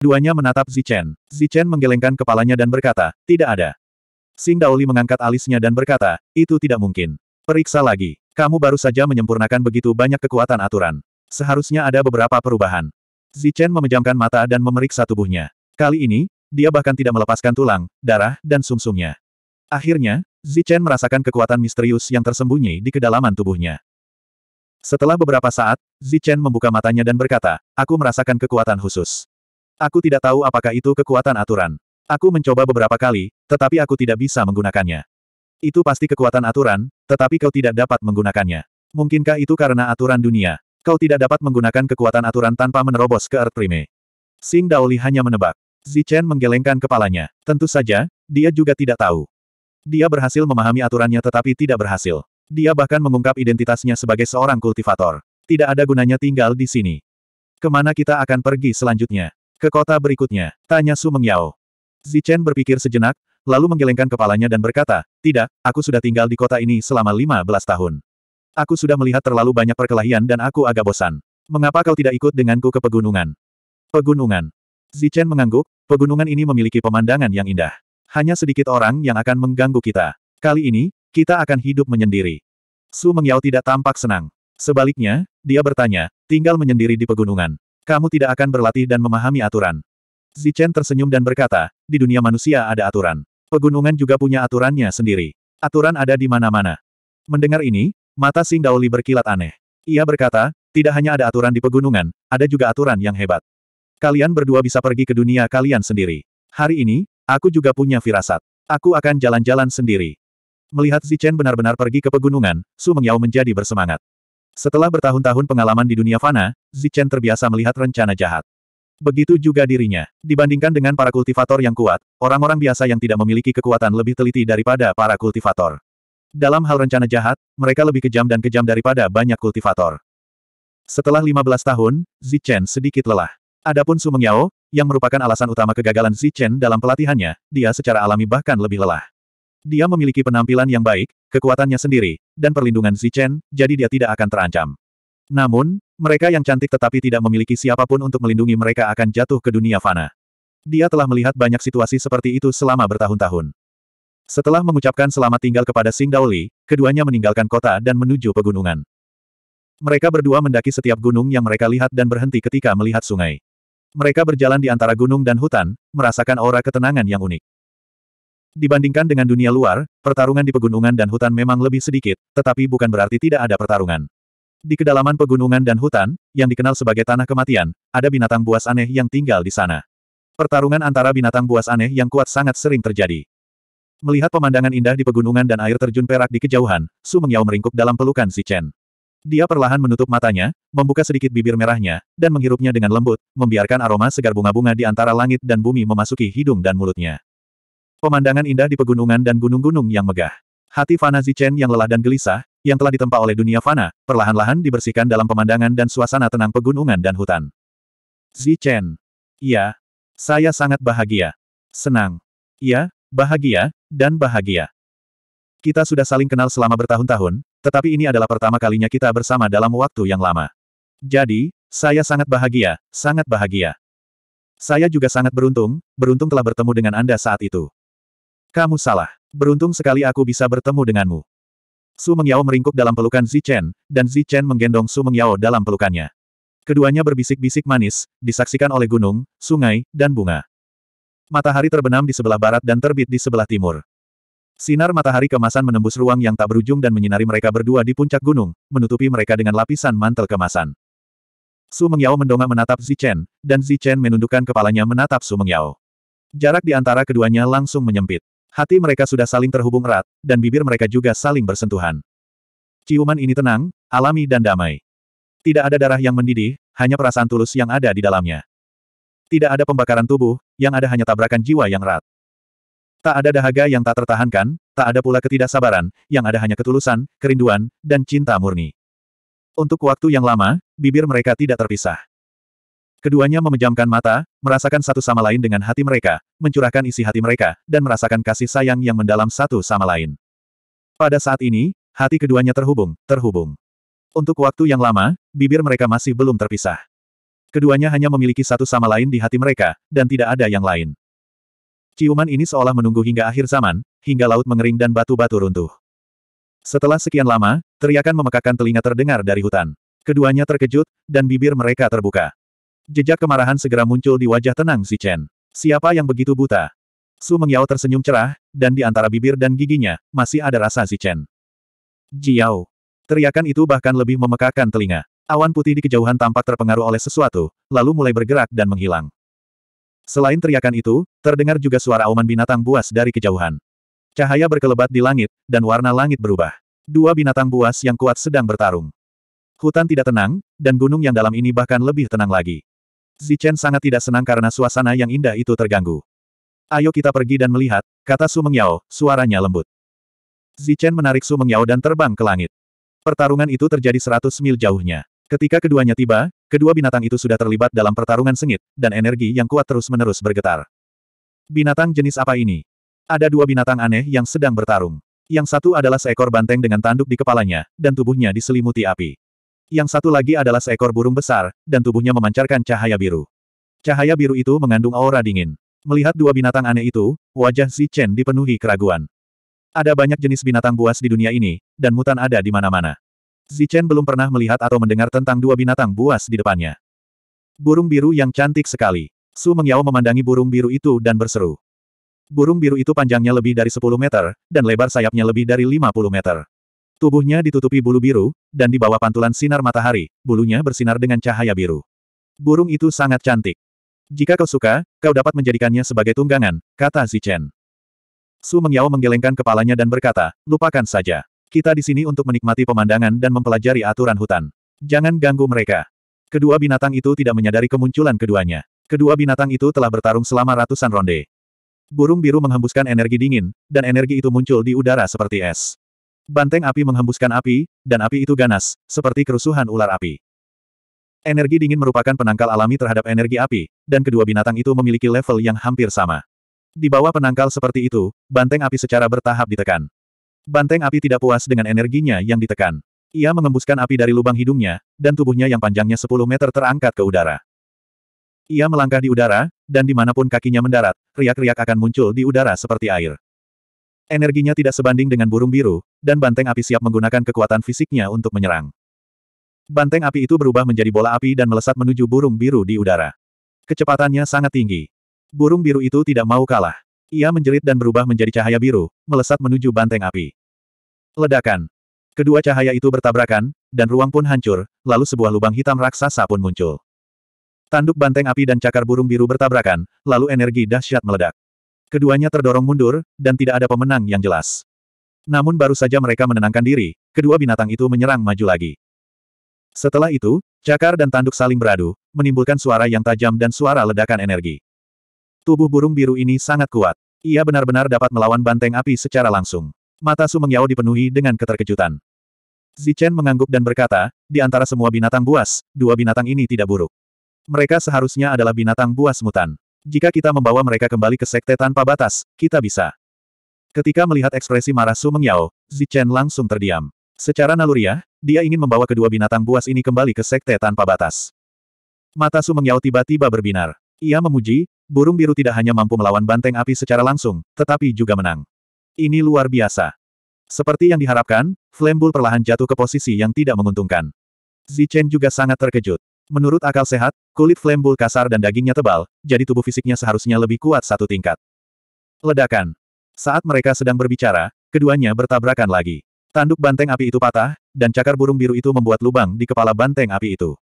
Duanya menatap Zichen. Zichen menggelengkan kepalanya dan berkata, tidak ada. Sing Daoli mengangkat alisnya dan berkata, itu tidak mungkin. Periksa lagi. Kamu baru saja menyempurnakan begitu banyak kekuatan aturan. Seharusnya ada beberapa perubahan. Zichen memejamkan mata dan memeriksa tubuhnya. Kali ini, dia bahkan tidak melepaskan tulang, darah, dan sumsumnya. Akhirnya, Zichen merasakan kekuatan misterius yang tersembunyi di kedalaman tubuhnya. Setelah beberapa saat, Zichen membuka matanya dan berkata, aku merasakan kekuatan khusus. Aku tidak tahu apakah itu kekuatan aturan. Aku mencoba beberapa kali, tetapi aku tidak bisa menggunakannya. Itu pasti kekuatan aturan, tetapi kau tidak dapat menggunakannya. Mungkinkah itu karena aturan dunia? Kau tidak dapat menggunakan kekuatan aturan tanpa menerobos ke Earth Prime. Sing Daoli hanya menebak. Zichen menggelengkan kepalanya. Tentu saja, dia juga tidak tahu. Dia berhasil memahami aturannya tetapi tidak berhasil. Dia bahkan mengungkap identitasnya sebagai seorang kultivator. Tidak ada gunanya tinggal di sini. Kemana kita akan pergi selanjutnya? Ke kota berikutnya, tanya Su Mengyao. Zichen berpikir sejenak, lalu menggelengkan kepalanya dan berkata, tidak, aku sudah tinggal di kota ini selama 15 tahun. Aku sudah melihat terlalu banyak perkelahian dan aku agak bosan. Mengapa kau tidak ikut denganku ke pegunungan? Pegunungan. Zichen mengangguk, pegunungan ini memiliki pemandangan yang indah. Hanya sedikit orang yang akan mengganggu kita. Kali ini, kita akan hidup menyendiri. Su Mengyao tidak tampak senang. Sebaliknya, dia bertanya, tinggal menyendiri di pegunungan. Kamu tidak akan berlatih dan memahami aturan. Zichen tersenyum dan berkata, di dunia manusia ada aturan. Pegunungan juga punya aturannya sendiri. Aturan ada di mana-mana. Mendengar ini, mata Sing Daoli berkilat aneh. Ia berkata, tidak hanya ada aturan di pegunungan, ada juga aturan yang hebat. Kalian berdua bisa pergi ke dunia kalian sendiri. Hari ini, aku juga punya firasat. Aku akan jalan-jalan sendiri. Melihat Zichen benar-benar pergi ke pegunungan, Su Mengyao menjadi bersemangat. Setelah bertahun-tahun pengalaman di dunia fana, Zichen terbiasa melihat rencana jahat. Begitu juga dirinya. Dibandingkan dengan para kultivator yang kuat, orang-orang biasa yang tidak memiliki kekuatan lebih teliti daripada para kultivator. Dalam hal rencana jahat, mereka lebih kejam dan kejam daripada banyak kultivator. Setelah 15 tahun, Zichen sedikit lelah. Adapun Su Mengyao, yang merupakan alasan utama kegagalan Zichen dalam pelatihannya, dia secara alami bahkan lebih lelah. Dia memiliki penampilan yang baik, kekuatannya sendiri, dan perlindungan Zichen, jadi dia tidak akan terancam. Namun, mereka yang cantik tetapi tidak memiliki siapapun untuk melindungi mereka akan jatuh ke dunia fana. Dia telah melihat banyak situasi seperti itu selama bertahun-tahun. Setelah mengucapkan selamat tinggal kepada Sing Daoli, keduanya meninggalkan kota dan menuju pegunungan. Mereka berdua mendaki setiap gunung yang mereka lihat dan berhenti ketika melihat sungai. Mereka berjalan di antara gunung dan hutan, merasakan aura ketenangan yang unik. Dibandingkan dengan dunia luar, pertarungan di pegunungan dan hutan memang lebih sedikit, tetapi bukan berarti tidak ada pertarungan. Di kedalaman pegunungan dan hutan, yang dikenal sebagai tanah kematian, ada binatang buas aneh yang tinggal di sana. Pertarungan antara binatang buas aneh yang kuat sangat sering terjadi. Melihat pemandangan indah di pegunungan dan air terjun perak di kejauhan, Su Mengyao meringkuk dalam pelukan si Chen. Dia perlahan menutup matanya, membuka sedikit bibir merahnya, dan menghirupnya dengan lembut, membiarkan aroma segar bunga-bunga di antara langit dan bumi memasuki hidung dan mulutnya. Pemandangan indah di pegunungan dan gunung-gunung yang megah. Hati Fana Zichen yang lelah dan gelisah, yang telah ditempa oleh dunia Fana, perlahan-lahan dibersihkan dalam pemandangan dan suasana tenang pegunungan dan hutan. Zichen. Iya. Saya sangat bahagia. Senang. Iya, bahagia, dan bahagia. Kita sudah saling kenal selama bertahun-tahun, tetapi ini adalah pertama kalinya kita bersama dalam waktu yang lama. Jadi, saya sangat bahagia, sangat bahagia. Saya juga sangat beruntung, beruntung telah bertemu dengan Anda saat itu. Kamu salah. Beruntung sekali aku bisa bertemu denganmu. Su Mengyao meringkuk dalam pelukan Zichen, dan Zichen menggendong Su Mengyao dalam pelukannya. Keduanya berbisik-bisik manis, disaksikan oleh gunung, sungai, dan bunga. Matahari terbenam di sebelah barat dan terbit di sebelah timur. Sinar matahari kemasan menembus ruang yang tak berujung dan menyinari mereka berdua di puncak gunung, menutupi mereka dengan lapisan mantel kemasan. Su Mengyao mendongak menatap Zichen, dan Zichen menundukkan kepalanya menatap Su Mengyao. Jarak di antara keduanya langsung menyempit. Hati mereka sudah saling terhubung erat, dan bibir mereka juga saling bersentuhan. Ciuman ini tenang, alami dan damai. Tidak ada darah yang mendidih, hanya perasaan tulus yang ada di dalamnya. Tidak ada pembakaran tubuh, yang ada hanya tabrakan jiwa yang erat. Tak ada dahaga yang tak tertahankan, tak ada pula ketidaksabaran, yang ada hanya ketulusan, kerinduan, dan cinta murni. Untuk waktu yang lama, bibir mereka tidak terpisah. Keduanya memejamkan mata, merasakan satu sama lain dengan hati mereka, mencurahkan isi hati mereka, dan merasakan kasih sayang yang mendalam satu sama lain. Pada saat ini, hati keduanya terhubung, terhubung. Untuk waktu yang lama, bibir mereka masih belum terpisah. Keduanya hanya memiliki satu sama lain di hati mereka, dan tidak ada yang lain. Ciuman ini seolah menunggu hingga akhir zaman, hingga laut mengering dan batu-batu runtuh. Setelah sekian lama, teriakan memekakan telinga terdengar dari hutan. Keduanya terkejut, dan bibir mereka terbuka. Jejak kemarahan segera muncul di wajah tenang si Chen. Siapa yang begitu buta? Su Mengyao tersenyum cerah, dan di antara bibir dan giginya, masih ada rasa si Chen. Jiao. Teriakan itu bahkan lebih memekakan telinga. Awan putih di kejauhan tampak terpengaruh oleh sesuatu, lalu mulai bergerak dan menghilang. Selain teriakan itu, terdengar juga suara auman binatang buas dari kejauhan. Cahaya berkelebat di langit, dan warna langit berubah. Dua binatang buas yang kuat sedang bertarung. Hutan tidak tenang, dan gunung yang dalam ini bahkan lebih tenang lagi. Zichen sangat tidak senang karena suasana yang indah itu terganggu. Ayo kita pergi dan melihat, kata Su Mengyao, suaranya lembut. Zichen menarik Su Mengyao dan terbang ke langit. Pertarungan itu terjadi 100 mil jauhnya. Ketika keduanya tiba, kedua binatang itu sudah terlibat dalam pertarungan sengit, dan energi yang kuat terus-menerus bergetar. Binatang jenis apa ini? Ada dua binatang aneh yang sedang bertarung. Yang satu adalah seekor banteng dengan tanduk di kepalanya, dan tubuhnya diselimuti api. Yang satu lagi adalah seekor burung besar, dan tubuhnya memancarkan cahaya biru. Cahaya biru itu mengandung aura dingin. Melihat dua binatang aneh itu, wajah Xi Chen dipenuhi keraguan. Ada banyak jenis binatang buas di dunia ini, dan mutan ada di mana-mana. Xi Chen belum pernah melihat atau mendengar tentang dua binatang buas di depannya. Burung biru yang cantik sekali. Su Mengyao memandangi burung biru itu dan berseru. Burung biru itu panjangnya lebih dari 10 meter, dan lebar sayapnya lebih dari 50 meter. Tubuhnya ditutupi bulu biru, dan di bawah pantulan sinar matahari, bulunya bersinar dengan cahaya biru. Burung itu sangat cantik. Jika kau suka, kau dapat menjadikannya sebagai tunggangan, kata Zichen. Su Mengyao menggelengkan kepalanya dan berkata, lupakan saja. Kita di sini untuk menikmati pemandangan dan mempelajari aturan hutan. Jangan ganggu mereka. Kedua binatang itu tidak menyadari kemunculan keduanya. Kedua binatang itu telah bertarung selama ratusan ronde. Burung biru menghembuskan energi dingin, dan energi itu muncul di udara seperti es. Banteng api menghembuskan api, dan api itu ganas, seperti kerusuhan ular api. Energi dingin merupakan penangkal alami terhadap energi api, dan kedua binatang itu memiliki level yang hampir sama. Di bawah penangkal seperti itu, banteng api secara bertahap ditekan. Banteng api tidak puas dengan energinya yang ditekan. Ia mengembuskan api dari lubang hidungnya, dan tubuhnya yang panjangnya 10 meter terangkat ke udara. Ia melangkah di udara, dan dimanapun kakinya mendarat, riak-riak akan muncul di udara seperti air. Energinya tidak sebanding dengan burung biru, dan banteng api siap menggunakan kekuatan fisiknya untuk menyerang. Banteng api itu berubah menjadi bola api dan melesat menuju burung biru di udara. Kecepatannya sangat tinggi. Burung biru itu tidak mau kalah. Ia menjerit dan berubah menjadi cahaya biru, melesat menuju banteng api. Ledakan. Kedua cahaya itu bertabrakan, dan ruang pun hancur, lalu sebuah lubang hitam raksasa pun muncul. Tanduk banteng api dan cakar burung biru bertabrakan, lalu energi dahsyat meledak. Keduanya terdorong mundur, dan tidak ada pemenang yang jelas. Namun baru saja mereka menenangkan diri, kedua binatang itu menyerang maju lagi. Setelah itu, cakar dan tanduk saling beradu, menimbulkan suara yang tajam dan suara ledakan energi. Tubuh burung biru ini sangat kuat. Ia benar-benar dapat melawan banteng api secara langsung. Mata Su Mengyao dipenuhi dengan keterkejutan. Zichen mengangguk dan berkata, di antara semua binatang buas, dua binatang ini tidak buruk. Mereka seharusnya adalah binatang buas mutan. Jika kita membawa mereka kembali ke sekte tanpa batas, kita bisa. Ketika melihat ekspresi marah Su Mengyao, Zichen langsung terdiam. Secara naluriah, dia ingin membawa kedua binatang buas ini kembali ke sekte tanpa batas. Mata Su Mengyao tiba-tiba berbinar. Ia memuji, burung biru tidak hanya mampu melawan banteng api secara langsung, tetapi juga menang. Ini luar biasa. Seperti yang diharapkan, Flame Bull perlahan jatuh ke posisi yang tidak menguntungkan. Zichen juga sangat terkejut. Menurut akal sehat, kulit Flambul kasar dan dagingnya tebal, jadi tubuh fisiknya seharusnya lebih kuat satu tingkat. Ledakan. Saat mereka sedang berbicara, keduanya bertabrakan lagi. Tanduk banteng api itu patah, dan cakar burung biru itu membuat lubang di kepala banteng api itu.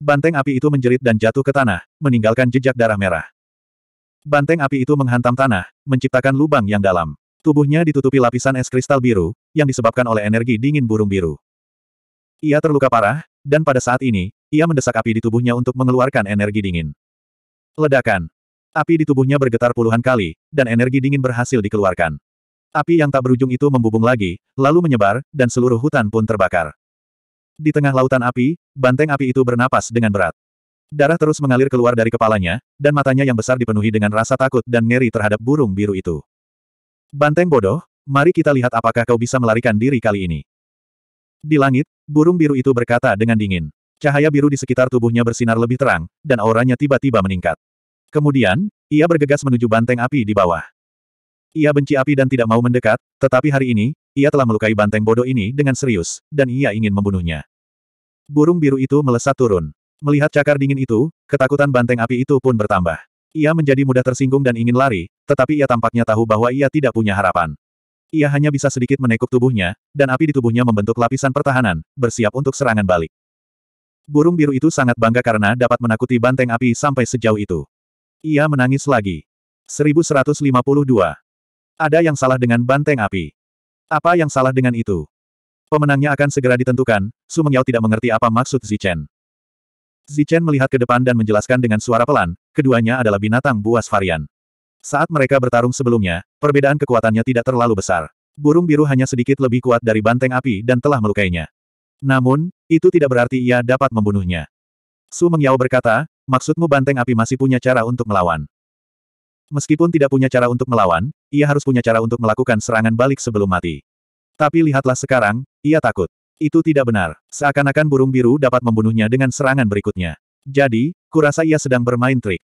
Banteng api itu menjerit dan jatuh ke tanah, meninggalkan jejak darah merah. Banteng api itu menghantam tanah, menciptakan lubang yang dalam. Tubuhnya ditutupi lapisan es kristal biru, yang disebabkan oleh energi dingin burung biru. Ia terluka parah, dan pada saat ini, ia mendesak api di tubuhnya untuk mengeluarkan energi dingin. Ledakan. Api di tubuhnya bergetar puluhan kali, dan energi dingin berhasil dikeluarkan. Api yang tak berujung itu membubung lagi, lalu menyebar, dan seluruh hutan pun terbakar. Di tengah lautan api, banteng api itu bernapas dengan berat. Darah terus mengalir keluar dari kepalanya, dan matanya yang besar dipenuhi dengan rasa takut dan ngeri terhadap burung biru itu. Banteng bodoh, mari kita lihat apakah kau bisa melarikan diri kali ini. Di langit, burung biru itu berkata dengan dingin. Cahaya biru di sekitar tubuhnya bersinar lebih terang, dan auranya tiba-tiba meningkat. Kemudian, ia bergegas menuju banteng api di bawah. Ia benci api dan tidak mau mendekat, tetapi hari ini, ia telah melukai banteng bodoh ini dengan serius, dan ia ingin membunuhnya. Burung biru itu melesat turun. Melihat cakar dingin itu, ketakutan banteng api itu pun bertambah. Ia menjadi mudah tersinggung dan ingin lari, tetapi ia tampaknya tahu bahwa ia tidak punya harapan. Ia hanya bisa sedikit menekuk tubuhnya, dan api di tubuhnya membentuk lapisan pertahanan, bersiap untuk serangan balik. Burung biru itu sangat bangga karena dapat menakuti banteng api sampai sejauh itu. Ia menangis lagi. 1152. Ada yang salah dengan banteng api. Apa yang salah dengan itu? Pemenangnya akan segera ditentukan, Su Mengyao tidak mengerti apa maksud Zichen. Zichen melihat ke depan dan menjelaskan dengan suara pelan, keduanya adalah binatang buas varian. Saat mereka bertarung sebelumnya, perbedaan kekuatannya tidak terlalu besar. Burung biru hanya sedikit lebih kuat dari banteng api dan telah melukainya. Namun, itu tidak berarti ia dapat membunuhnya. Su Mengyao berkata, maksudmu banteng api masih punya cara untuk melawan. Meskipun tidak punya cara untuk melawan, ia harus punya cara untuk melakukan serangan balik sebelum mati. Tapi lihatlah sekarang, ia takut. Itu tidak benar. Seakan-akan burung biru dapat membunuhnya dengan serangan berikutnya. Jadi, kurasa ia sedang bermain trik.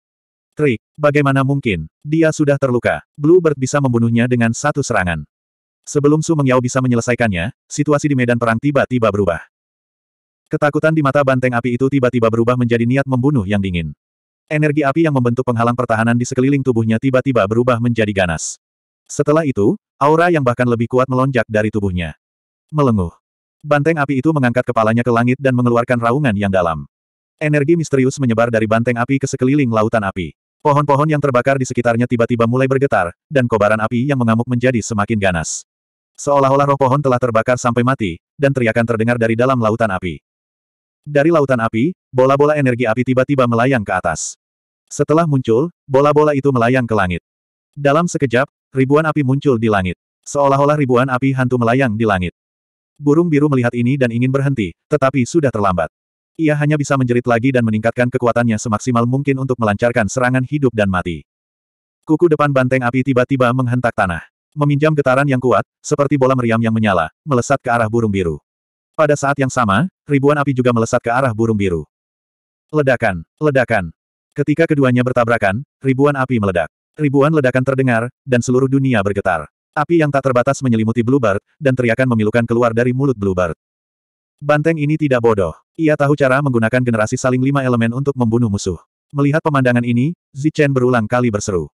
Trik, bagaimana mungkin? Dia sudah terluka. Bluebird bisa membunuhnya dengan satu serangan. Sebelum Su Mengyao bisa menyelesaikannya, situasi di medan perang tiba-tiba berubah. Ketakutan di mata banteng api itu tiba-tiba berubah menjadi niat membunuh yang dingin. Energi api yang membentuk penghalang pertahanan di sekeliling tubuhnya tiba-tiba berubah menjadi ganas. Setelah itu, aura yang bahkan lebih kuat melonjak dari tubuhnya. Melenguh. Banteng api itu mengangkat kepalanya ke langit dan mengeluarkan raungan yang dalam. Energi misterius menyebar dari banteng api ke sekeliling lautan api. Pohon-pohon yang terbakar di sekitarnya tiba-tiba mulai bergetar, dan kobaran api yang mengamuk menjadi semakin ganas. Seolah-olah roh pohon telah terbakar sampai mati, dan teriakan terdengar dari dalam lautan api. Dari lautan api, bola-bola energi api tiba-tiba melayang ke atas. Setelah muncul, bola-bola itu melayang ke langit. Dalam sekejap, ribuan api muncul di langit. Seolah-olah ribuan api hantu melayang di langit. Burung biru melihat ini dan ingin berhenti, tetapi sudah terlambat. Ia hanya bisa menjerit lagi dan meningkatkan kekuatannya semaksimal mungkin untuk melancarkan serangan hidup dan mati. Kuku depan banteng api tiba-tiba menghentak tanah. Meminjam getaran yang kuat, seperti bola meriam yang menyala, melesat ke arah burung biru. Pada saat yang sama, ribuan api juga melesat ke arah burung biru. Ledakan, ledakan. Ketika keduanya bertabrakan, ribuan api meledak. Ribuan ledakan terdengar, dan seluruh dunia bergetar. Api yang tak terbatas menyelimuti Bluebird, dan teriakan memilukan keluar dari mulut Bluebird. Banteng ini tidak bodoh. Ia tahu cara menggunakan generasi saling lima elemen untuk membunuh musuh. Melihat pemandangan ini, Zichen berulang kali berseru.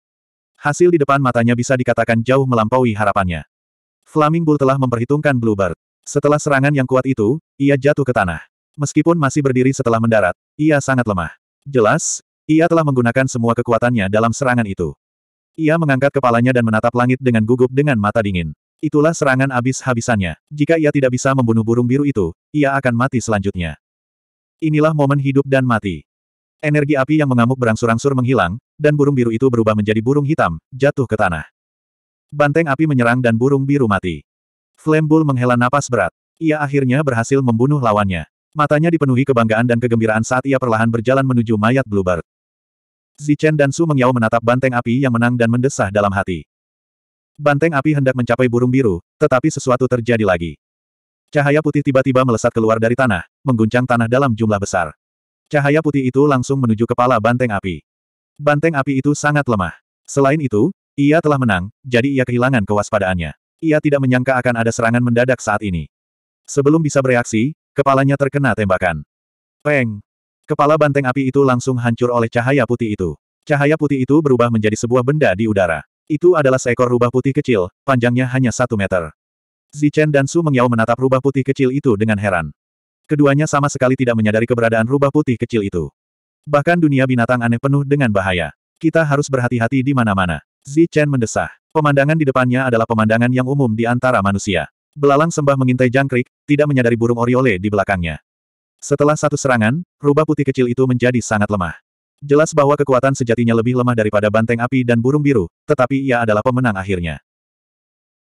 Hasil di depan matanya bisa dikatakan jauh melampaui harapannya. Flaming Bull telah memperhitungkan Bluebird. Setelah serangan yang kuat itu, ia jatuh ke tanah. Meskipun masih berdiri setelah mendarat, ia sangat lemah. Jelas, ia telah menggunakan semua kekuatannya dalam serangan itu. Ia mengangkat kepalanya dan menatap langit dengan gugup dengan mata dingin. Itulah serangan abis habisannya Jika ia tidak bisa membunuh burung biru itu, ia akan mati selanjutnya. Inilah momen hidup dan mati. Energi api yang mengamuk berangsur-angsur menghilang, dan burung biru itu berubah menjadi burung hitam, jatuh ke tanah. Banteng api menyerang dan burung biru mati. Flame menghela napas berat. Ia akhirnya berhasil membunuh lawannya. Matanya dipenuhi kebanggaan dan kegembiraan saat ia perlahan berjalan menuju mayat Bluebird. Zichen dan Su mengyau menatap banteng api yang menang dan mendesah dalam hati. Banteng api hendak mencapai burung biru, tetapi sesuatu terjadi lagi. Cahaya putih tiba-tiba melesat keluar dari tanah, mengguncang tanah dalam jumlah besar. Cahaya putih itu langsung menuju kepala banteng api. Banteng api itu sangat lemah. Selain itu, ia telah menang, jadi ia kehilangan kewaspadaannya. Ia tidak menyangka akan ada serangan mendadak saat ini. Sebelum bisa bereaksi, kepalanya terkena tembakan. Peng! Kepala banteng api itu langsung hancur oleh cahaya putih itu. Cahaya putih itu berubah menjadi sebuah benda di udara. Itu adalah seekor rubah putih kecil, panjangnya hanya satu meter. Zichen dan Su Mengyao menatap rubah putih kecil itu dengan heran. Keduanya sama sekali tidak menyadari keberadaan rubah putih kecil itu. Bahkan dunia binatang aneh penuh dengan bahaya. Kita harus berhati-hati di mana-mana. Zichen mendesah. Pemandangan di depannya adalah pemandangan yang umum di antara manusia. Belalang sembah mengintai jangkrik, tidak menyadari burung oriole di belakangnya. Setelah satu serangan, rubah putih kecil itu menjadi sangat lemah. Jelas bahwa kekuatan sejatinya lebih lemah daripada banteng api dan burung biru, tetapi ia adalah pemenang akhirnya.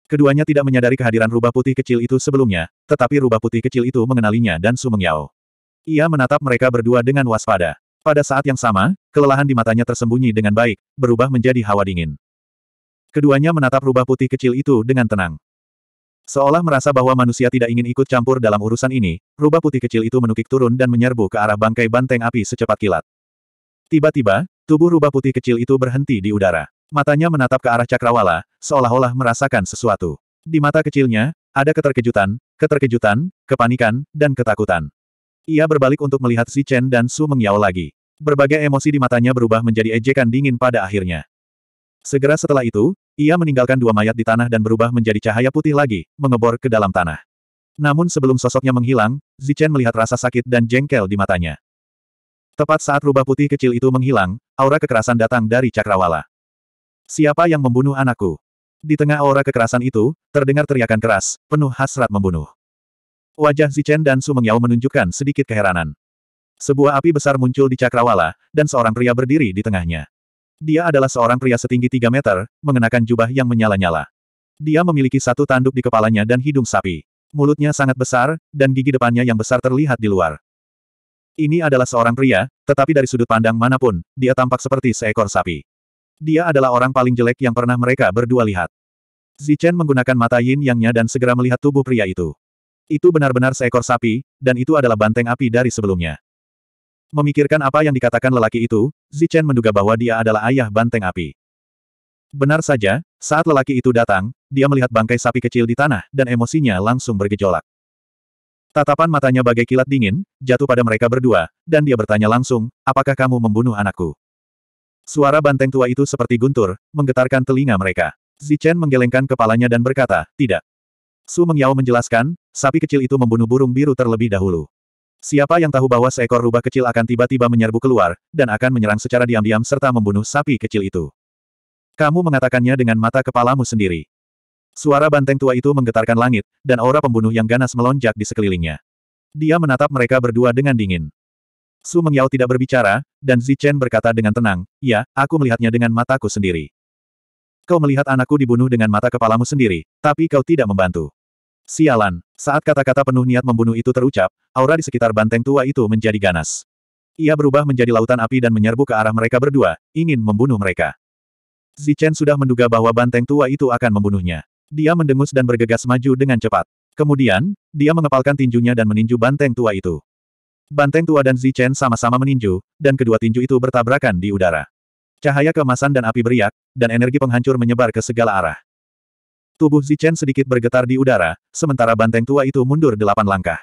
Keduanya tidak menyadari kehadiran rubah putih kecil itu sebelumnya, tetapi rubah putih kecil itu mengenalinya dan Sumeng Yao. Ia menatap mereka berdua dengan waspada. Pada saat yang sama, kelelahan di matanya tersembunyi dengan baik, berubah menjadi hawa dingin. Keduanya menatap rubah putih kecil itu dengan tenang. Seolah merasa bahwa manusia tidak ingin ikut campur dalam urusan ini, rubah putih kecil itu menukik turun dan menyerbu ke arah bangkai banteng api secepat kilat. Tiba-tiba, tubuh rubah putih kecil itu berhenti di udara. Matanya menatap ke arah cakrawala, seolah-olah merasakan sesuatu. Di mata kecilnya, ada keterkejutan, keterkejutan, kepanikan, dan ketakutan. Ia berbalik untuk melihat Si Chen dan Su Mengyao lagi. Berbagai emosi di matanya berubah menjadi ejekan dingin pada akhirnya. Segera setelah itu, ia meninggalkan dua mayat di tanah dan berubah menjadi cahaya putih lagi, mengebor ke dalam tanah. Namun sebelum sosoknya menghilang, Zichen melihat rasa sakit dan jengkel di matanya. Tepat saat rubah putih kecil itu menghilang, aura kekerasan datang dari cakrawala. Siapa yang membunuh anakku? Di tengah aura kekerasan itu, terdengar teriakan keras, penuh hasrat membunuh. Wajah Zichen dan Su Mengyao menunjukkan sedikit keheranan. Sebuah api besar muncul di cakrawala, dan seorang pria berdiri di tengahnya. Dia adalah seorang pria setinggi 3 meter, mengenakan jubah yang menyala-nyala. Dia memiliki satu tanduk di kepalanya dan hidung sapi. Mulutnya sangat besar, dan gigi depannya yang besar terlihat di luar. Ini adalah seorang pria, tetapi dari sudut pandang manapun, dia tampak seperti seekor sapi. Dia adalah orang paling jelek yang pernah mereka berdua lihat. Zichen menggunakan mata yin yangnya dan segera melihat tubuh pria itu. Itu benar-benar seekor sapi, dan itu adalah banteng api dari sebelumnya. Memikirkan apa yang dikatakan lelaki itu, Zichen menduga bahwa dia adalah ayah banteng api. Benar saja, saat lelaki itu datang, dia melihat bangkai sapi kecil di tanah, dan emosinya langsung bergejolak. Tatapan matanya bagai kilat dingin, jatuh pada mereka berdua, dan dia bertanya langsung, apakah kamu membunuh anakku? Suara banteng tua itu seperti guntur, menggetarkan telinga mereka. Zichen menggelengkan kepalanya dan berkata, tidak. Su Mengyao menjelaskan, sapi kecil itu membunuh burung biru terlebih dahulu. Siapa yang tahu bahwa seekor rubah kecil akan tiba-tiba menyerbu keluar, dan akan menyerang secara diam-diam serta membunuh sapi kecil itu? Kamu mengatakannya dengan mata kepalamu sendiri. Suara banteng tua itu menggetarkan langit, dan aura pembunuh yang ganas melonjak di sekelilingnya. Dia menatap mereka berdua dengan dingin. Su Mengyao tidak berbicara, dan Zichen berkata dengan tenang, Ya, aku melihatnya dengan mataku sendiri. Kau melihat anakku dibunuh dengan mata kepalamu sendiri, tapi kau tidak membantu. Sialan, saat kata-kata penuh niat membunuh itu terucap, aura di sekitar banteng tua itu menjadi ganas. Ia berubah menjadi lautan api dan menyerbu ke arah mereka berdua, ingin membunuh mereka. Zichen sudah menduga bahwa banteng tua itu akan membunuhnya. Dia mendengus dan bergegas maju dengan cepat. Kemudian, dia mengepalkan tinjunya dan meninju banteng tua itu. Banteng tua dan Zichen sama-sama meninju, dan kedua tinju itu bertabrakan di udara. Cahaya kemasan dan api beriak, dan energi penghancur menyebar ke segala arah. Tubuh Zichen sedikit bergetar di udara, sementara banteng tua itu mundur delapan langkah.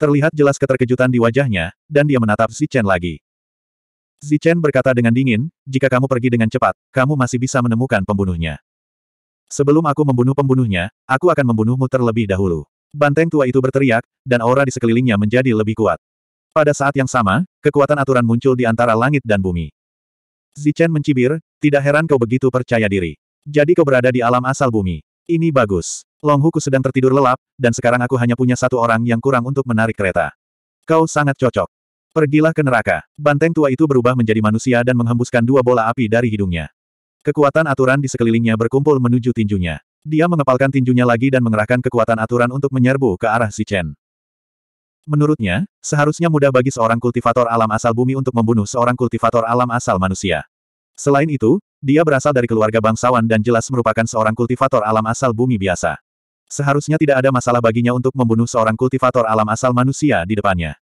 Terlihat jelas keterkejutan di wajahnya, dan dia menatap Zichen lagi. Zichen berkata dengan dingin, jika kamu pergi dengan cepat, kamu masih bisa menemukan pembunuhnya. Sebelum aku membunuh pembunuhnya, aku akan membunuhmu terlebih dahulu. Banteng tua itu berteriak, dan aura di sekelilingnya menjadi lebih kuat. Pada saat yang sama, kekuatan aturan muncul di antara langit dan bumi. Zichen mencibir, tidak heran kau begitu percaya diri. Jadi kau berada di alam asal bumi. Ini bagus. Longhuku sedang tertidur lelap, dan sekarang aku hanya punya satu orang yang kurang untuk menarik kereta. Kau sangat cocok. Pergilah ke neraka. Banteng tua itu berubah menjadi manusia dan menghembuskan dua bola api dari hidungnya. Kekuatan aturan di sekelilingnya berkumpul menuju tinjunya. Dia mengepalkan tinjunya lagi dan mengerahkan kekuatan aturan untuk menyerbu ke arah si Chen. Menurutnya, seharusnya mudah bagi seorang kultivator alam asal bumi untuk membunuh seorang kultivator alam asal manusia. Selain itu, dia berasal dari keluarga bangsawan dan jelas merupakan seorang kultivator alam asal bumi biasa. Seharusnya tidak ada masalah baginya untuk membunuh seorang kultivator alam asal manusia di depannya.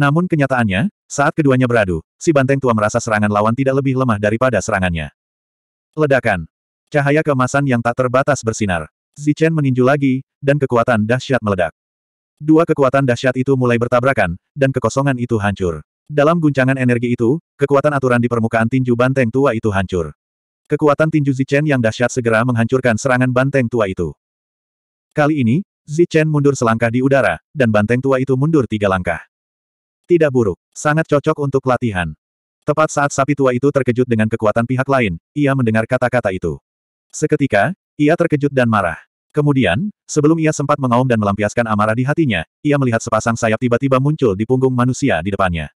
Namun kenyataannya, saat keduanya beradu, si banteng tua merasa serangan lawan tidak lebih lemah daripada serangannya. Ledakan. Cahaya kemasan yang tak terbatas bersinar. Zichen meninju lagi, dan kekuatan dahsyat meledak. Dua kekuatan dahsyat itu mulai bertabrakan, dan kekosongan itu hancur. Dalam guncangan energi itu, kekuatan aturan di permukaan tinju banteng tua itu hancur. Kekuatan tinju Zichen yang dahsyat segera menghancurkan serangan banteng tua itu. Kali ini, Zichen mundur selangkah di udara, dan banteng tua itu mundur tiga langkah. Tidak buruk, sangat cocok untuk latihan. Tepat saat sapi tua itu terkejut dengan kekuatan pihak lain, ia mendengar kata-kata itu. Seketika, ia terkejut dan marah. Kemudian, sebelum ia sempat mengaum dan melampiaskan amarah di hatinya, ia melihat sepasang sayap tiba-tiba muncul di punggung manusia di depannya.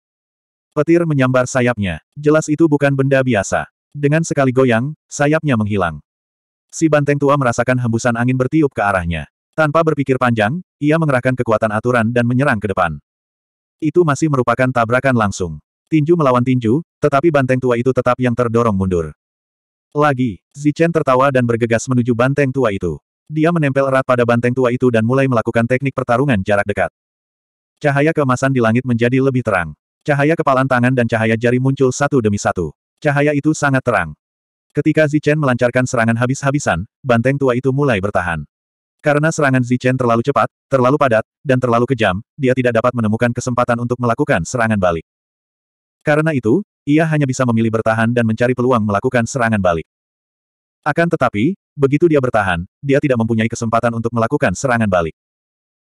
Petir menyambar sayapnya. Jelas itu bukan benda biasa. Dengan sekali goyang, sayapnya menghilang. Si banteng tua merasakan hembusan angin bertiup ke arahnya. Tanpa berpikir panjang, ia mengerahkan kekuatan aturan dan menyerang ke depan. Itu masih merupakan tabrakan langsung. Tinju melawan tinju, tetapi banteng tua itu tetap yang terdorong mundur. Lagi, Zichen tertawa dan bergegas menuju banteng tua itu. Dia menempel erat pada banteng tua itu dan mulai melakukan teknik pertarungan jarak dekat. Cahaya kemasan di langit menjadi lebih terang. Cahaya kepalan tangan dan cahaya jari muncul satu demi satu. Cahaya itu sangat terang. Ketika Zichen melancarkan serangan habis-habisan, banteng tua itu mulai bertahan. Karena serangan Zichen terlalu cepat, terlalu padat, dan terlalu kejam, dia tidak dapat menemukan kesempatan untuk melakukan serangan balik. Karena itu, ia hanya bisa memilih bertahan dan mencari peluang melakukan serangan balik. Akan tetapi, begitu dia bertahan, dia tidak mempunyai kesempatan untuk melakukan serangan balik.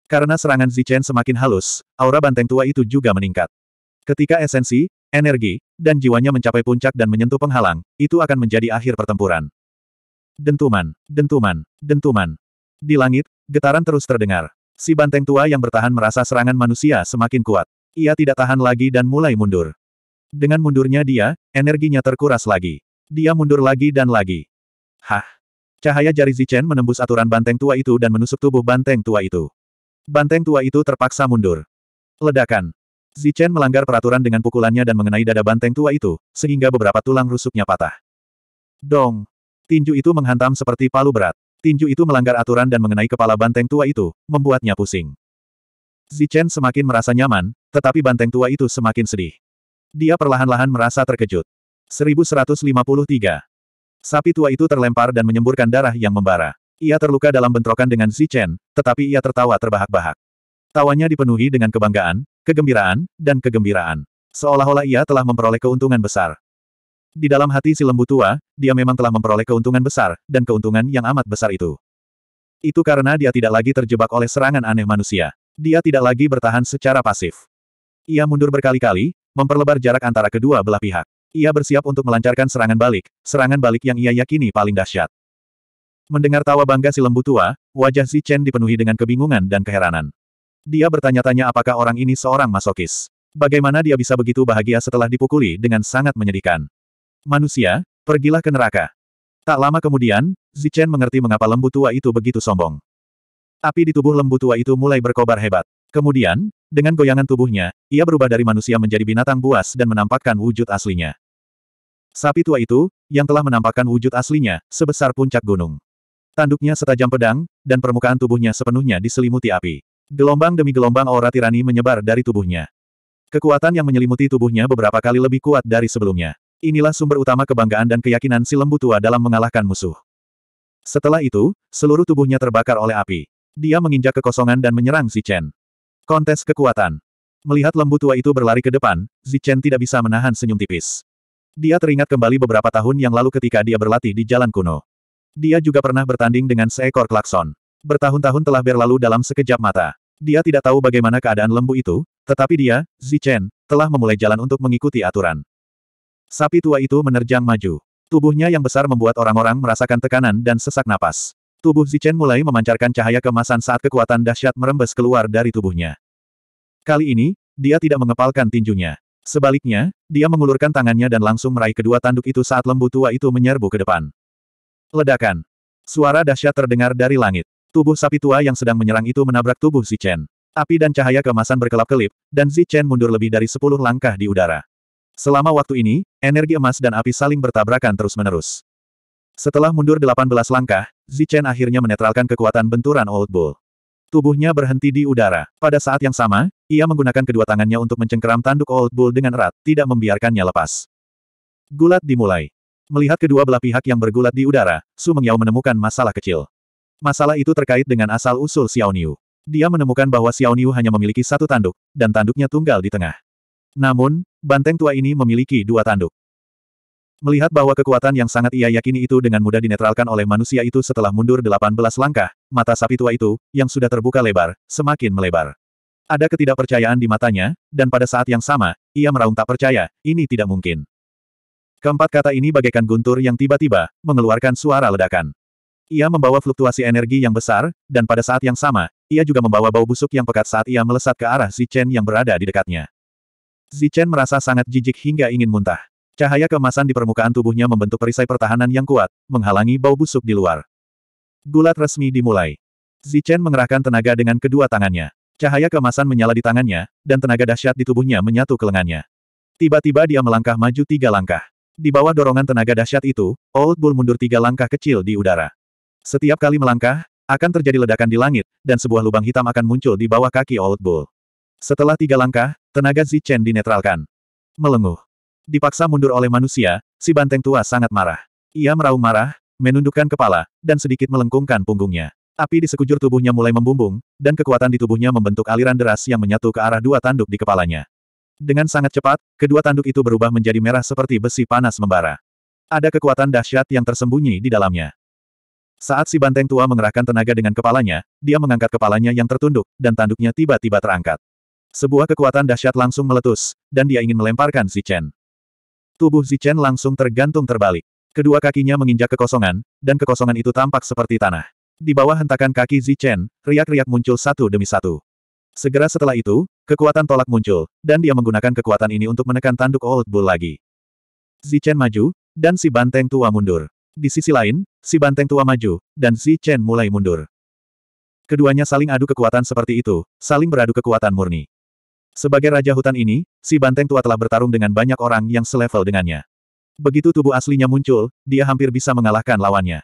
Karena serangan Zichen semakin halus, aura banteng tua itu juga meningkat. Ketika esensi, energi, dan jiwanya mencapai puncak dan menyentuh penghalang, itu akan menjadi akhir pertempuran. Dentuman, dentuman, dentuman. Di langit, getaran terus terdengar. Si banteng tua yang bertahan merasa serangan manusia semakin kuat. Ia tidak tahan lagi dan mulai mundur. Dengan mundurnya dia, energinya terkuras lagi. Dia mundur lagi dan lagi. Hah? Cahaya jari Zichen menembus aturan banteng tua itu dan menusuk tubuh banteng tua itu. Banteng tua itu terpaksa mundur. Ledakan. Zichen melanggar peraturan dengan pukulannya dan mengenai dada banteng tua itu, sehingga beberapa tulang rusuknya patah. Dong. Tinju itu menghantam seperti palu berat. Tinju itu melanggar aturan dan mengenai kepala banteng tua itu, membuatnya pusing. Zichen semakin merasa nyaman, tetapi banteng tua itu semakin sedih. Dia perlahan-lahan merasa terkejut. 1153. Sapi tua itu terlempar dan menyemburkan darah yang membara. Ia terluka dalam bentrokan dengan Xi Chen, tetapi ia tertawa terbahak-bahak. Tawanya dipenuhi dengan kebanggaan, kegembiraan, dan kegembiraan. Seolah-olah ia telah memperoleh keuntungan besar. Di dalam hati si lembu tua, dia memang telah memperoleh keuntungan besar, dan keuntungan yang amat besar itu. Itu karena dia tidak lagi terjebak oleh serangan aneh manusia. Dia tidak lagi bertahan secara pasif. Ia mundur berkali-kali, memperlebar jarak antara kedua belah pihak. Ia bersiap untuk melancarkan serangan balik, serangan balik yang ia yakini paling dahsyat. Mendengar tawa bangga si lembu tua, wajah Si Chen dipenuhi dengan kebingungan dan keheranan. Dia bertanya-tanya apakah orang ini seorang masokis. Bagaimana dia bisa begitu bahagia setelah dipukuli dengan sangat menyedihkan. Manusia, pergilah ke neraka. Tak lama kemudian, Zichen mengerti mengapa lembu tua itu begitu sombong. Api di tubuh lembu tua itu mulai berkobar hebat. Kemudian, dengan goyangan tubuhnya, ia berubah dari manusia menjadi binatang buas dan menampakkan wujud aslinya. Sapi tua itu, yang telah menampakkan wujud aslinya, sebesar puncak gunung. Tanduknya setajam pedang, dan permukaan tubuhnya sepenuhnya diselimuti api. Gelombang demi gelombang aura tirani menyebar dari tubuhnya. Kekuatan yang menyelimuti tubuhnya beberapa kali lebih kuat dari sebelumnya. Inilah sumber utama kebanggaan dan keyakinan si lembu tua dalam mengalahkan musuh. Setelah itu, seluruh tubuhnya terbakar oleh api. Dia menginjak kekosongan dan menyerang si Chen. Kontes kekuatan. Melihat lembu tua itu berlari ke depan, Zichen tidak bisa menahan senyum tipis. Dia teringat kembali beberapa tahun yang lalu ketika dia berlatih di jalan kuno. Dia juga pernah bertanding dengan seekor klakson. Bertahun-tahun telah berlalu dalam sekejap mata. Dia tidak tahu bagaimana keadaan lembu itu, tetapi dia, Zichen, telah memulai jalan untuk mengikuti aturan. Sapi tua itu menerjang maju. Tubuhnya yang besar membuat orang-orang merasakan tekanan dan sesak napas. Tubuh Zichen mulai memancarkan cahaya kemasan saat kekuatan dahsyat merembes keluar dari tubuhnya. Kali ini, dia tidak mengepalkan tinjunya. Sebaliknya, dia mengulurkan tangannya dan langsung meraih kedua tanduk itu saat lembu tua itu menyerbu ke depan. Ledakan. Suara dahsyat terdengar dari langit. Tubuh sapi tua yang sedang menyerang itu menabrak tubuh Zichen. Api dan cahaya kemasan berkelap-kelip, dan Zichen mundur lebih dari sepuluh langkah di udara. Selama waktu ini, energi emas dan api saling bertabrakan terus-menerus. Setelah mundur 18 langkah, Zichen akhirnya menetralkan kekuatan benturan Old Bull. Tubuhnya berhenti di udara. Pada saat yang sama, ia menggunakan kedua tangannya untuk mencengkeram tanduk Old Bull dengan erat, tidak membiarkannya lepas. Gulat dimulai. Melihat kedua belah pihak yang bergulat di udara, Su Mengyao menemukan masalah kecil. Masalah itu terkait dengan asal-usul Xiaoniu. Dia menemukan bahwa Xiaoniu hanya memiliki satu tanduk, dan tanduknya tunggal di tengah. Namun, banteng tua ini memiliki dua tanduk. Melihat bahwa kekuatan yang sangat ia yakini itu dengan mudah dinetralkan oleh manusia itu setelah mundur 18 langkah, mata sapi tua itu, yang sudah terbuka lebar, semakin melebar. Ada ketidakpercayaan di matanya, dan pada saat yang sama, ia meraung tak percaya, ini tidak mungkin. Keempat kata ini bagaikan guntur yang tiba-tiba, mengeluarkan suara ledakan. Ia membawa fluktuasi energi yang besar, dan pada saat yang sama, ia juga membawa bau busuk yang pekat saat ia melesat ke arah Zichen yang berada di dekatnya. Zichen merasa sangat jijik hingga ingin muntah. Cahaya kemasan di permukaan tubuhnya membentuk perisai pertahanan yang kuat, menghalangi bau busuk di luar. Gulat resmi dimulai. Zichen mengerahkan tenaga dengan kedua tangannya. Cahaya kemasan menyala di tangannya, dan tenaga dahsyat di tubuhnya menyatu ke lengannya. Tiba-tiba dia melangkah maju tiga langkah. Di bawah dorongan tenaga dahsyat itu, Old Bull mundur tiga langkah kecil di udara. Setiap kali melangkah, akan terjadi ledakan di langit, dan sebuah lubang hitam akan muncul di bawah kaki Old Bull. Setelah tiga langkah, tenaga Zichen dinetralkan. Melenguh. Dipaksa mundur oleh manusia, si banteng tua sangat marah. Ia meraung marah, menundukkan kepala, dan sedikit melengkungkan punggungnya. Api di sekujur tubuhnya mulai membumbung, dan kekuatan di tubuhnya membentuk aliran deras yang menyatu ke arah dua tanduk di kepalanya. Dengan sangat cepat, kedua tanduk itu berubah menjadi merah seperti besi panas membara. Ada kekuatan dahsyat yang tersembunyi di dalamnya. Saat si banteng tua mengerahkan tenaga dengan kepalanya, dia mengangkat kepalanya yang tertunduk, dan tanduknya tiba-tiba terangkat. Sebuah kekuatan dahsyat langsung meletus, dan dia ingin melemparkan si Chen. Tubuh Zichen langsung tergantung terbalik. Kedua kakinya menginjak kekosongan, dan kekosongan itu tampak seperti tanah. Di bawah hentakan kaki Zichen, riak-riak muncul satu demi satu. Segera setelah itu, kekuatan tolak muncul, dan dia menggunakan kekuatan ini untuk menekan tanduk Old Bull lagi. Zichen maju, dan si banteng tua mundur. Di sisi lain, si banteng tua maju, dan Zichen mulai mundur. Keduanya saling adu kekuatan seperti itu, saling beradu kekuatan murni. Sebagai raja hutan ini, si banteng tua telah bertarung dengan banyak orang yang selevel dengannya. Begitu tubuh aslinya muncul, dia hampir bisa mengalahkan lawannya.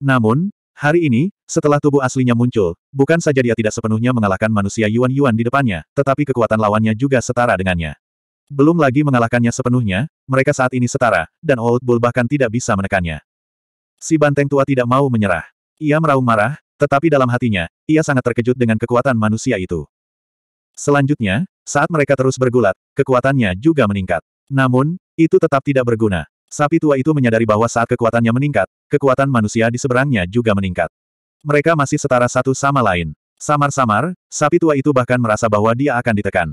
Namun, hari ini, setelah tubuh aslinya muncul, bukan saja dia tidak sepenuhnya mengalahkan manusia Yuan-Yuan di depannya, tetapi kekuatan lawannya juga setara dengannya. Belum lagi mengalahkannya sepenuhnya, mereka saat ini setara, dan Old Bull bahkan tidak bisa menekannya. Si banteng tua tidak mau menyerah. Ia meraung marah, tetapi dalam hatinya, ia sangat terkejut dengan kekuatan manusia itu. Selanjutnya, saat mereka terus bergulat, kekuatannya juga meningkat. Namun, itu tetap tidak berguna. Sapi tua itu menyadari bahwa saat kekuatannya meningkat, kekuatan manusia di seberangnya juga meningkat. Mereka masih setara satu sama lain. Samar-samar, sapi tua itu bahkan merasa bahwa dia akan ditekan.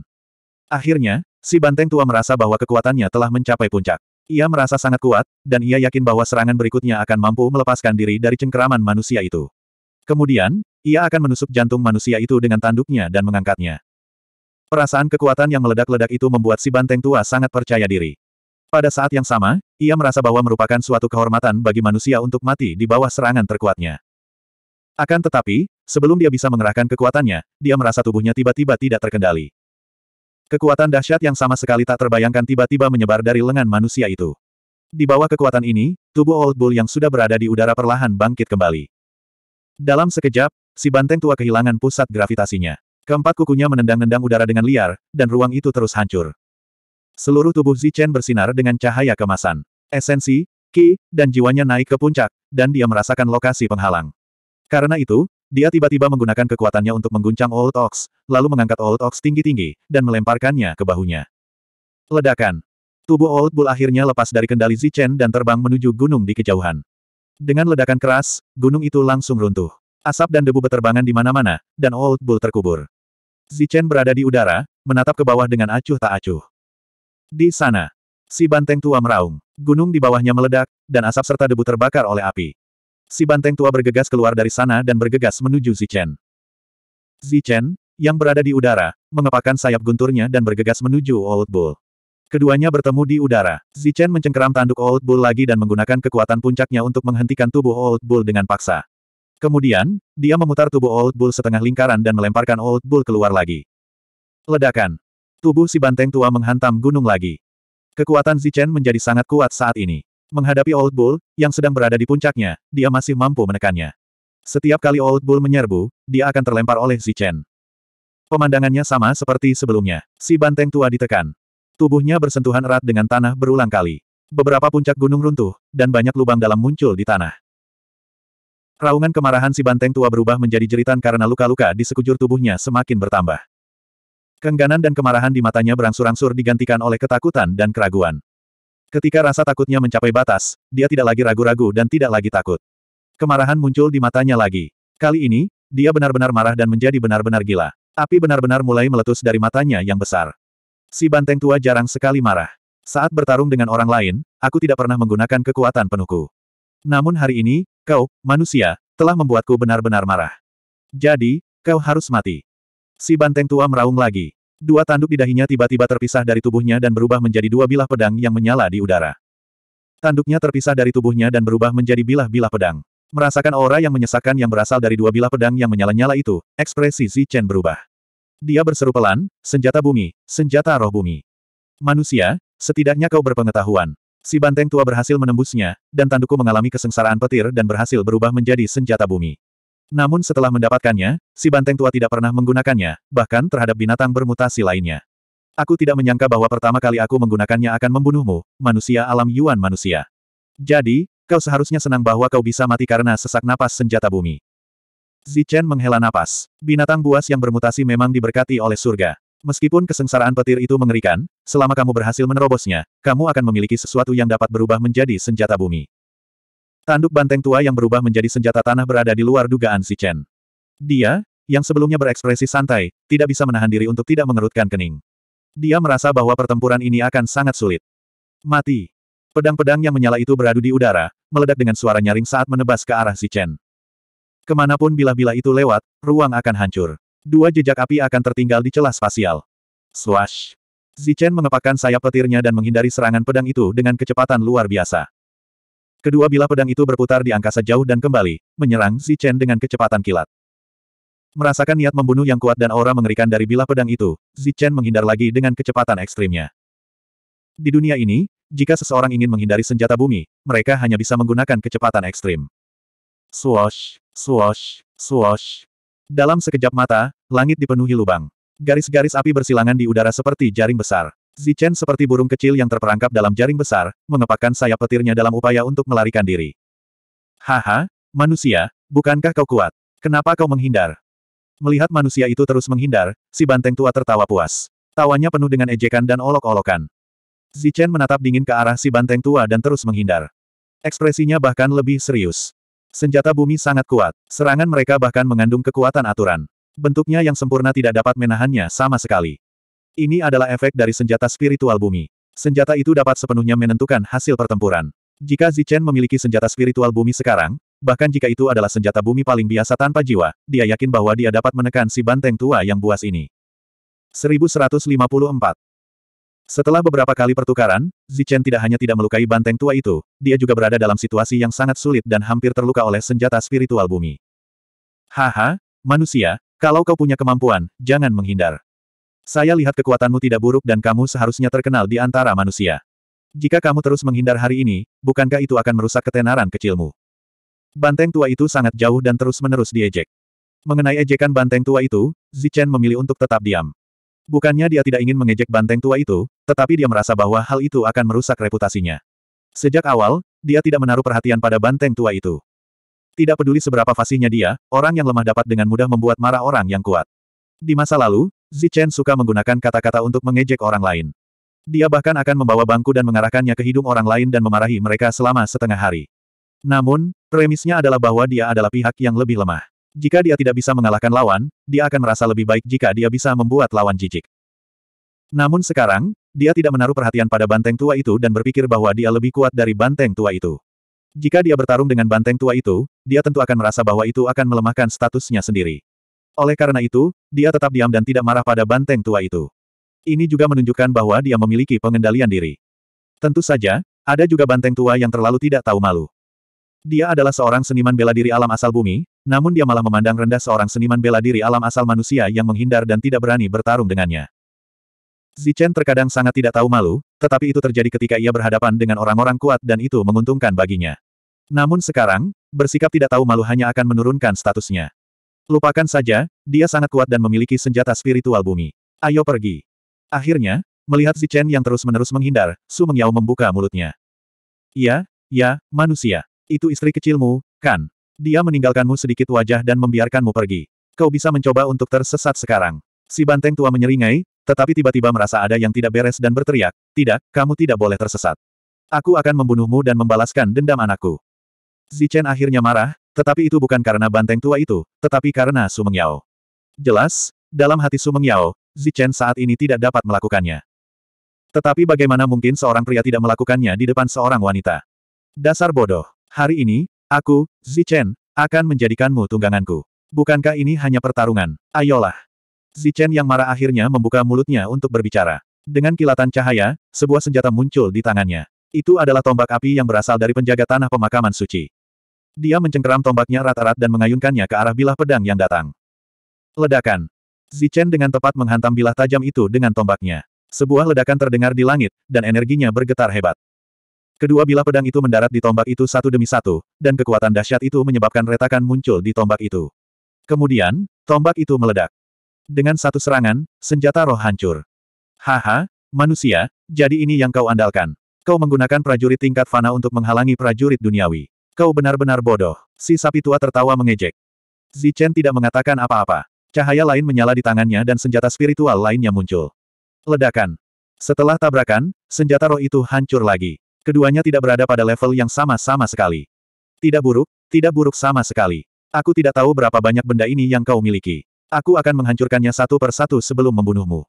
Akhirnya, si banteng tua merasa bahwa kekuatannya telah mencapai puncak. Ia merasa sangat kuat, dan ia yakin bahwa serangan berikutnya akan mampu melepaskan diri dari cengkeraman manusia itu. Kemudian, ia akan menusuk jantung manusia itu dengan tanduknya dan mengangkatnya. Perasaan kekuatan yang meledak-ledak itu membuat si banteng tua sangat percaya diri. Pada saat yang sama, ia merasa bahwa merupakan suatu kehormatan bagi manusia untuk mati di bawah serangan terkuatnya. Akan tetapi, sebelum dia bisa mengerahkan kekuatannya, dia merasa tubuhnya tiba-tiba tidak terkendali. Kekuatan dahsyat yang sama sekali tak terbayangkan tiba-tiba menyebar dari lengan manusia itu. Di bawah kekuatan ini, tubuh Old Bull yang sudah berada di udara perlahan bangkit kembali. Dalam sekejap, si banteng tua kehilangan pusat gravitasinya. Keempat kukunya menendang-nendang udara dengan liar, dan ruang itu terus hancur. Seluruh tubuh Zichen bersinar dengan cahaya kemasan. Esensi, ki, dan jiwanya naik ke puncak, dan dia merasakan lokasi penghalang. Karena itu, dia tiba-tiba menggunakan kekuatannya untuk mengguncang Old Ox, lalu mengangkat Old Ox tinggi-tinggi, dan melemparkannya ke bahunya. Ledakan. Tubuh Old Bull akhirnya lepas dari kendali Zichen dan terbang menuju gunung di kejauhan. Dengan ledakan keras, gunung itu langsung runtuh. Asap dan debu beterbangan di mana-mana, dan Old Bull terkubur. Zichen berada di udara, menatap ke bawah dengan acuh tak acuh. Di sana, si banteng tua meraung, gunung di bawahnya meledak, dan asap serta debu terbakar oleh api. Si banteng tua bergegas keluar dari sana dan bergegas menuju Zichen. Zichen, yang berada di udara, mengepakkan sayap gunturnya dan bergegas menuju Old Bull. Keduanya bertemu di udara. Zichen mencengkeram tanduk Old Bull lagi dan menggunakan kekuatan puncaknya untuk menghentikan tubuh Old Bull dengan paksa. Kemudian, dia memutar tubuh Old Bull setengah lingkaran dan melemparkan Old Bull keluar lagi. Ledakan. Tubuh si banteng tua menghantam gunung lagi. Kekuatan Zichen menjadi sangat kuat saat ini. Menghadapi Old Bull, yang sedang berada di puncaknya, dia masih mampu menekannya. Setiap kali Old Bull menyerbu, dia akan terlempar oleh Zichen. Pemandangannya sama seperti sebelumnya. Si banteng tua ditekan. Tubuhnya bersentuhan erat dengan tanah berulang kali. Beberapa puncak gunung runtuh, dan banyak lubang dalam muncul di tanah. Raungan kemarahan si banteng tua berubah menjadi jeritan karena luka-luka di sekujur tubuhnya semakin bertambah. Kengganan dan kemarahan di matanya berangsur-angsur digantikan oleh ketakutan dan keraguan. Ketika rasa takutnya mencapai batas, dia tidak lagi ragu-ragu dan tidak lagi takut. Kemarahan muncul di matanya lagi. Kali ini, dia benar-benar marah dan menjadi benar-benar gila. Api benar-benar mulai meletus dari matanya yang besar. Si banteng tua jarang sekali marah. Saat bertarung dengan orang lain, aku tidak pernah menggunakan kekuatan penuku. Namun hari ini, Kau, manusia, telah membuatku benar-benar marah. Jadi, kau harus mati. Si banteng tua meraung lagi. Dua tanduk di dahinya tiba-tiba terpisah dari tubuhnya dan berubah menjadi dua bilah pedang yang menyala di udara. Tanduknya terpisah dari tubuhnya dan berubah menjadi bilah-bilah pedang. Merasakan aura yang menyesakkan yang berasal dari dua bilah pedang yang menyala-nyala itu, ekspresi Zi Chen berubah. Dia berseru pelan, senjata bumi, senjata roh bumi. Manusia, setidaknya kau berpengetahuan. Si banteng tua berhasil menembusnya, dan tanduku mengalami kesengsaraan petir dan berhasil berubah menjadi senjata bumi. Namun setelah mendapatkannya, si banteng tua tidak pernah menggunakannya, bahkan terhadap binatang bermutasi lainnya. Aku tidak menyangka bahwa pertama kali aku menggunakannya akan membunuhmu, manusia alam Yuan manusia. Jadi, kau seharusnya senang bahwa kau bisa mati karena sesak napas senjata bumi. Zichen menghela napas. Binatang buas yang bermutasi memang diberkati oleh surga. Meskipun kesengsaraan petir itu mengerikan, selama kamu berhasil menerobosnya, kamu akan memiliki sesuatu yang dapat berubah menjadi senjata bumi. Tanduk banteng tua yang berubah menjadi senjata tanah berada di luar dugaan si Chen. Dia, yang sebelumnya berekspresi santai, tidak bisa menahan diri untuk tidak mengerutkan kening. Dia merasa bahwa pertempuran ini akan sangat sulit. Mati. Pedang-pedang yang menyala itu beradu di udara, meledak dengan suara nyaring saat menebas ke arah si Chen. Kemanapun bila-bila itu lewat, ruang akan hancur dua jejak api akan tertinggal di celah spasial. Swash! Zichen mengepakkan sayap petirnya dan menghindari serangan pedang itu dengan kecepatan luar biasa. Kedua bilah pedang itu berputar di angkasa jauh dan kembali, menyerang Zichen dengan kecepatan kilat. Merasakan niat membunuh yang kuat dan aura mengerikan dari bilah pedang itu, Zichen menghindar lagi dengan kecepatan ekstrimnya. Di dunia ini, jika seseorang ingin menghindari senjata bumi, mereka hanya bisa menggunakan kecepatan ekstrim. Swash, swash, swash. Dalam sekejap mata, Langit dipenuhi lubang. Garis-garis api bersilangan di udara seperti jaring besar. Zichen seperti burung kecil yang terperangkap dalam jaring besar, mengepakkan sayap petirnya dalam upaya untuk melarikan diri. Haha, manusia, bukankah kau kuat? Kenapa kau menghindar? Melihat manusia itu terus menghindar, si banteng tua tertawa puas. Tawanya penuh dengan ejekan dan olok-olokan. Zichen menatap dingin ke arah si banteng tua dan terus menghindar. Ekspresinya bahkan lebih serius. Senjata bumi sangat kuat, serangan mereka bahkan mengandung kekuatan aturan. Bentuknya yang sempurna tidak dapat menahannya sama sekali. Ini adalah efek dari senjata spiritual bumi. Senjata itu dapat sepenuhnya menentukan hasil pertempuran. Jika Zichen memiliki senjata spiritual bumi sekarang, bahkan jika itu adalah senjata bumi paling biasa tanpa jiwa, dia yakin bahwa dia dapat menekan si banteng tua yang buas ini. 1154 setelah beberapa kali pertukaran, Zichen tidak hanya tidak melukai banteng tua itu, dia juga berada dalam situasi yang sangat sulit dan hampir terluka oleh senjata spiritual bumi. Haha, manusia, kalau kau punya kemampuan, jangan menghindar. Saya lihat kekuatanmu tidak buruk dan kamu seharusnya terkenal di antara manusia. Jika kamu terus menghindar hari ini, bukankah itu akan merusak ketenaran kecilmu? Banteng tua itu sangat jauh dan terus-menerus diejek. Mengenai ejekan banteng tua itu, Zichen memilih untuk tetap diam. Bukannya dia tidak ingin mengejek banteng tua itu, tetapi dia merasa bahwa hal itu akan merusak reputasinya. Sejak awal, dia tidak menaruh perhatian pada banteng tua itu. Tidak peduli seberapa fasihnya dia, orang yang lemah dapat dengan mudah membuat marah orang yang kuat. Di masa lalu, Zichen suka menggunakan kata-kata untuk mengejek orang lain. Dia bahkan akan membawa bangku dan mengarahkannya ke hidung orang lain dan memarahi mereka selama setengah hari. Namun, premisnya adalah bahwa dia adalah pihak yang lebih lemah. Jika dia tidak bisa mengalahkan lawan, dia akan merasa lebih baik jika dia bisa membuat lawan jijik. Namun sekarang, dia tidak menaruh perhatian pada banteng tua itu dan berpikir bahwa dia lebih kuat dari banteng tua itu. Jika dia bertarung dengan banteng tua itu, dia tentu akan merasa bahwa itu akan melemahkan statusnya sendiri. Oleh karena itu, dia tetap diam dan tidak marah pada banteng tua itu. Ini juga menunjukkan bahwa dia memiliki pengendalian diri. Tentu saja, ada juga banteng tua yang terlalu tidak tahu malu. Dia adalah seorang seniman bela diri alam asal bumi, namun dia malah memandang rendah seorang seniman bela diri alam asal manusia yang menghindar dan tidak berani bertarung dengannya. Zichen terkadang sangat tidak tahu malu, tetapi itu terjadi ketika ia berhadapan dengan orang-orang kuat dan itu menguntungkan baginya. Namun sekarang, bersikap tidak tahu malu hanya akan menurunkan statusnya. Lupakan saja, dia sangat kuat dan memiliki senjata spiritual bumi. Ayo pergi. Akhirnya, melihat Zichen yang terus-menerus menghindar, Su Mengyao membuka mulutnya. Ya, ya, manusia. Itu istri kecilmu, kan? Dia meninggalkanmu sedikit wajah dan membiarkanmu pergi. Kau bisa mencoba untuk tersesat sekarang. Si banteng tua menyeringai, tetapi tiba-tiba merasa ada yang tidak beres dan berteriak, tidak, kamu tidak boleh tersesat. Aku akan membunuhmu dan membalaskan dendam anakku. Zichen akhirnya marah, tetapi itu bukan karena banteng tua itu, tetapi karena Mengyao. Jelas, dalam hati Sumengyao, Zichen saat ini tidak dapat melakukannya. Tetapi bagaimana mungkin seorang pria tidak melakukannya di depan seorang wanita? Dasar bodoh. Hari ini, aku, Zichen, akan menjadikanmu tungganganku. Bukankah ini hanya pertarungan? Ayolah. Zichen yang marah akhirnya membuka mulutnya untuk berbicara. Dengan kilatan cahaya, sebuah senjata muncul di tangannya. Itu adalah tombak api yang berasal dari penjaga tanah pemakaman suci. Dia mencengkeram tombaknya rata-rat dan mengayunkannya ke arah bilah pedang yang datang. Ledakan. Zichen dengan tepat menghantam bilah tajam itu dengan tombaknya. Sebuah ledakan terdengar di langit, dan energinya bergetar hebat. Kedua bilah pedang itu mendarat di tombak itu satu demi satu, dan kekuatan dahsyat itu menyebabkan retakan muncul di tombak itu. Kemudian, tombak itu meledak. Dengan satu serangan, senjata roh hancur. Haha, manusia, jadi ini yang kau andalkan. Kau menggunakan prajurit tingkat fana untuk menghalangi prajurit duniawi. Kau benar-benar bodoh. Si sapi tua tertawa mengejek. Zichen tidak mengatakan apa-apa. Cahaya lain menyala di tangannya dan senjata spiritual lainnya muncul. Ledakan. Setelah tabrakan, senjata roh itu hancur lagi. Keduanya tidak berada pada level yang sama-sama sekali. Tidak buruk, tidak buruk sama sekali. Aku tidak tahu berapa banyak benda ini yang kau miliki. Aku akan menghancurkannya satu per satu sebelum membunuhmu.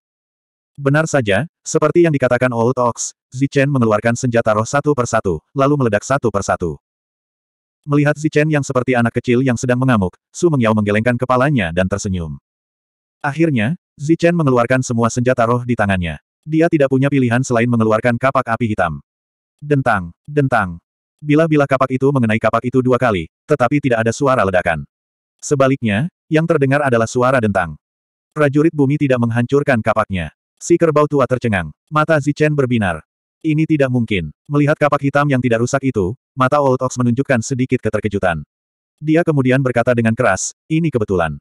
Benar saja, seperti yang dikatakan Old Ox, Zichen mengeluarkan senjata roh satu per satu, lalu meledak satu per satu. Melihat Zichen yang seperti anak kecil yang sedang mengamuk, Su Mengyao menggelengkan kepalanya dan tersenyum. Akhirnya, Zichen mengeluarkan semua senjata roh di tangannya. Dia tidak punya pilihan selain mengeluarkan kapak api hitam. Dentang, dentang. Bila-bila kapak itu mengenai kapak itu dua kali, tetapi tidak ada suara ledakan. Sebaliknya, yang terdengar adalah suara dentang. Prajurit bumi tidak menghancurkan kapaknya. Si kerbau tua tercengang. Mata Zichen berbinar. Ini tidak mungkin. Melihat kapak hitam yang tidak rusak itu, mata Old Ox menunjukkan sedikit keterkejutan. Dia kemudian berkata dengan keras, ini kebetulan.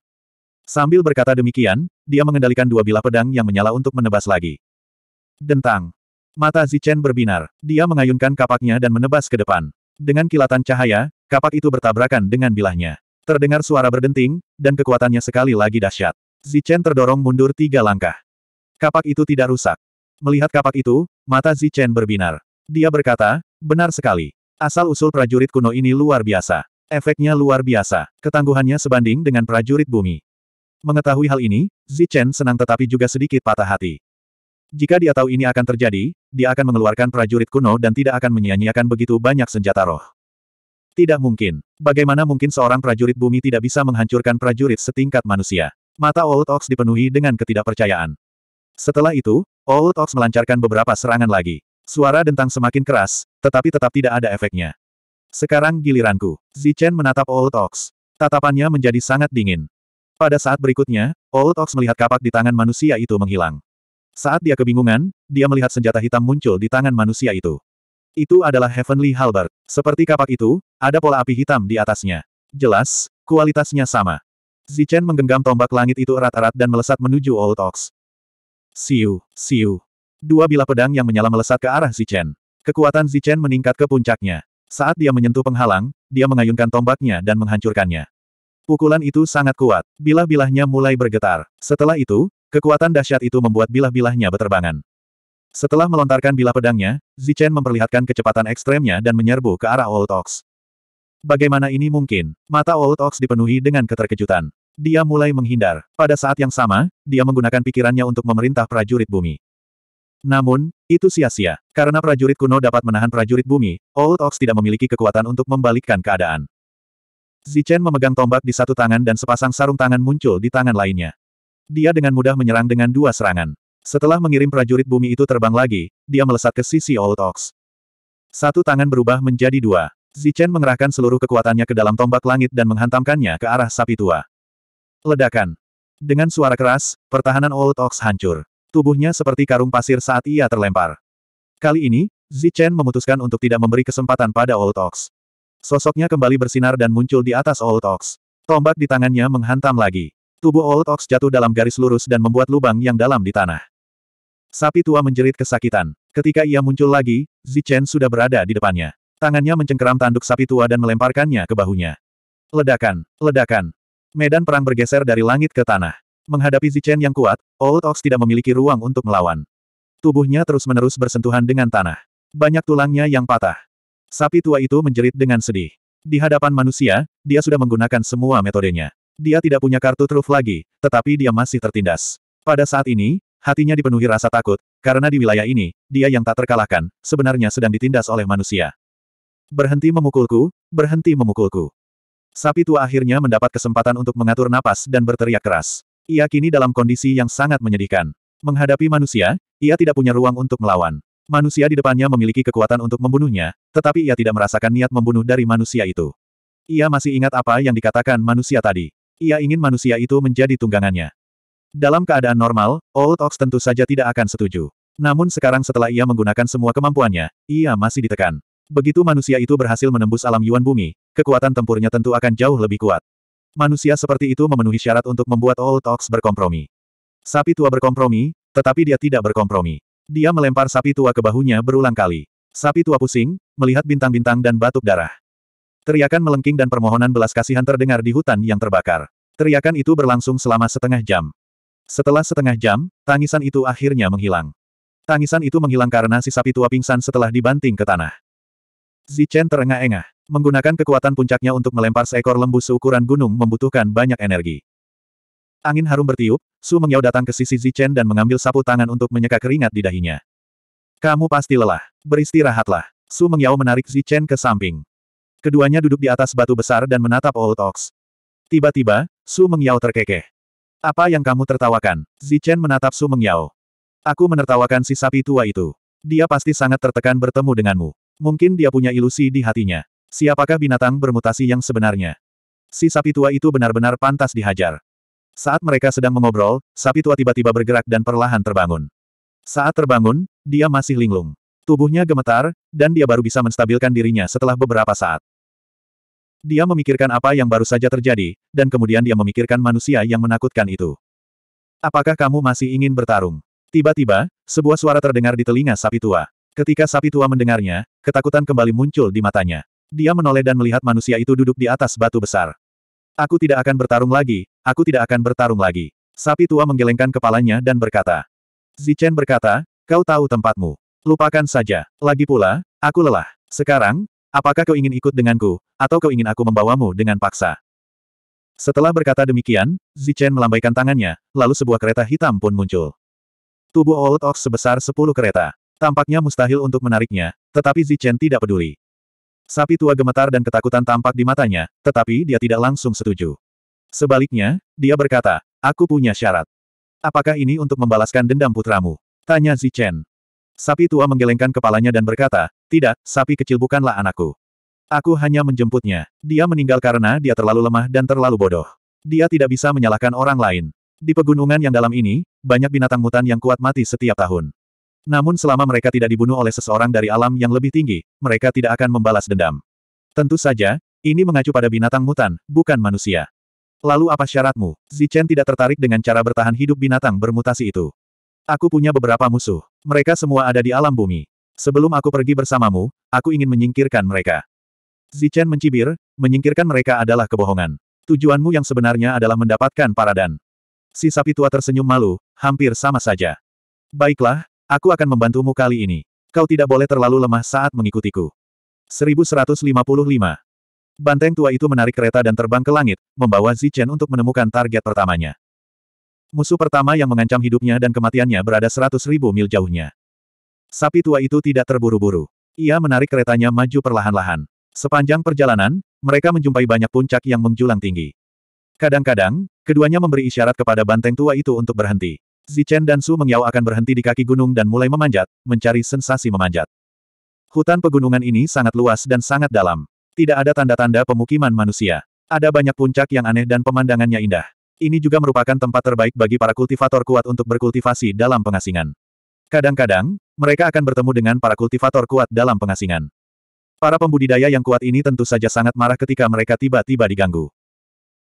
Sambil berkata demikian, dia mengendalikan dua bilah pedang yang menyala untuk menebas lagi. Dentang. Mata Zichen berbinar. Dia mengayunkan kapaknya dan menebas ke depan. Dengan kilatan cahaya, kapak itu bertabrakan dengan bilahnya. Terdengar suara berdenting, dan kekuatannya sekali lagi dahsyat. Zichen terdorong mundur tiga langkah. Kapak itu tidak rusak. Melihat kapak itu, mata Zichen berbinar. Dia berkata, benar sekali. Asal-usul prajurit kuno ini luar biasa. Efeknya luar biasa. Ketangguhannya sebanding dengan prajurit bumi. Mengetahui hal ini, Zichen senang tetapi juga sedikit patah hati. Jika dia tahu ini akan terjadi, dia akan mengeluarkan prajurit kuno dan tidak akan menyia-nyiakan begitu banyak senjata roh. Tidak mungkin. Bagaimana mungkin seorang prajurit bumi tidak bisa menghancurkan prajurit setingkat manusia? Mata Old Ox dipenuhi dengan ketidakpercayaan. Setelah itu, Old Ox melancarkan beberapa serangan lagi. Suara dentang semakin keras, tetapi tetap tidak ada efeknya. Sekarang giliranku. Zichen menatap Old Ox. Tatapannya menjadi sangat dingin. Pada saat berikutnya, Old Ox melihat kapak di tangan manusia itu menghilang. Saat dia kebingungan, dia melihat senjata hitam muncul di tangan manusia itu. Itu adalah Heavenly Halberd. Seperti kapak itu, ada pola api hitam di atasnya. Jelas, kualitasnya sama. Zichen menggenggam tombak langit itu erat-erat dan melesat menuju Old Ox. Siu, siu. Dua bilah pedang yang menyala melesat ke arah Zichen. Kekuatan Zichen meningkat ke puncaknya. Saat dia menyentuh penghalang, dia mengayunkan tombaknya dan menghancurkannya. Pukulan itu sangat kuat. Bilah-bilahnya mulai bergetar. Setelah itu, kekuatan dahsyat itu membuat bilah-bilahnya berterbangan. Setelah melontarkan bilah pedangnya, Zichen memperlihatkan kecepatan ekstremnya dan menyerbu ke arah Old Ox. Bagaimana ini mungkin? Mata Old Ox dipenuhi dengan keterkejutan. Dia mulai menghindar. Pada saat yang sama, dia menggunakan pikirannya untuk memerintah prajurit bumi. Namun, itu sia-sia. Karena prajurit kuno dapat menahan prajurit bumi, Old Ox tidak memiliki kekuatan untuk membalikkan keadaan. Zichen memegang tombak di satu tangan dan sepasang sarung tangan muncul di tangan lainnya. Dia dengan mudah menyerang dengan dua serangan. Setelah mengirim prajurit bumi itu terbang lagi, dia melesat ke sisi Old Ox. Satu tangan berubah menjadi dua. Zichen mengerahkan seluruh kekuatannya ke dalam tombak langit dan menghantamkannya ke arah sapi tua. Ledakan. Dengan suara keras, pertahanan Old Ox hancur. Tubuhnya seperti karung pasir saat ia terlempar. Kali ini, Zichen memutuskan untuk tidak memberi kesempatan pada Old Ox. Sosoknya kembali bersinar dan muncul di atas Old Ox. Tombak di tangannya menghantam lagi. Tubuh Old Ox jatuh dalam garis lurus dan membuat lubang yang dalam di tanah. Sapi tua menjerit kesakitan. Ketika ia muncul lagi, Zichen sudah berada di depannya. Tangannya mencengkeram tanduk sapi tua dan melemparkannya ke bahunya. Ledakan, ledakan. Medan perang bergeser dari langit ke tanah. Menghadapi Zichen yang kuat, Old Ox tidak memiliki ruang untuk melawan. Tubuhnya terus-menerus bersentuhan dengan tanah. Banyak tulangnya yang patah. Sapi tua itu menjerit dengan sedih. Di hadapan manusia, dia sudah menggunakan semua metodenya. Dia tidak punya kartu truf lagi, tetapi dia masih tertindas. Pada saat ini, Hatinya dipenuhi rasa takut, karena di wilayah ini, dia yang tak terkalahkan, sebenarnya sedang ditindas oleh manusia. Berhenti memukulku, berhenti memukulku. Sapi tua akhirnya mendapat kesempatan untuk mengatur napas dan berteriak keras. Ia kini dalam kondisi yang sangat menyedihkan. Menghadapi manusia, ia tidak punya ruang untuk melawan. Manusia di depannya memiliki kekuatan untuk membunuhnya, tetapi ia tidak merasakan niat membunuh dari manusia itu. Ia masih ingat apa yang dikatakan manusia tadi. Ia ingin manusia itu menjadi tunggangannya. Dalam keadaan normal, Old Ox tentu saja tidak akan setuju. Namun sekarang setelah ia menggunakan semua kemampuannya, ia masih ditekan. Begitu manusia itu berhasil menembus alam Yuan Bumi, kekuatan tempurnya tentu akan jauh lebih kuat. Manusia seperti itu memenuhi syarat untuk membuat Old Ox berkompromi. Sapi tua berkompromi, tetapi dia tidak berkompromi. Dia melempar sapi tua ke bahunya berulang kali. Sapi tua pusing, melihat bintang-bintang dan batuk darah. Teriakan melengking dan permohonan belas kasihan terdengar di hutan yang terbakar. Teriakan itu berlangsung selama setengah jam. Setelah setengah jam, tangisan itu akhirnya menghilang. Tangisan itu menghilang karena si sapi tua pingsan setelah dibanting ke tanah. Zichen terengah-engah. Menggunakan kekuatan puncaknya untuk melempar seekor lembu seukuran gunung membutuhkan banyak energi. Angin harum bertiup, Su Mengyao datang ke sisi Zichen dan mengambil sapu tangan untuk menyeka keringat di dahinya. Kamu pasti lelah. Beristirahatlah. Su Mengyao menarik Zichen ke samping. Keduanya duduk di atas batu besar dan menatap Old Ox. Tiba-tiba, Su Mengyao terkekeh. Apa yang kamu tertawakan? Zichen menatap Su Mengyao. Aku menertawakan si sapi tua itu. Dia pasti sangat tertekan bertemu denganmu. Mungkin dia punya ilusi di hatinya. Siapakah binatang bermutasi yang sebenarnya? Si sapi tua itu benar-benar pantas dihajar. Saat mereka sedang mengobrol, sapi tua tiba-tiba bergerak dan perlahan terbangun. Saat terbangun, dia masih linglung. Tubuhnya gemetar, dan dia baru bisa menstabilkan dirinya setelah beberapa saat. Dia memikirkan apa yang baru saja terjadi, dan kemudian dia memikirkan manusia yang menakutkan itu. Apakah kamu masih ingin bertarung? Tiba-tiba, sebuah suara terdengar di telinga sapi tua. Ketika sapi tua mendengarnya, ketakutan kembali muncul di matanya. Dia menoleh dan melihat manusia itu duduk di atas batu besar. Aku tidak akan bertarung lagi, aku tidak akan bertarung lagi. Sapi tua menggelengkan kepalanya dan berkata. Zichen berkata, kau tahu tempatmu. Lupakan saja. Lagi pula, aku lelah. Sekarang, Apakah kau ingin ikut denganku, atau kau ingin aku membawamu dengan paksa? Setelah berkata demikian, Zichen melambaikan tangannya, lalu sebuah kereta hitam pun muncul. Tubuh Old Ox sebesar sepuluh kereta. Tampaknya mustahil untuk menariknya, tetapi Zichen tidak peduli. Sapi tua gemetar dan ketakutan tampak di matanya, tetapi dia tidak langsung setuju. Sebaliknya, dia berkata, aku punya syarat. Apakah ini untuk membalaskan dendam putramu? Tanya Zichen. Sapi tua menggelengkan kepalanya dan berkata, tidak, sapi kecil bukanlah anakku. Aku hanya menjemputnya. Dia meninggal karena dia terlalu lemah dan terlalu bodoh. Dia tidak bisa menyalahkan orang lain. Di pegunungan yang dalam ini, banyak binatang mutan yang kuat mati setiap tahun. Namun selama mereka tidak dibunuh oleh seseorang dari alam yang lebih tinggi, mereka tidak akan membalas dendam. Tentu saja, ini mengacu pada binatang mutan, bukan manusia. Lalu apa syaratmu? Zichen tidak tertarik dengan cara bertahan hidup binatang bermutasi itu. Aku punya beberapa musuh. Mereka semua ada di alam bumi. Sebelum aku pergi bersamamu, aku ingin menyingkirkan mereka. Zichen mencibir, menyingkirkan mereka adalah kebohongan. Tujuanmu yang sebenarnya adalah mendapatkan paradan. Si sapi tua tersenyum malu, hampir sama saja. Baiklah, aku akan membantumu kali ini. Kau tidak boleh terlalu lemah saat mengikutiku. 1155 Banteng tua itu menarik kereta dan terbang ke langit, membawa Zichen untuk menemukan target pertamanya. Musuh pertama yang mengancam hidupnya dan kematiannya berada 100.000 mil jauhnya. Sapi tua itu tidak terburu-buru. Ia menarik keretanya maju perlahan-lahan. Sepanjang perjalanan, mereka menjumpai banyak puncak yang menjulang tinggi. Kadang-kadang, keduanya memberi isyarat kepada banteng tua itu untuk berhenti. Zichen dan Su Mengyao akan berhenti di kaki gunung dan mulai memanjat, mencari sensasi memanjat. Hutan pegunungan ini sangat luas dan sangat dalam. Tidak ada tanda-tanda pemukiman manusia. Ada banyak puncak yang aneh dan pemandangannya indah. Ini juga merupakan tempat terbaik bagi para kultivator kuat untuk berkultivasi dalam pengasingan. Kadang-kadang, mereka akan bertemu dengan para kultivator kuat dalam pengasingan. Para pembudidaya yang kuat ini tentu saja sangat marah ketika mereka tiba-tiba diganggu.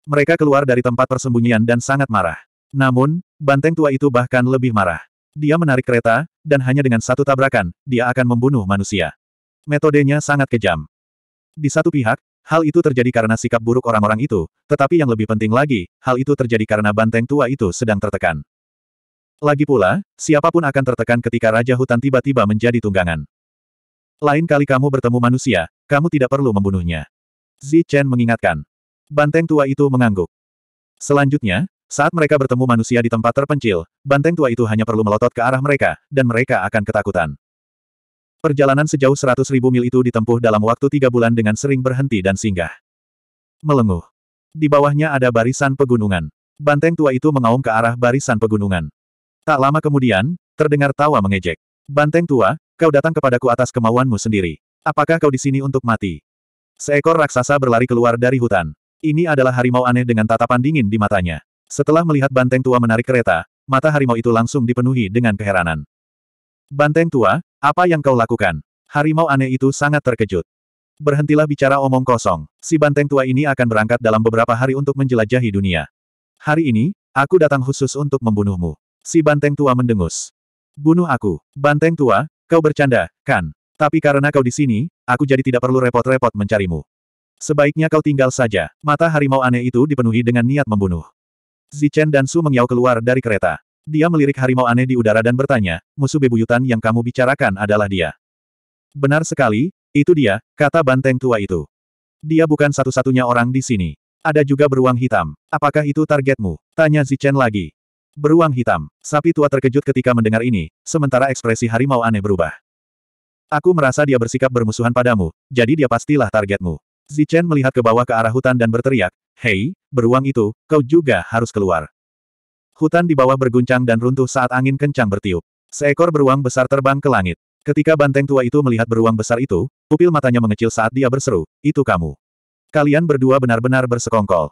Mereka keluar dari tempat persembunyian dan sangat marah. Namun, banteng tua itu bahkan lebih marah. Dia menarik kereta, dan hanya dengan satu tabrakan, dia akan membunuh manusia. Metodenya sangat kejam. Di satu pihak, hal itu terjadi karena sikap buruk orang-orang itu, tetapi yang lebih penting lagi, hal itu terjadi karena banteng tua itu sedang tertekan. Lagi pula, siapapun akan tertekan ketika Raja Hutan tiba-tiba menjadi tunggangan. Lain kali kamu bertemu manusia, kamu tidak perlu membunuhnya. Zi Chen mengingatkan. Banteng tua itu mengangguk. Selanjutnya, saat mereka bertemu manusia di tempat terpencil, banteng tua itu hanya perlu melotot ke arah mereka, dan mereka akan ketakutan. Perjalanan sejauh seratus ribu mil itu ditempuh dalam waktu tiga bulan dengan sering berhenti dan singgah. Melenguh. Di bawahnya ada barisan pegunungan. Banteng tua itu mengaum ke arah barisan pegunungan. Tak lama kemudian, terdengar tawa mengejek. Banteng tua, kau datang kepadaku atas kemauanmu sendiri. Apakah kau di sini untuk mati? Seekor raksasa berlari keluar dari hutan. Ini adalah harimau aneh dengan tatapan dingin di matanya. Setelah melihat banteng tua menarik kereta, mata harimau itu langsung dipenuhi dengan keheranan. Banteng tua, apa yang kau lakukan? Harimau aneh itu sangat terkejut. Berhentilah bicara omong kosong. Si banteng tua ini akan berangkat dalam beberapa hari untuk menjelajahi dunia. Hari ini, aku datang khusus untuk membunuhmu. Si banteng tua mendengus. Bunuh aku. Banteng tua, kau bercanda, kan? Tapi karena kau di sini, aku jadi tidak perlu repot-repot mencarimu. Sebaiknya kau tinggal saja. Mata harimau aneh itu dipenuhi dengan niat membunuh. Zichen dan Su mengiau keluar dari kereta. Dia melirik harimau aneh di udara dan bertanya, musuh bebuyutan yang kamu bicarakan adalah dia. Benar sekali, itu dia, kata banteng tua itu. Dia bukan satu-satunya orang di sini. Ada juga beruang hitam. Apakah itu targetmu? Tanya Zichen lagi. Beruang hitam. Sapi tua terkejut ketika mendengar ini, sementara ekspresi harimau aneh berubah. Aku merasa dia bersikap bermusuhan padamu, jadi dia pastilah targetmu. Zichen melihat ke bawah ke arah hutan dan berteriak, Hei, beruang itu, kau juga harus keluar. Hutan di bawah berguncang dan runtuh saat angin kencang bertiup. Seekor beruang besar terbang ke langit. Ketika banteng tua itu melihat beruang besar itu, pupil matanya mengecil saat dia berseru, itu kamu. Kalian berdua benar-benar bersekongkol.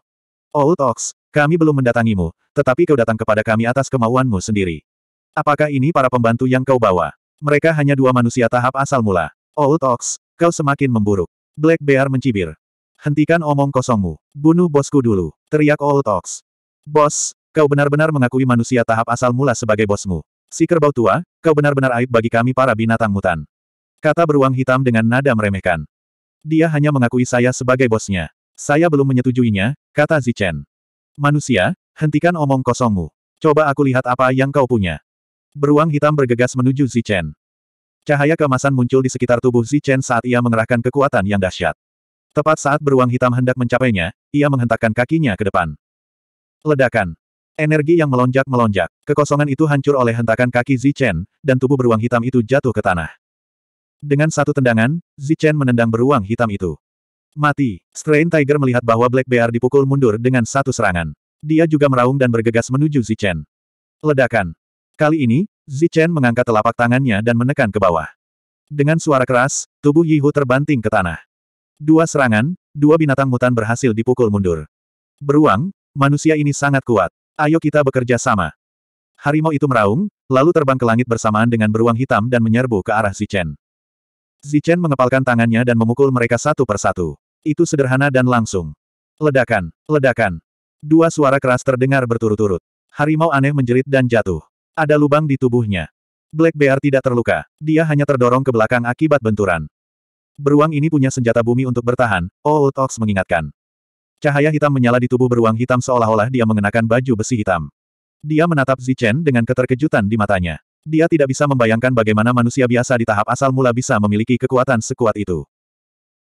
Old Ox, kami belum mendatangimu, tetapi kau datang kepada kami atas kemauanmu sendiri. Apakah ini para pembantu yang kau bawa? Mereka hanya dua manusia tahap asal mula. Old Ox, kau semakin memburuk. Black Bear mencibir. Hentikan omong kosongmu. Bunuh bosku dulu. Teriak Old Ox. Bos, kau benar-benar mengakui manusia tahap asal mula sebagai bosmu. Si kerbau tua, kau benar-benar aib bagi kami para binatang mutan. Kata beruang hitam dengan nada meremehkan. Dia hanya mengakui saya sebagai bosnya. Saya belum menyetujuinya, kata Zichen. Manusia, hentikan omong kosongmu. Coba aku lihat apa yang kau punya. Beruang hitam bergegas menuju Zichen. Cahaya kemasan muncul di sekitar tubuh Zichen saat ia mengerahkan kekuatan yang dahsyat. Tepat saat beruang hitam hendak mencapainya, ia menghentakkan kakinya ke depan. Ledakan. Energi yang melonjak-melonjak, kekosongan itu hancur oleh hentakan kaki Zichen, dan tubuh beruang hitam itu jatuh ke tanah. Dengan satu tendangan, Zichen menendang beruang hitam itu. Mati. Strain Tiger melihat bahwa Black Bear dipukul mundur dengan satu serangan. Dia juga meraung dan bergegas menuju Zichen. Ledakan. Kali ini, Zichen mengangkat telapak tangannya dan menekan ke bawah. Dengan suara keras, tubuh Yihu terbanting ke tanah. Dua serangan, dua binatang mutan berhasil dipukul mundur. Beruang, manusia ini sangat kuat. Ayo kita bekerja sama. Harimau itu meraung, lalu terbang ke langit bersamaan dengan beruang hitam dan menyerbu ke arah Zichen. Zichen mengepalkan tangannya dan memukul mereka satu persatu. Itu sederhana dan langsung. Ledakan, ledakan. Dua suara keras terdengar berturut-turut. Harimau aneh menjerit dan jatuh. Ada lubang di tubuhnya. Black Bear tidak terluka. Dia hanya terdorong ke belakang akibat benturan. Beruang ini punya senjata bumi untuk bertahan, Old Ox mengingatkan. Cahaya hitam menyala di tubuh beruang hitam seolah-olah dia mengenakan baju besi hitam. Dia menatap Zichen dengan keterkejutan di matanya. Dia tidak bisa membayangkan bagaimana manusia biasa di tahap asal mula bisa memiliki kekuatan sekuat itu.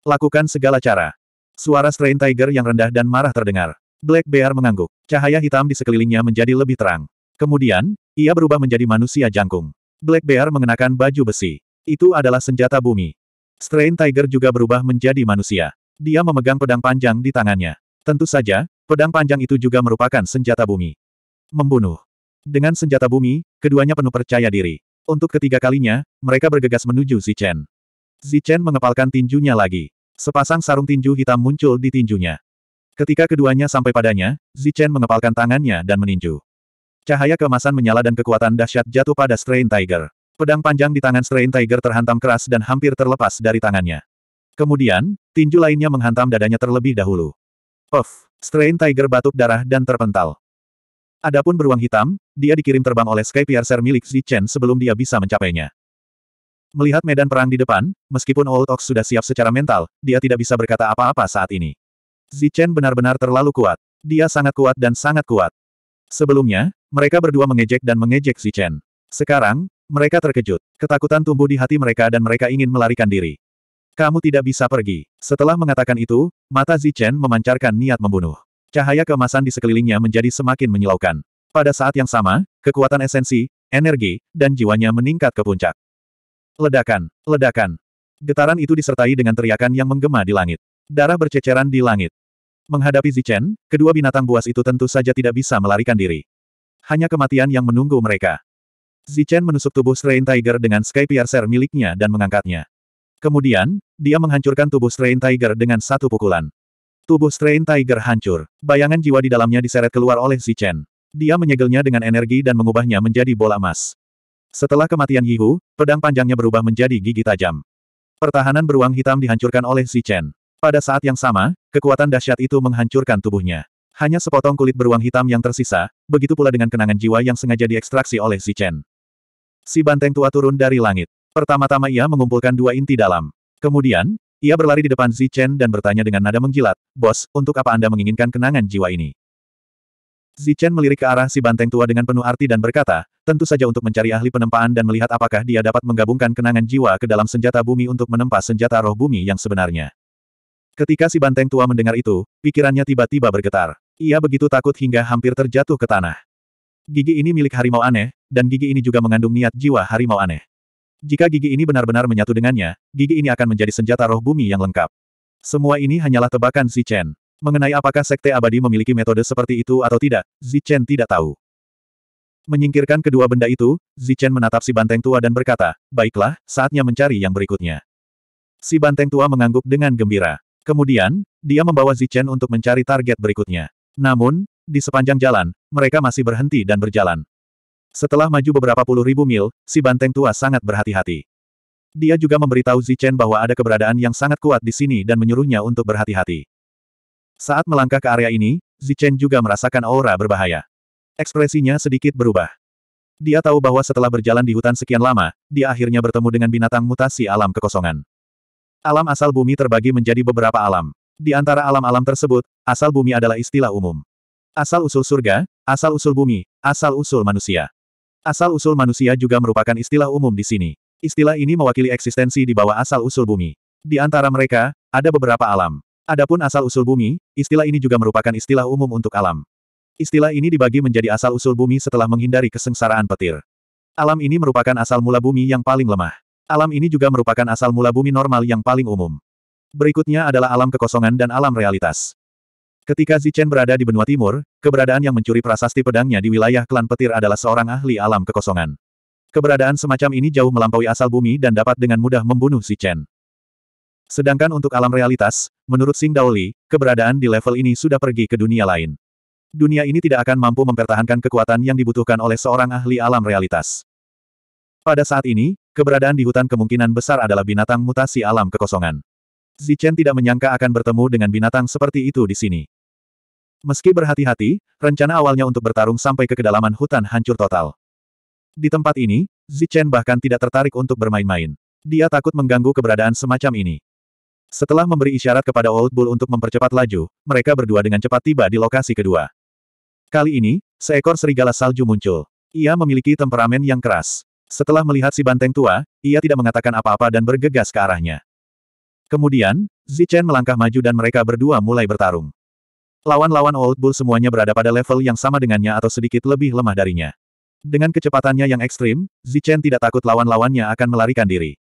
Lakukan segala cara. Suara Strain Tiger yang rendah dan marah terdengar. Black Bear mengangguk. Cahaya hitam di sekelilingnya menjadi lebih terang. Kemudian, ia berubah menjadi manusia jangkung. Black Bear mengenakan baju besi. Itu adalah senjata bumi. Strain Tiger juga berubah menjadi manusia. Dia memegang pedang panjang di tangannya. Tentu saja, pedang panjang itu juga merupakan senjata bumi. Membunuh. Dengan senjata bumi, keduanya penuh percaya diri. Untuk ketiga kalinya, mereka bergegas menuju Zichen. Zichen mengepalkan tinjunya lagi. Sepasang sarung tinju hitam muncul di tinjunya. Ketika keduanya sampai padanya, Zichen mengepalkan tangannya dan meninju. Cahaya kemasan menyala dan kekuatan dahsyat jatuh pada Strain Tiger. Pedang panjang di tangan Strain Tiger terhantam keras dan hampir terlepas dari tangannya. Kemudian, tinju lainnya menghantam dadanya terlebih dahulu. Puff! Strain Tiger batuk darah dan terpental. Adapun beruang hitam, dia dikirim terbang oleh Sky Piercer milik Zichen sebelum dia bisa mencapainya. Melihat medan perang di depan, meskipun Old Ox sudah siap secara mental, dia tidak bisa berkata apa-apa saat ini. Zichen benar-benar terlalu kuat. Dia sangat kuat dan sangat kuat. Sebelumnya, mereka berdua mengejek dan mengejek Zichen. Sekarang, mereka terkejut. Ketakutan tumbuh di hati mereka dan mereka ingin melarikan diri. Kamu tidak bisa pergi. Setelah mengatakan itu, mata Zichen memancarkan niat membunuh. Cahaya keemasan di sekelilingnya menjadi semakin menyilaukan. Pada saat yang sama, kekuatan esensi, energi, dan jiwanya meningkat ke puncak. Ledakan, ledakan. Getaran itu disertai dengan teriakan yang menggema di langit. Darah berceceran di langit. Menghadapi Zichen, kedua binatang buas itu tentu saja tidak bisa melarikan diri. Hanya kematian yang menunggu mereka. Zichen menusuk tubuh Strain Tiger dengan Sky Piercer miliknya dan mengangkatnya. Kemudian, dia menghancurkan tubuh Strain Tiger dengan satu pukulan. Tubuh Strain Tiger hancur. Bayangan jiwa di dalamnya diseret keluar oleh Zichen. Dia menyegelnya dengan energi dan mengubahnya menjadi bola emas. Setelah kematian Yihu, pedang panjangnya berubah menjadi gigi tajam. Pertahanan beruang hitam dihancurkan oleh Si Chen. Pada saat yang sama, kekuatan dahsyat itu menghancurkan tubuhnya. Hanya sepotong kulit beruang hitam yang tersisa, begitu pula dengan kenangan jiwa yang sengaja diekstraksi oleh Si Chen. Si banteng tua turun dari langit. Pertama-tama ia mengumpulkan dua inti dalam. Kemudian, ia berlari di depan Zi Chen dan bertanya dengan nada menggilat, Bos, untuk apa Anda menginginkan kenangan jiwa ini? Zichen melirik ke arah si banteng tua dengan penuh arti dan berkata, Tentu saja untuk mencari ahli penempaan dan melihat apakah dia dapat menggabungkan kenangan jiwa ke dalam senjata bumi untuk menempa senjata roh bumi yang sebenarnya. Ketika si banteng tua mendengar itu, pikirannya tiba-tiba bergetar. Ia begitu takut hingga hampir terjatuh ke tanah. Gigi ini milik harimau aneh, dan gigi ini juga mengandung niat jiwa harimau aneh. Jika gigi ini benar-benar menyatu dengannya, gigi ini akan menjadi senjata roh bumi yang lengkap. Semua ini hanyalah tebakan zichen. Mengenai apakah Sekte Abadi memiliki metode seperti itu atau tidak, Zichen tidak tahu. Menyingkirkan kedua benda itu, Zichen menatap si banteng tua dan berkata, baiklah, saatnya mencari yang berikutnya. Si banteng tua mengangguk dengan gembira. Kemudian, dia membawa Zichen untuk mencari target berikutnya. Namun, di sepanjang jalan, mereka masih berhenti dan berjalan. Setelah maju beberapa puluh ribu mil, si banteng tua sangat berhati-hati. Dia juga memberitahu Zichen bahwa ada keberadaan yang sangat kuat di sini dan menyuruhnya untuk berhati-hati. Saat melangkah ke area ini, Zichen juga merasakan aura berbahaya. Ekspresinya sedikit berubah. Dia tahu bahwa setelah berjalan di hutan sekian lama, dia akhirnya bertemu dengan binatang mutasi alam kekosongan. Alam asal bumi terbagi menjadi beberapa alam. Di antara alam-alam tersebut, asal bumi adalah istilah umum. Asal-usul surga, asal-usul bumi, asal-usul manusia. Asal-usul manusia juga merupakan istilah umum di sini. Istilah ini mewakili eksistensi di bawah asal-usul bumi. Di antara mereka, ada beberapa alam. Adapun asal-usul bumi, istilah ini juga merupakan istilah umum untuk alam. Istilah ini dibagi menjadi asal-usul bumi setelah menghindari kesengsaraan petir. Alam ini merupakan asal mula bumi yang paling lemah. Alam ini juga merupakan asal mula bumi normal yang paling umum. Berikutnya adalah alam kekosongan dan alam realitas. Ketika Zichen berada di benua timur, keberadaan yang mencuri prasasti pedangnya di wilayah klan petir adalah seorang ahli alam kekosongan. Keberadaan semacam ini jauh melampaui asal bumi dan dapat dengan mudah membunuh Zichen. Sedangkan untuk alam realitas, menurut Sing Daoli, keberadaan di level ini sudah pergi ke dunia lain dunia ini tidak akan mampu mempertahankan kekuatan yang dibutuhkan oleh seorang ahli alam realitas. Pada saat ini, keberadaan di hutan kemungkinan besar adalah binatang mutasi alam kekosongan. Zichen tidak menyangka akan bertemu dengan binatang seperti itu di sini. Meski berhati-hati, rencana awalnya untuk bertarung sampai ke kedalaman hutan hancur total. Di tempat ini, Zichen bahkan tidak tertarik untuk bermain-main. Dia takut mengganggu keberadaan semacam ini. Setelah memberi isyarat kepada Old Bull untuk mempercepat laju, mereka berdua dengan cepat tiba di lokasi kedua. Kali ini, seekor serigala salju muncul. Ia memiliki temperamen yang keras. Setelah melihat si banteng tua, ia tidak mengatakan apa-apa dan bergegas ke arahnya. Kemudian, Zichen melangkah maju dan mereka berdua mulai bertarung. Lawan-lawan Old Bull semuanya berada pada level yang sama dengannya atau sedikit lebih lemah darinya. Dengan kecepatannya yang ekstrim, Zichen tidak takut lawan-lawannya akan melarikan diri.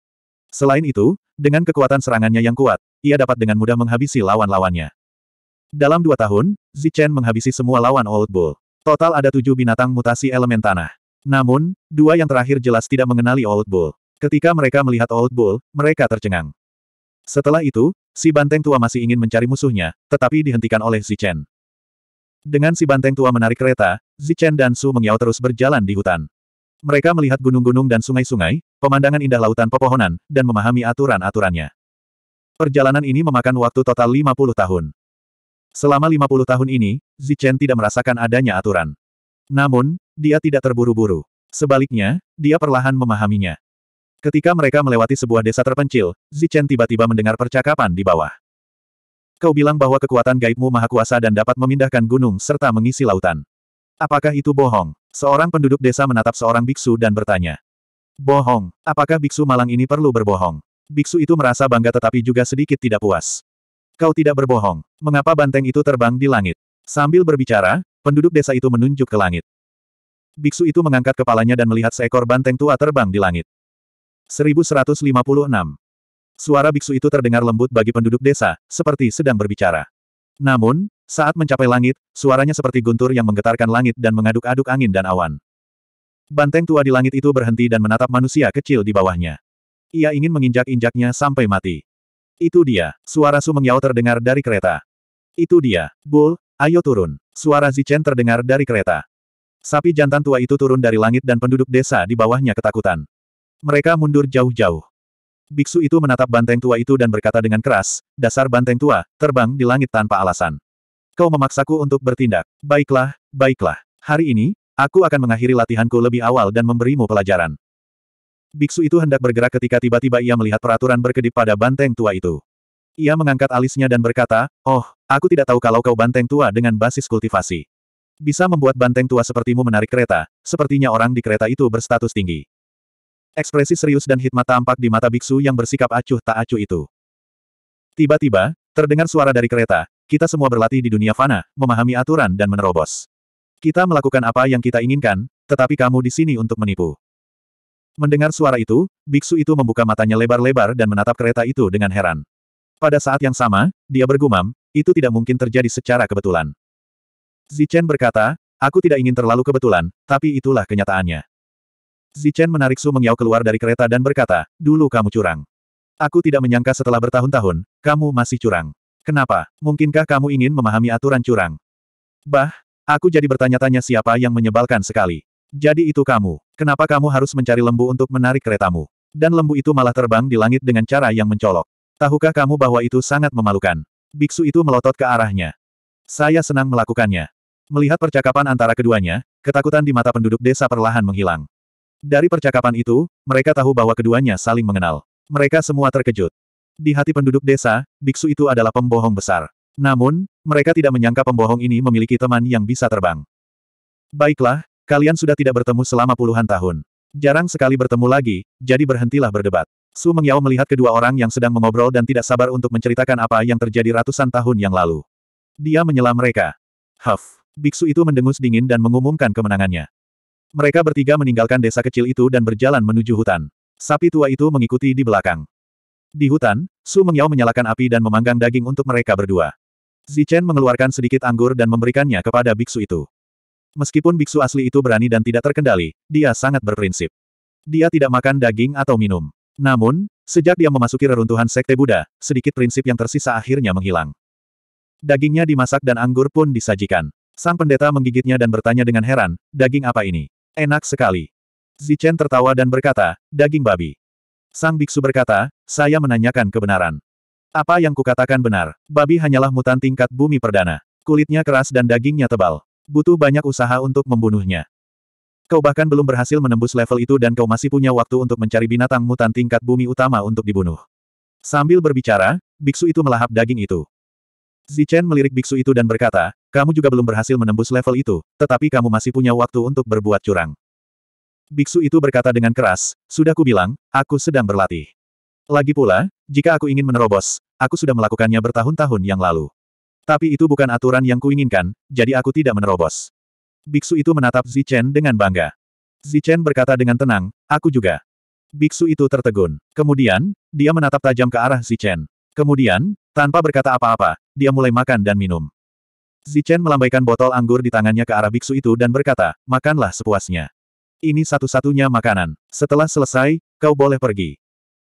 Selain itu, dengan kekuatan serangannya yang kuat, ia dapat dengan mudah menghabisi lawan-lawannya. Dalam dua tahun, Zichen menghabisi semua lawan Old Bull. Total ada tujuh binatang mutasi elemen tanah. Namun, dua yang terakhir jelas tidak mengenali Old Bull. Ketika mereka melihat Old Bull, mereka tercengang. Setelah itu, si banteng tua masih ingin mencari musuhnya, tetapi dihentikan oleh Zichen. Dengan si banteng tua menarik kereta, Zichen dan Su Mengyao terus berjalan di hutan. Mereka melihat gunung-gunung dan sungai-sungai, pemandangan indah lautan pepohonan, dan memahami aturan-aturannya. Perjalanan ini memakan waktu total 50 tahun. Selama 50 tahun ini, Zichen tidak merasakan adanya aturan. Namun, dia tidak terburu-buru. Sebaliknya, dia perlahan memahaminya. Ketika mereka melewati sebuah desa terpencil, Zichen tiba-tiba mendengar percakapan di bawah. Kau bilang bahwa kekuatan gaibmu maha kuasa dan dapat memindahkan gunung serta mengisi lautan. Apakah itu bohong? Seorang penduduk desa menatap seorang biksu dan bertanya. Bohong, apakah biksu malang ini perlu berbohong? Biksu itu merasa bangga tetapi juga sedikit tidak puas. Kau tidak berbohong. Mengapa banteng itu terbang di langit? Sambil berbicara, penduduk desa itu menunjuk ke langit. Biksu itu mengangkat kepalanya dan melihat seekor banteng tua terbang di langit. 1156. Suara biksu itu terdengar lembut bagi penduduk desa, seperti sedang berbicara. Namun, saat mencapai langit, suaranya seperti guntur yang menggetarkan langit dan mengaduk-aduk angin dan awan. Banteng tua di langit itu berhenti dan menatap manusia kecil di bawahnya. Ia ingin menginjak-injaknya sampai mati. Itu dia. Suara Su Mengyao terdengar dari kereta. Itu dia. Bull, ayo turun. Suara Zichen terdengar dari kereta. Sapi jantan tua itu turun dari langit dan penduduk desa di bawahnya ketakutan. Mereka mundur jauh-jauh. Biksu itu menatap banteng tua itu dan berkata dengan keras, dasar banteng tua, terbang di langit tanpa alasan. Kau memaksaku untuk bertindak. Baiklah, baiklah. Hari ini, aku akan mengakhiri latihanku lebih awal dan memberimu pelajaran. Biksu itu hendak bergerak ketika tiba-tiba ia melihat peraturan berkedip pada banteng tua itu. Ia mengangkat alisnya dan berkata, Oh, aku tidak tahu kalau kau banteng tua dengan basis kultivasi. Bisa membuat banteng tua sepertimu menarik kereta, sepertinya orang di kereta itu berstatus tinggi. Ekspresi serius dan hikmat tampak di mata biksu yang bersikap acuh tak acuh itu. Tiba-tiba, terdengar suara dari kereta, kita semua berlatih di dunia fana, memahami aturan dan menerobos. Kita melakukan apa yang kita inginkan, tetapi kamu di sini untuk menipu. Mendengar suara itu, biksu itu membuka matanya lebar-lebar dan menatap kereta itu dengan heran. Pada saat yang sama, dia bergumam, itu tidak mungkin terjadi secara kebetulan. Zichen berkata, aku tidak ingin terlalu kebetulan, tapi itulah kenyataannya. Zichen menarik Su Mengyao keluar dari kereta dan berkata, dulu kamu curang. Aku tidak menyangka setelah bertahun-tahun, kamu masih curang. Kenapa? Mungkinkah kamu ingin memahami aturan curang? Bah, aku jadi bertanya-tanya siapa yang menyebalkan sekali. Jadi itu kamu. Kenapa kamu harus mencari lembu untuk menarik keretamu? Dan lembu itu malah terbang di langit dengan cara yang mencolok. Tahukah kamu bahwa itu sangat memalukan? Biksu itu melotot ke arahnya. Saya senang melakukannya. Melihat percakapan antara keduanya, ketakutan di mata penduduk desa perlahan menghilang. Dari percakapan itu, mereka tahu bahwa keduanya saling mengenal. Mereka semua terkejut. Di hati penduduk desa, biksu itu adalah pembohong besar. Namun, mereka tidak menyangka pembohong ini memiliki teman yang bisa terbang. Baiklah, Kalian sudah tidak bertemu selama puluhan tahun. Jarang sekali bertemu lagi, jadi berhentilah berdebat. Su Mengyao melihat kedua orang yang sedang mengobrol dan tidak sabar untuk menceritakan apa yang terjadi ratusan tahun yang lalu. Dia menyela mereka. Huff. Biksu itu mendengus dingin dan mengumumkan kemenangannya. Mereka bertiga meninggalkan desa kecil itu dan berjalan menuju hutan. Sapi tua itu mengikuti di belakang. Di hutan, Su Mengyao menyalakan api dan memanggang daging untuk mereka berdua. Zichen mengeluarkan sedikit anggur dan memberikannya kepada biksu itu. Meskipun biksu asli itu berani dan tidak terkendali, dia sangat berprinsip. Dia tidak makan daging atau minum. Namun, sejak dia memasuki reruntuhan Sekte Buddha, sedikit prinsip yang tersisa akhirnya menghilang. Dagingnya dimasak dan anggur pun disajikan. Sang pendeta menggigitnya dan bertanya dengan heran, daging apa ini? Enak sekali. Zichen tertawa dan berkata, daging babi. Sang biksu berkata, saya menanyakan kebenaran. Apa yang kukatakan benar, babi hanyalah mutan tingkat bumi perdana. Kulitnya keras dan dagingnya tebal. Butuh banyak usaha untuk membunuhnya. Kau bahkan belum berhasil menembus level itu dan kau masih punya waktu untuk mencari binatang mutan tingkat bumi utama untuk dibunuh. Sambil berbicara, biksu itu melahap daging itu. Zichen melirik biksu itu dan berkata, kamu juga belum berhasil menembus level itu, tetapi kamu masih punya waktu untuk berbuat curang. Biksu itu berkata dengan keras, sudah kubilang, aku sedang berlatih. Lagi pula, jika aku ingin menerobos, aku sudah melakukannya bertahun-tahun yang lalu. Tapi itu bukan aturan yang kuinginkan, jadi aku tidak menerobos. Biksu itu menatap Zichen dengan bangga. Zichen berkata dengan tenang, aku juga. Biksu itu tertegun. Kemudian, dia menatap tajam ke arah Zichen. Kemudian, tanpa berkata apa-apa, dia mulai makan dan minum. Zichen melambaikan botol anggur di tangannya ke arah biksu itu dan berkata, makanlah sepuasnya. Ini satu-satunya makanan. Setelah selesai, kau boleh pergi.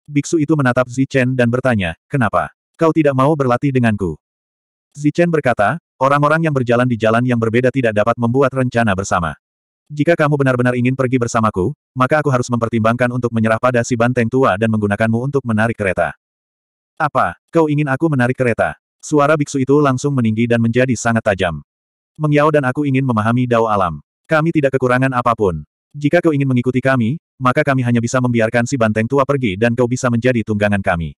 Biksu itu menatap Zichen dan bertanya, kenapa? Kau tidak mau berlatih denganku. Zichen berkata, orang-orang yang berjalan di jalan yang berbeda tidak dapat membuat rencana bersama. Jika kamu benar-benar ingin pergi bersamaku, maka aku harus mempertimbangkan untuk menyerah pada si banteng tua dan menggunakanmu untuk menarik kereta. Apa, kau ingin aku menarik kereta? Suara biksu itu langsung meninggi dan menjadi sangat tajam. Mengyao dan aku ingin memahami dao alam. Kami tidak kekurangan apapun. Jika kau ingin mengikuti kami, maka kami hanya bisa membiarkan si banteng tua pergi dan kau bisa menjadi tunggangan kami.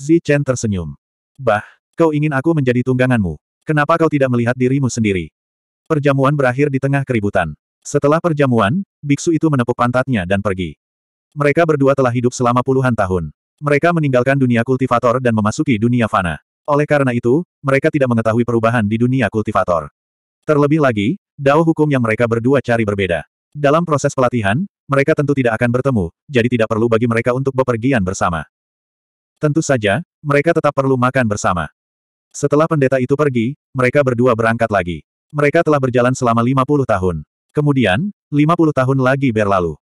Zichen tersenyum. Bah, Kau ingin aku menjadi tungganganmu. Kenapa kau tidak melihat dirimu sendiri? Perjamuan berakhir di tengah keributan. Setelah perjamuan, biksu itu menepuk pantatnya dan pergi. Mereka berdua telah hidup selama puluhan tahun. Mereka meninggalkan dunia kultivator dan memasuki dunia fana. Oleh karena itu, mereka tidak mengetahui perubahan di dunia kultivator. Terlebih lagi, dao hukum yang mereka berdua cari berbeda. Dalam proses pelatihan, mereka tentu tidak akan bertemu, jadi tidak perlu bagi mereka untuk bepergian bersama. Tentu saja, mereka tetap perlu makan bersama. Setelah pendeta itu pergi, mereka berdua berangkat lagi. Mereka telah berjalan selama 50 tahun. Kemudian, 50 tahun lagi berlalu.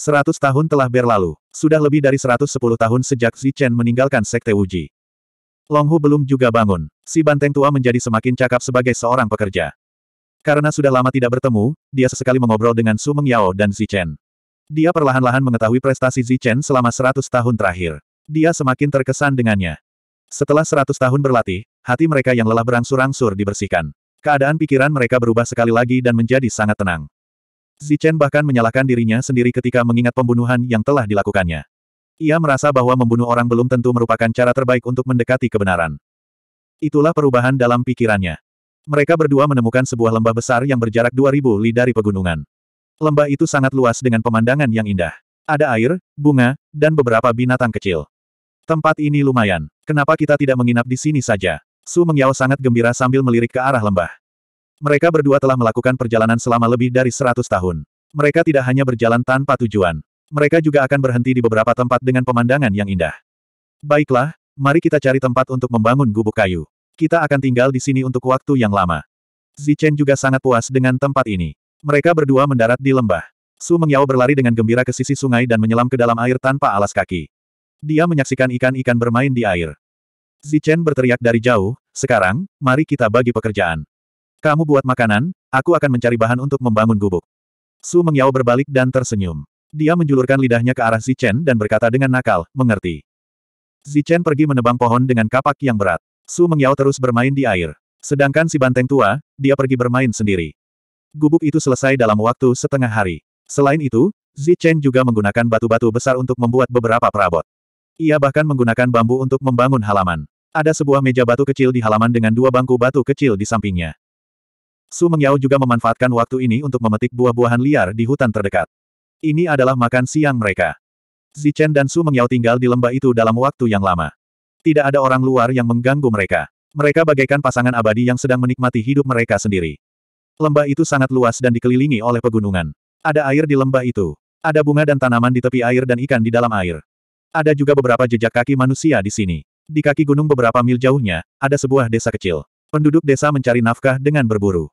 100 tahun telah berlalu. Sudah lebih dari 110 tahun sejak Zichen meninggalkan Sekte Wuji. Longhu belum juga bangun. Si banteng tua menjadi semakin cakap sebagai seorang pekerja. Karena sudah lama tidak bertemu, dia sesekali mengobrol dengan Su Meng Yao dan Zichen. Dia perlahan-lahan mengetahui prestasi Zichen selama 100 tahun terakhir. Dia semakin terkesan dengannya. Setelah 100 tahun berlatih, hati mereka yang lelah berangsur-angsur dibersihkan. Keadaan pikiran mereka berubah sekali lagi dan menjadi sangat tenang. Zichen bahkan menyalahkan dirinya sendiri ketika mengingat pembunuhan yang telah dilakukannya. Ia merasa bahwa membunuh orang belum tentu merupakan cara terbaik untuk mendekati kebenaran. Itulah perubahan dalam pikirannya. Mereka berdua menemukan sebuah lembah besar yang berjarak 2000 li dari pegunungan. Lembah itu sangat luas dengan pemandangan yang indah. Ada air, bunga, dan beberapa binatang kecil. Tempat ini lumayan. Kenapa kita tidak menginap di sini saja? Su Mengyao sangat gembira sambil melirik ke arah lembah. Mereka berdua telah melakukan perjalanan selama lebih dari seratus tahun. Mereka tidak hanya berjalan tanpa tujuan. Mereka juga akan berhenti di beberapa tempat dengan pemandangan yang indah. Baiklah, mari kita cari tempat untuk membangun gubuk kayu. Kita akan tinggal di sini untuk waktu yang lama. Zichen juga sangat puas dengan tempat ini. Mereka berdua mendarat di lembah. Su Mengyao berlari dengan gembira ke sisi sungai dan menyelam ke dalam air tanpa alas kaki. Dia menyaksikan ikan-ikan bermain di air. Zichen berteriak dari jauh, sekarang, mari kita bagi pekerjaan. Kamu buat makanan, aku akan mencari bahan untuk membangun gubuk. Su Mengyao berbalik dan tersenyum. Dia menjulurkan lidahnya ke arah Zichen dan berkata dengan nakal, mengerti. Zichen pergi menebang pohon dengan kapak yang berat. Su Mengyao terus bermain di air. Sedangkan si banteng tua, dia pergi bermain sendiri. Gubuk itu selesai dalam waktu setengah hari. Selain itu, Zichen juga menggunakan batu-batu besar untuk membuat beberapa perabot. Ia bahkan menggunakan bambu untuk membangun halaman. Ada sebuah meja batu kecil di halaman dengan dua bangku batu kecil di sampingnya. Su Mengyao juga memanfaatkan waktu ini untuk memetik buah-buahan liar di hutan terdekat. Ini adalah makan siang mereka. Zichen dan Su Mengyao tinggal di lembah itu dalam waktu yang lama. Tidak ada orang luar yang mengganggu mereka. Mereka bagaikan pasangan abadi yang sedang menikmati hidup mereka sendiri. Lembah itu sangat luas dan dikelilingi oleh pegunungan. Ada air di lembah itu. Ada bunga dan tanaman di tepi air dan ikan di dalam air. Ada juga beberapa jejak kaki manusia di sini. Di kaki gunung beberapa mil jauhnya, ada sebuah desa kecil. Penduduk desa mencari nafkah dengan berburu.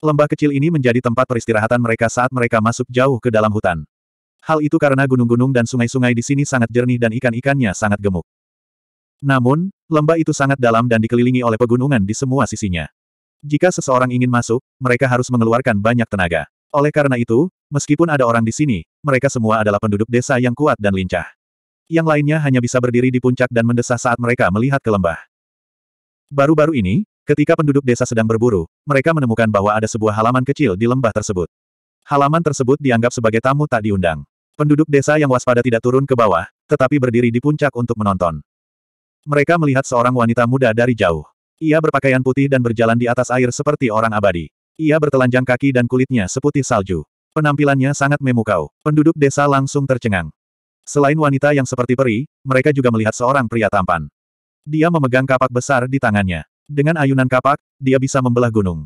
Lembah kecil ini menjadi tempat peristirahatan mereka saat mereka masuk jauh ke dalam hutan. Hal itu karena gunung-gunung dan sungai-sungai di sini sangat jernih dan ikan-ikannya sangat gemuk. Namun, lembah itu sangat dalam dan dikelilingi oleh pegunungan di semua sisinya. Jika seseorang ingin masuk, mereka harus mengeluarkan banyak tenaga. Oleh karena itu, meskipun ada orang di sini, mereka semua adalah penduduk desa yang kuat dan lincah. Yang lainnya hanya bisa berdiri di puncak dan mendesah saat mereka melihat ke lembah. Baru-baru ini, ketika penduduk desa sedang berburu, mereka menemukan bahwa ada sebuah halaman kecil di lembah tersebut. Halaman tersebut dianggap sebagai tamu tak diundang. Penduduk desa yang waspada tidak turun ke bawah, tetapi berdiri di puncak untuk menonton. Mereka melihat seorang wanita muda dari jauh. Ia berpakaian putih dan berjalan di atas air seperti orang abadi. Ia bertelanjang kaki dan kulitnya seputih salju. Penampilannya sangat memukau. Penduduk desa langsung tercengang. Selain wanita yang seperti peri, mereka juga melihat seorang pria tampan. Dia memegang kapak besar di tangannya. Dengan ayunan kapak, dia bisa membelah gunung.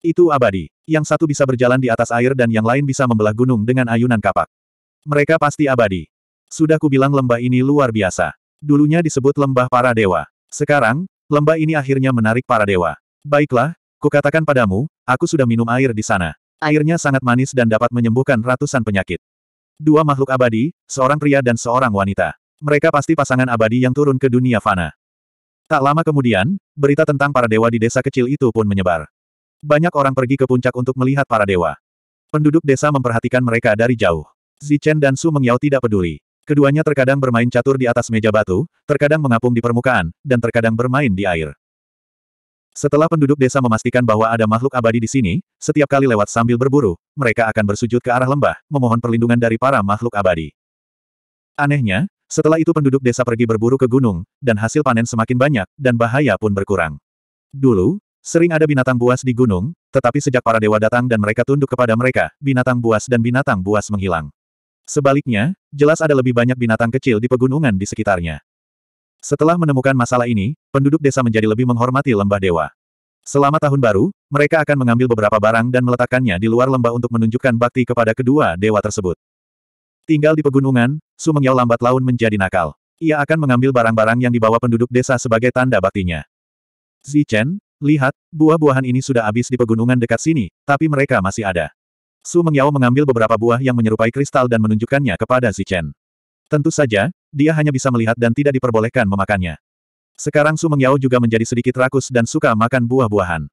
Itu abadi. Yang satu bisa berjalan di atas air dan yang lain bisa membelah gunung dengan ayunan kapak. Mereka pasti abadi. Sudah kubilang lembah ini luar biasa. Dulunya disebut lembah para dewa. Sekarang, lembah ini akhirnya menarik para dewa. Baiklah, kukatakan padamu, aku sudah minum air di sana. Airnya sangat manis dan dapat menyembuhkan ratusan penyakit. Dua makhluk abadi, seorang pria dan seorang wanita. Mereka pasti pasangan abadi yang turun ke dunia fana. Tak lama kemudian, berita tentang para dewa di desa kecil itu pun menyebar. Banyak orang pergi ke puncak untuk melihat para dewa. Penduduk desa memperhatikan mereka dari jauh. Zichen dan Su Mengyao tidak peduli. Keduanya terkadang bermain catur di atas meja batu, terkadang mengapung di permukaan, dan terkadang bermain di air. Setelah penduduk desa memastikan bahwa ada makhluk abadi di sini, setiap kali lewat sambil berburu, mereka akan bersujud ke arah lembah, memohon perlindungan dari para makhluk abadi. Anehnya, setelah itu penduduk desa pergi berburu ke gunung, dan hasil panen semakin banyak, dan bahaya pun berkurang. Dulu, sering ada binatang buas di gunung, tetapi sejak para dewa datang dan mereka tunduk kepada mereka, binatang buas dan binatang buas menghilang. Sebaliknya, jelas ada lebih banyak binatang kecil di pegunungan di sekitarnya. Setelah menemukan masalah ini, penduduk desa menjadi lebih menghormati lembah dewa. Selama tahun baru, mereka akan mengambil beberapa barang dan meletakkannya di luar lembah untuk menunjukkan bakti kepada kedua dewa tersebut. Tinggal di pegunungan, Mengyao lambat laun menjadi nakal. Ia akan mengambil barang-barang yang dibawa penduduk desa sebagai tanda baktinya. Zichen, lihat, buah-buahan ini sudah habis di pegunungan dekat sini, tapi mereka masih ada. Su Mengyao mengambil beberapa buah yang menyerupai kristal dan menunjukkannya kepada Zichen. Tentu saja, dia hanya bisa melihat dan tidak diperbolehkan memakannya. Sekarang Su Mengyao juga menjadi sedikit rakus dan suka makan buah-buahan.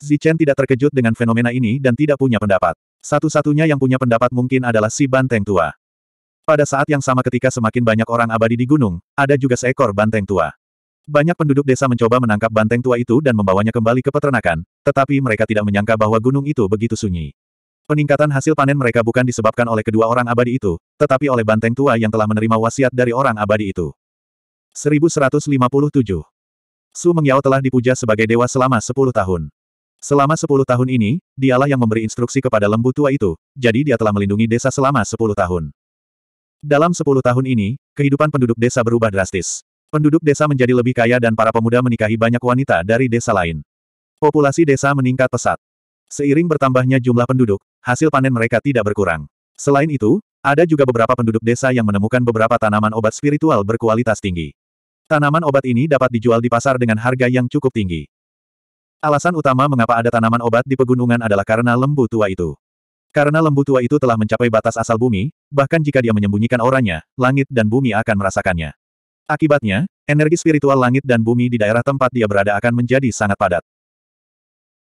Zichen tidak terkejut dengan fenomena ini dan tidak punya pendapat. Satu-satunya yang punya pendapat mungkin adalah si banteng tua. Pada saat yang sama ketika semakin banyak orang abadi di gunung, ada juga seekor banteng tua. Banyak penduduk desa mencoba menangkap banteng tua itu dan membawanya kembali ke peternakan, tetapi mereka tidak menyangka bahwa gunung itu begitu sunyi. Peningkatan hasil panen mereka bukan disebabkan oleh kedua orang abadi itu, tetapi oleh banteng tua yang telah menerima wasiat dari orang abadi itu. 1157. Su Mengyao telah dipuja sebagai dewa selama 10 tahun. Selama 10 tahun ini, dialah yang memberi instruksi kepada lembu tua itu, jadi dia telah melindungi desa selama 10 tahun. Dalam 10 tahun ini, kehidupan penduduk desa berubah drastis. Penduduk desa menjadi lebih kaya dan para pemuda menikahi banyak wanita dari desa lain. Populasi desa meningkat pesat. Seiring bertambahnya jumlah penduduk, hasil panen mereka tidak berkurang. Selain itu, ada juga beberapa penduduk desa yang menemukan beberapa tanaman obat spiritual berkualitas tinggi. Tanaman obat ini dapat dijual di pasar dengan harga yang cukup tinggi. Alasan utama mengapa ada tanaman obat di pegunungan adalah karena lembu tua itu. Karena lembu tua itu telah mencapai batas asal bumi, bahkan jika dia menyembunyikan orangnya, langit dan bumi akan merasakannya. Akibatnya, energi spiritual langit dan bumi di daerah tempat dia berada akan menjadi sangat padat.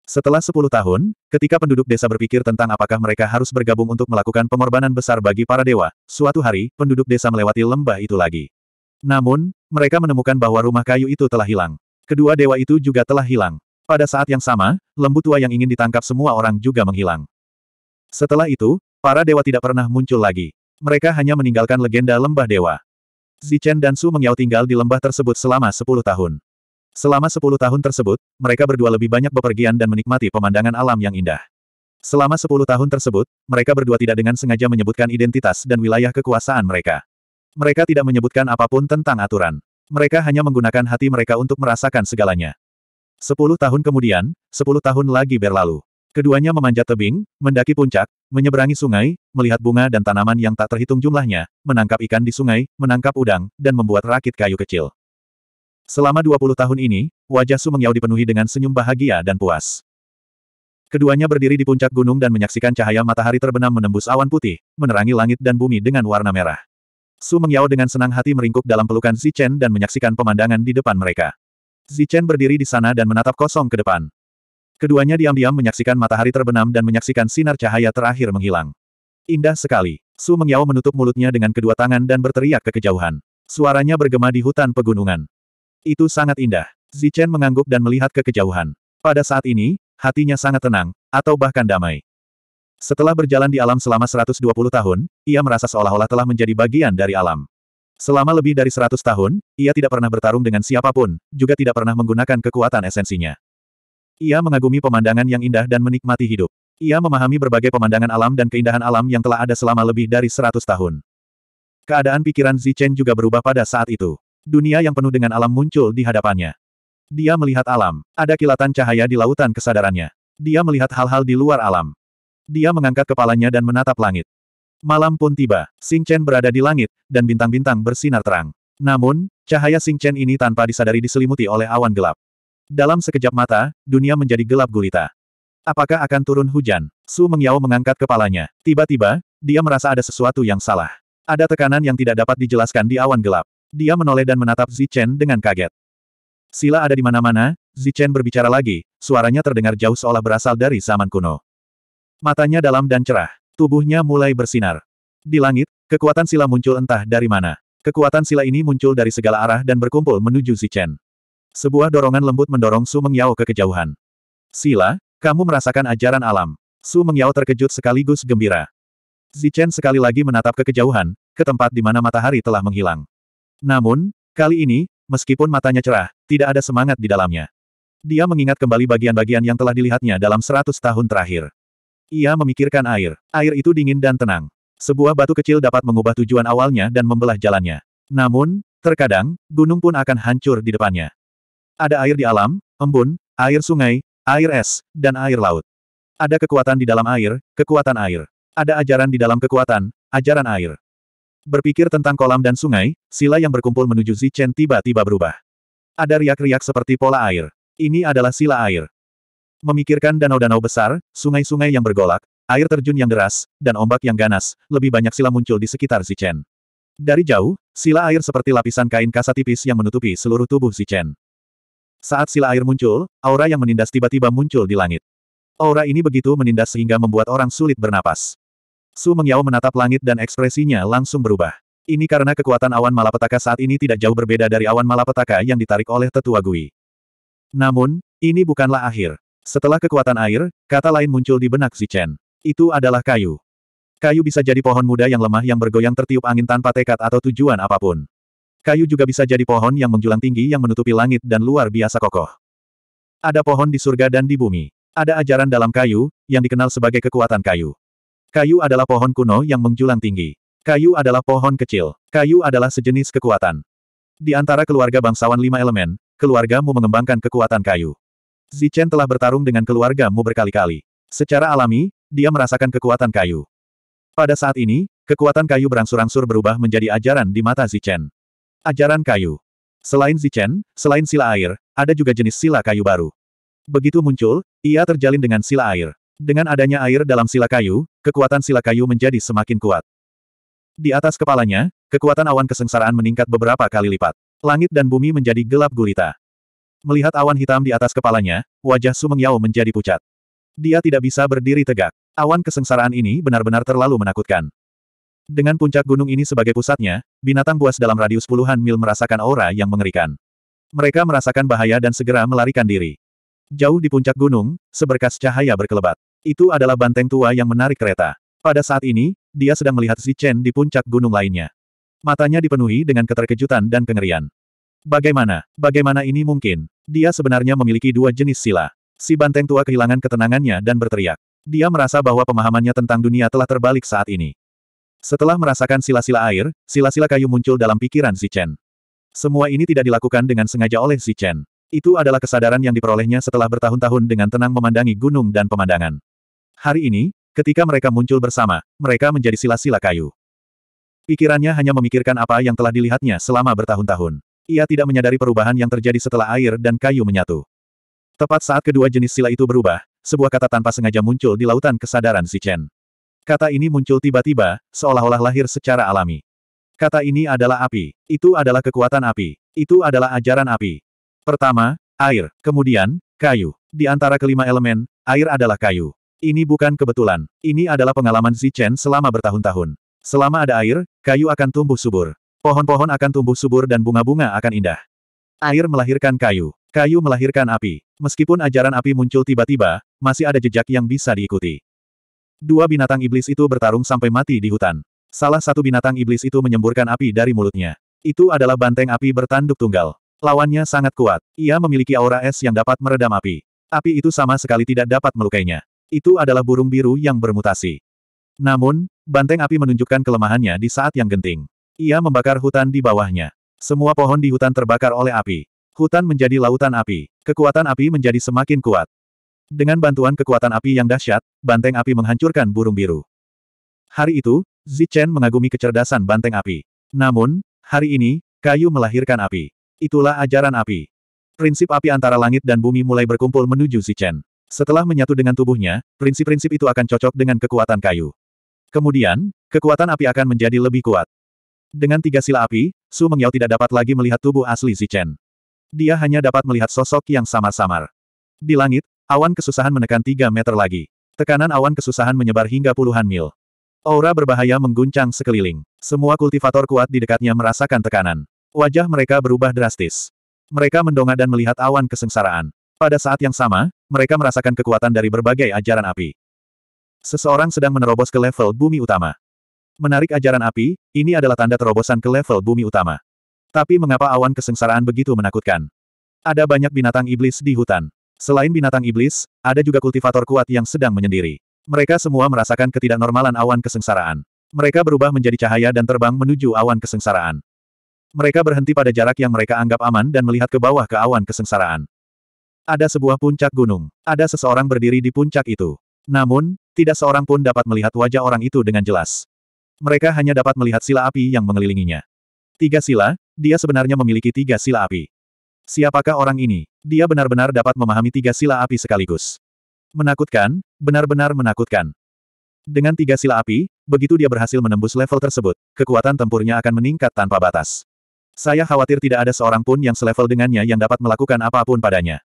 Setelah 10 tahun, ketika penduduk desa berpikir tentang apakah mereka harus bergabung untuk melakukan pengorbanan besar bagi para dewa, suatu hari, penduduk desa melewati lembah itu lagi. Namun, mereka menemukan bahwa rumah kayu itu telah hilang. Kedua dewa itu juga telah hilang. Pada saat yang sama, lembu tua yang ingin ditangkap semua orang juga menghilang. Setelah itu, para dewa tidak pernah muncul lagi. Mereka hanya meninggalkan legenda lembah dewa. Zichen dan Su Mengyao tinggal di lembah tersebut selama 10 tahun. Selama sepuluh tahun tersebut, mereka berdua lebih banyak bepergian dan menikmati pemandangan alam yang indah. Selama sepuluh tahun tersebut, mereka berdua tidak dengan sengaja menyebutkan identitas dan wilayah kekuasaan mereka. Mereka tidak menyebutkan apapun tentang aturan. Mereka hanya menggunakan hati mereka untuk merasakan segalanya. Sepuluh tahun kemudian, sepuluh tahun lagi berlalu. Keduanya memanjat tebing, mendaki puncak, menyeberangi sungai, melihat bunga dan tanaman yang tak terhitung jumlahnya, menangkap ikan di sungai, menangkap udang, dan membuat rakit kayu kecil. Selama 20 tahun ini, wajah Su Mengyao dipenuhi dengan senyum bahagia dan puas. Keduanya berdiri di puncak gunung dan menyaksikan cahaya matahari terbenam menembus awan putih, menerangi langit dan bumi dengan warna merah. Su Mengyao dengan senang hati meringkuk dalam pelukan Zichen dan menyaksikan pemandangan di depan mereka. Zichen berdiri di sana dan menatap kosong ke depan. Keduanya diam-diam menyaksikan matahari terbenam dan menyaksikan sinar cahaya terakhir menghilang. Indah sekali. Su Mengyao menutup mulutnya dengan kedua tangan dan berteriak ke kejauhan. Suaranya bergema di hutan pegunungan. Itu sangat indah. Zichen mengangguk dan melihat ke kejauhan. Pada saat ini, hatinya sangat tenang, atau bahkan damai. Setelah berjalan di alam selama 120 tahun, ia merasa seolah-olah telah menjadi bagian dari alam. Selama lebih dari 100 tahun, ia tidak pernah bertarung dengan siapapun, juga tidak pernah menggunakan kekuatan esensinya. Ia mengagumi pemandangan yang indah dan menikmati hidup. Ia memahami berbagai pemandangan alam dan keindahan alam yang telah ada selama lebih dari 100 tahun. Keadaan pikiran Zichen juga berubah pada saat itu. Dunia yang penuh dengan alam muncul di hadapannya. Dia melihat alam. Ada kilatan cahaya di lautan kesadarannya. Dia melihat hal-hal di luar alam. Dia mengangkat kepalanya dan menatap langit. Malam pun tiba. Sing Chen berada di langit, dan bintang-bintang bersinar terang. Namun, cahaya Sing Chen ini tanpa disadari diselimuti oleh awan gelap. Dalam sekejap mata, dunia menjadi gelap gulita. Apakah akan turun hujan? Su Mengyao mengangkat kepalanya. Tiba-tiba, dia merasa ada sesuatu yang salah. Ada tekanan yang tidak dapat dijelaskan di awan gelap. Dia menoleh dan menatap Zichen dengan kaget. Sila ada di mana-mana, Zichen berbicara lagi, suaranya terdengar jauh seolah berasal dari zaman kuno. Matanya dalam dan cerah, tubuhnya mulai bersinar. Di langit, kekuatan sila muncul entah dari mana. Kekuatan sila ini muncul dari segala arah dan berkumpul menuju Zichen. Sebuah dorongan lembut mendorong Su Mengyao ke kejauhan. Sila, kamu merasakan ajaran alam. Su Mengyao terkejut sekaligus gembira. Zichen sekali lagi menatap ke kejauhan, ke tempat di mana matahari telah menghilang. Namun, kali ini, meskipun matanya cerah, tidak ada semangat di dalamnya. Dia mengingat kembali bagian-bagian yang telah dilihatnya dalam seratus tahun terakhir. Ia memikirkan air. Air itu dingin dan tenang. Sebuah batu kecil dapat mengubah tujuan awalnya dan membelah jalannya. Namun, terkadang, gunung pun akan hancur di depannya. Ada air di alam, embun, air sungai, air es, dan air laut. Ada kekuatan di dalam air, kekuatan air. Ada ajaran di dalam kekuatan, ajaran air. Berpikir tentang kolam dan sungai, sila yang berkumpul menuju Zichen tiba-tiba berubah. Ada riak-riak seperti pola air. Ini adalah sila air. Memikirkan danau-danau besar, sungai-sungai yang bergolak, air terjun yang deras, dan ombak yang ganas, lebih banyak sila muncul di sekitar Zichen. Dari jauh, sila air seperti lapisan kain kasa tipis yang menutupi seluruh tubuh Zichen. Saat sila air muncul, aura yang menindas tiba-tiba muncul di langit. Aura ini begitu menindas sehingga membuat orang sulit bernapas. Su Mengyao menatap langit dan ekspresinya langsung berubah. Ini karena kekuatan awan malapetaka saat ini tidak jauh berbeda dari awan malapetaka yang ditarik oleh tetua Gui. Namun, ini bukanlah akhir. Setelah kekuatan air, kata lain muncul di benak Si Chen. Itu adalah kayu. Kayu bisa jadi pohon muda yang lemah yang bergoyang tertiup angin tanpa tekad atau tujuan apapun. Kayu juga bisa jadi pohon yang menjulang tinggi yang menutupi langit dan luar biasa kokoh. Ada pohon di surga dan di bumi. Ada ajaran dalam kayu, yang dikenal sebagai kekuatan kayu. Kayu adalah pohon kuno yang menjulang tinggi. Kayu adalah pohon kecil. Kayu adalah sejenis kekuatan. Di antara keluarga bangsawan lima elemen, keluargamu mengembangkan kekuatan kayu. Zichen telah bertarung dengan keluargamu berkali-kali. Secara alami, dia merasakan kekuatan kayu. Pada saat ini, kekuatan kayu berangsur-angsur berubah menjadi ajaran di mata Zichen. Ajaran kayu. Selain Zichen, selain sila air, ada juga jenis sila kayu baru. Begitu muncul, ia terjalin dengan sila air. Dengan adanya air dalam sila kayu, kekuatan sila kayu menjadi semakin kuat. Di atas kepalanya, kekuatan awan kesengsaraan meningkat beberapa kali lipat. Langit dan bumi menjadi gelap gulita. Melihat awan hitam di atas kepalanya, wajah Sumeng Yao menjadi pucat. Dia tidak bisa berdiri tegak. Awan kesengsaraan ini benar-benar terlalu menakutkan. Dengan puncak gunung ini sebagai pusatnya, binatang buas dalam radius puluhan mil merasakan aura yang mengerikan. Mereka merasakan bahaya dan segera melarikan diri. Jauh di puncak gunung, seberkas cahaya berkelebat. Itu adalah banteng tua yang menarik kereta. Pada saat ini, dia sedang melihat Chen di puncak gunung lainnya. Matanya dipenuhi dengan keterkejutan dan kengerian. Bagaimana? Bagaimana ini mungkin? Dia sebenarnya memiliki dua jenis sila. Si banteng tua kehilangan ketenangannya dan berteriak. Dia merasa bahwa pemahamannya tentang dunia telah terbalik saat ini. Setelah merasakan sila-sila air, sila-sila kayu muncul dalam pikiran Chen. Semua ini tidak dilakukan dengan sengaja oleh Chen. Itu adalah kesadaran yang diperolehnya setelah bertahun-tahun dengan tenang memandangi gunung dan pemandangan. Hari ini, ketika mereka muncul bersama, mereka menjadi sila-sila kayu. Pikirannya hanya memikirkan apa yang telah dilihatnya selama bertahun-tahun. Ia tidak menyadari perubahan yang terjadi setelah air dan kayu menyatu. Tepat saat kedua jenis sila itu berubah, sebuah kata tanpa sengaja muncul di lautan kesadaran si Chen. Kata ini muncul tiba-tiba, seolah-olah lahir secara alami. Kata ini adalah api. Itu adalah kekuatan api. Itu adalah ajaran api. Pertama, air. Kemudian, kayu. Di antara kelima elemen, air adalah kayu. Ini bukan kebetulan. Ini adalah pengalaman Zichen selama bertahun-tahun. Selama ada air, kayu akan tumbuh subur. Pohon-pohon akan tumbuh subur dan bunga-bunga akan indah. Air melahirkan kayu. Kayu melahirkan api. Meskipun ajaran api muncul tiba-tiba, masih ada jejak yang bisa diikuti. Dua binatang iblis itu bertarung sampai mati di hutan. Salah satu binatang iblis itu menyemburkan api dari mulutnya. Itu adalah banteng api bertanduk tunggal. Lawannya sangat kuat. Ia memiliki aura es yang dapat meredam api. Api itu sama sekali tidak dapat melukainya. Itu adalah burung biru yang bermutasi. Namun, banteng api menunjukkan kelemahannya di saat yang genting. Ia membakar hutan di bawahnya. Semua pohon di hutan terbakar oleh api. Hutan menjadi lautan api. Kekuatan api menjadi semakin kuat. Dengan bantuan kekuatan api yang dahsyat, banteng api menghancurkan burung biru. Hari itu, Zichen mengagumi kecerdasan banteng api. Namun, hari ini, kayu melahirkan api. Itulah ajaran api. Prinsip api antara langit dan bumi mulai berkumpul menuju Zichen. Setelah menyatu dengan tubuhnya, prinsip-prinsip itu akan cocok dengan kekuatan kayu. Kemudian, kekuatan api akan menjadi lebih kuat. Dengan tiga sila api, Su Mengyao tidak dapat lagi melihat tubuh asli Zichen. Dia hanya dapat melihat sosok yang samar-samar. Di langit, awan kesusahan menekan tiga meter lagi. Tekanan awan kesusahan menyebar hingga puluhan mil. Aura berbahaya mengguncang sekeliling. Semua kultivator kuat di dekatnya merasakan tekanan. Wajah mereka berubah drastis. Mereka mendongak dan melihat awan kesengsaraan. Pada saat yang sama, mereka merasakan kekuatan dari berbagai ajaran api. Seseorang sedang menerobos ke level bumi utama. Menarik ajaran api, ini adalah tanda terobosan ke level bumi utama. Tapi mengapa awan kesengsaraan begitu menakutkan? Ada banyak binatang iblis di hutan. Selain binatang iblis, ada juga kultivator kuat yang sedang menyendiri. Mereka semua merasakan ketidaknormalan awan kesengsaraan. Mereka berubah menjadi cahaya dan terbang menuju awan kesengsaraan. Mereka berhenti pada jarak yang mereka anggap aman dan melihat ke bawah ke awan kesengsaraan. Ada sebuah puncak gunung. Ada seseorang berdiri di puncak itu. Namun, tidak seorang pun dapat melihat wajah orang itu dengan jelas. Mereka hanya dapat melihat sila api yang mengelilinginya. Tiga sila, dia sebenarnya memiliki tiga sila api. Siapakah orang ini? Dia benar-benar dapat memahami tiga sila api sekaligus. Menakutkan, benar-benar menakutkan. Dengan tiga sila api, begitu dia berhasil menembus level tersebut, kekuatan tempurnya akan meningkat tanpa batas. Saya khawatir tidak ada seorang pun yang selevel dengannya yang dapat melakukan apapun padanya.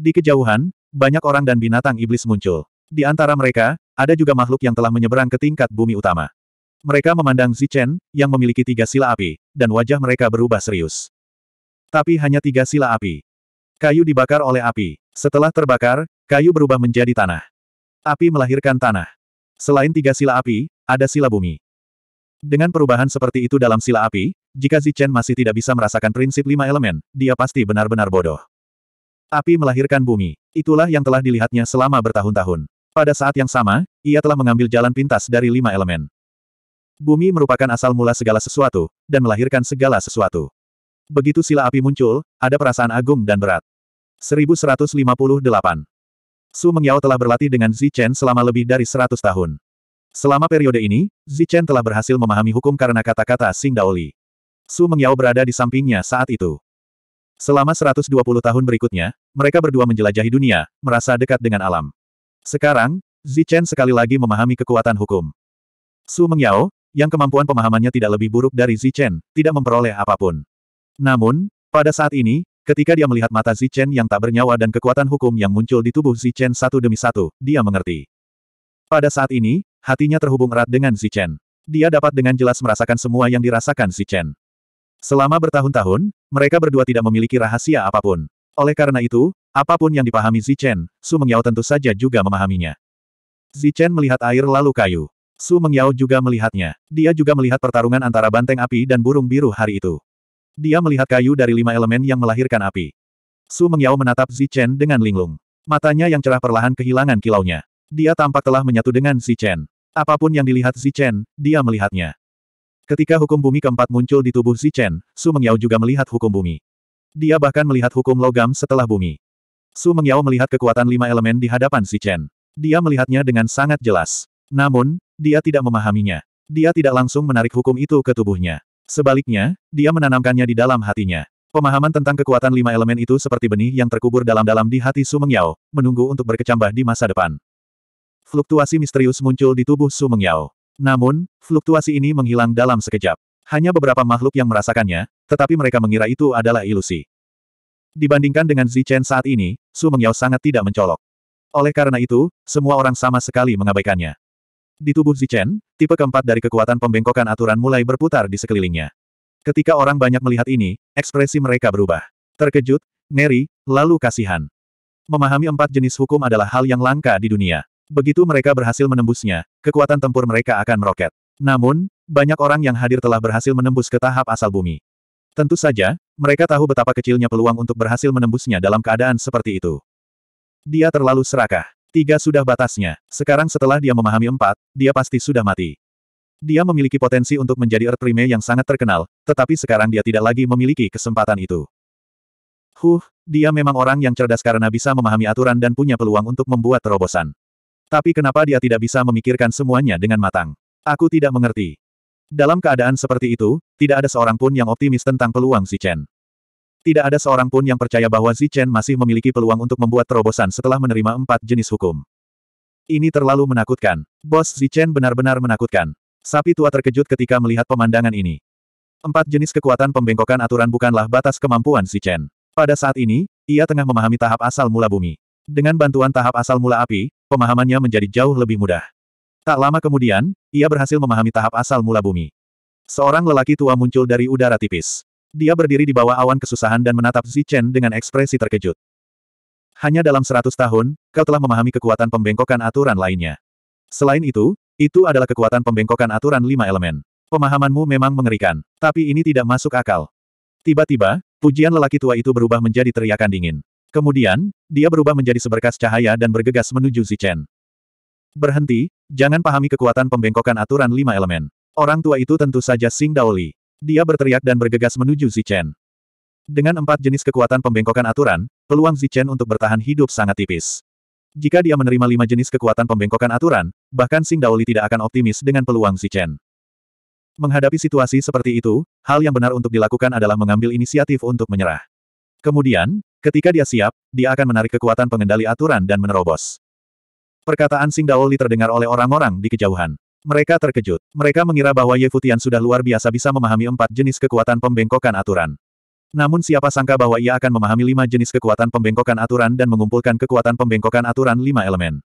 Di kejauhan, banyak orang dan binatang iblis muncul. Di antara mereka, ada juga makhluk yang telah menyeberang ke tingkat bumi utama. Mereka memandang Zichen, yang memiliki tiga sila api, dan wajah mereka berubah serius. Tapi hanya tiga sila api. Kayu dibakar oleh api. Setelah terbakar, kayu berubah menjadi tanah. Api melahirkan tanah. Selain tiga sila api, ada sila bumi. Dengan perubahan seperti itu dalam sila api, jika Zichen masih tidak bisa merasakan prinsip lima elemen, dia pasti benar-benar bodoh. Api melahirkan bumi. Itulah yang telah dilihatnya selama bertahun-tahun. Pada saat yang sama, ia telah mengambil jalan pintas dari lima elemen. Bumi merupakan asal mula segala sesuatu, dan melahirkan segala sesuatu. Begitu sila api muncul, ada perasaan agung dan berat. 1158. Su Mengyao telah berlatih dengan Zichen selama lebih dari 100 tahun. Selama periode ini, Zichen telah berhasil memahami hukum karena kata-kata Sing Daoli. Su Mengyao berada di sampingnya saat itu. Selama 120 tahun berikutnya, mereka berdua menjelajahi dunia, merasa dekat dengan alam. Sekarang, Zichen sekali lagi memahami kekuatan hukum. Su Mengyao, yang kemampuan pemahamannya tidak lebih buruk dari Zichen, tidak memperoleh apapun. Namun, pada saat ini, ketika dia melihat mata Zichen yang tak bernyawa dan kekuatan hukum yang muncul di tubuh Zichen satu demi satu, dia mengerti. Pada saat ini, hatinya terhubung erat dengan Zichen. Dia dapat dengan jelas merasakan semua yang dirasakan Zichen. Selama bertahun-tahun, mereka berdua tidak memiliki rahasia apapun. Oleh karena itu, apapun yang dipahami Zichen, Su Mengyao tentu saja juga memahaminya. Zichen melihat air lalu kayu. Su Mengyao juga melihatnya. Dia juga melihat pertarungan antara banteng api dan burung biru hari itu. Dia melihat kayu dari lima elemen yang melahirkan api. Su Mengyao menatap Zichen dengan linglung. Matanya yang cerah perlahan kehilangan kilaunya. Dia tampak telah menyatu dengan Zichen. Apapun yang dilihat Zichen, dia melihatnya. Ketika hukum bumi keempat muncul di tubuh Zichen, Su Mengyao juga melihat hukum bumi. Dia bahkan melihat hukum logam setelah bumi. Su Mengyao melihat kekuatan lima elemen di hadapan Zichen. Dia melihatnya dengan sangat jelas. Namun, dia tidak memahaminya. Dia tidak langsung menarik hukum itu ke tubuhnya. Sebaliknya, dia menanamkannya di dalam hatinya. Pemahaman tentang kekuatan lima elemen itu seperti benih yang terkubur dalam-dalam di hati Su Mengyao, menunggu untuk berkecambah di masa depan. Fluktuasi misterius muncul di tubuh Su Mengyao. Namun, fluktuasi ini menghilang dalam sekejap. Hanya beberapa makhluk yang merasakannya, tetapi mereka mengira itu adalah ilusi. Dibandingkan dengan Zichen saat ini, Su Mengyao sangat tidak mencolok. Oleh karena itu, semua orang sama sekali mengabaikannya. Di tubuh Zichen, tipe keempat dari kekuatan pembengkokan aturan mulai berputar di sekelilingnya. Ketika orang banyak melihat ini, ekspresi mereka berubah. Terkejut, ngeri, lalu kasihan. Memahami empat jenis hukum adalah hal yang langka di dunia. Begitu mereka berhasil menembusnya, kekuatan tempur mereka akan meroket. Namun, banyak orang yang hadir telah berhasil menembus ke tahap asal bumi. Tentu saja, mereka tahu betapa kecilnya peluang untuk berhasil menembusnya dalam keadaan seperti itu. Dia terlalu serakah. Tiga sudah batasnya. Sekarang setelah dia memahami empat, dia pasti sudah mati. Dia memiliki potensi untuk menjadi Earth Prime yang sangat terkenal, tetapi sekarang dia tidak lagi memiliki kesempatan itu. Huh, dia memang orang yang cerdas karena bisa memahami aturan dan punya peluang untuk membuat terobosan. Tapi kenapa dia tidak bisa memikirkan semuanya dengan matang? Aku tidak mengerti. Dalam keadaan seperti itu, tidak ada seorang pun yang optimis tentang peluang Zichen. Tidak ada seorang pun yang percaya bahwa Zichen masih memiliki peluang untuk membuat terobosan setelah menerima empat jenis hukum. Ini terlalu menakutkan. Bos Zichen benar-benar menakutkan. Sapi tua terkejut ketika melihat pemandangan ini. Empat jenis kekuatan pembengkokan aturan bukanlah batas kemampuan Zichen. Pada saat ini, ia tengah memahami tahap asal mula bumi. Dengan bantuan tahap asal mula api, pemahamannya menjadi jauh lebih mudah. Tak lama kemudian, ia berhasil memahami tahap asal mula bumi. Seorang lelaki tua muncul dari udara tipis. Dia berdiri di bawah awan kesusahan dan menatap Zichen dengan ekspresi terkejut. Hanya dalam seratus tahun, kau telah memahami kekuatan pembengkokan aturan lainnya. Selain itu, itu adalah kekuatan pembengkokan aturan lima elemen. Pemahamanmu memang mengerikan, tapi ini tidak masuk akal. Tiba-tiba, pujian lelaki tua itu berubah menjadi teriakan dingin. Kemudian, dia berubah menjadi seberkas cahaya dan bergegas menuju Zichen. Berhenti, jangan pahami kekuatan pembengkokan aturan lima elemen. Orang tua itu tentu saja Sing Daoli. Dia berteriak dan bergegas menuju Zichen. Dengan empat jenis kekuatan pembengkokan aturan, peluang Zichen untuk bertahan hidup sangat tipis. Jika dia menerima lima jenis kekuatan pembengkokan aturan, bahkan Sing Daoli tidak akan optimis dengan peluang Zichen. Menghadapi situasi seperti itu, hal yang benar untuk dilakukan adalah mengambil inisiatif untuk menyerah. Kemudian, Ketika dia siap, dia akan menarik kekuatan pengendali aturan dan menerobos. Perkataan Sing Daoli terdengar oleh orang-orang di kejauhan. Mereka terkejut. Mereka mengira bahwa Ye Futian sudah luar biasa bisa memahami empat jenis kekuatan pembengkokan aturan. Namun siapa sangka bahwa ia akan memahami lima jenis kekuatan pembengkokan aturan dan mengumpulkan kekuatan pembengkokan aturan lima elemen.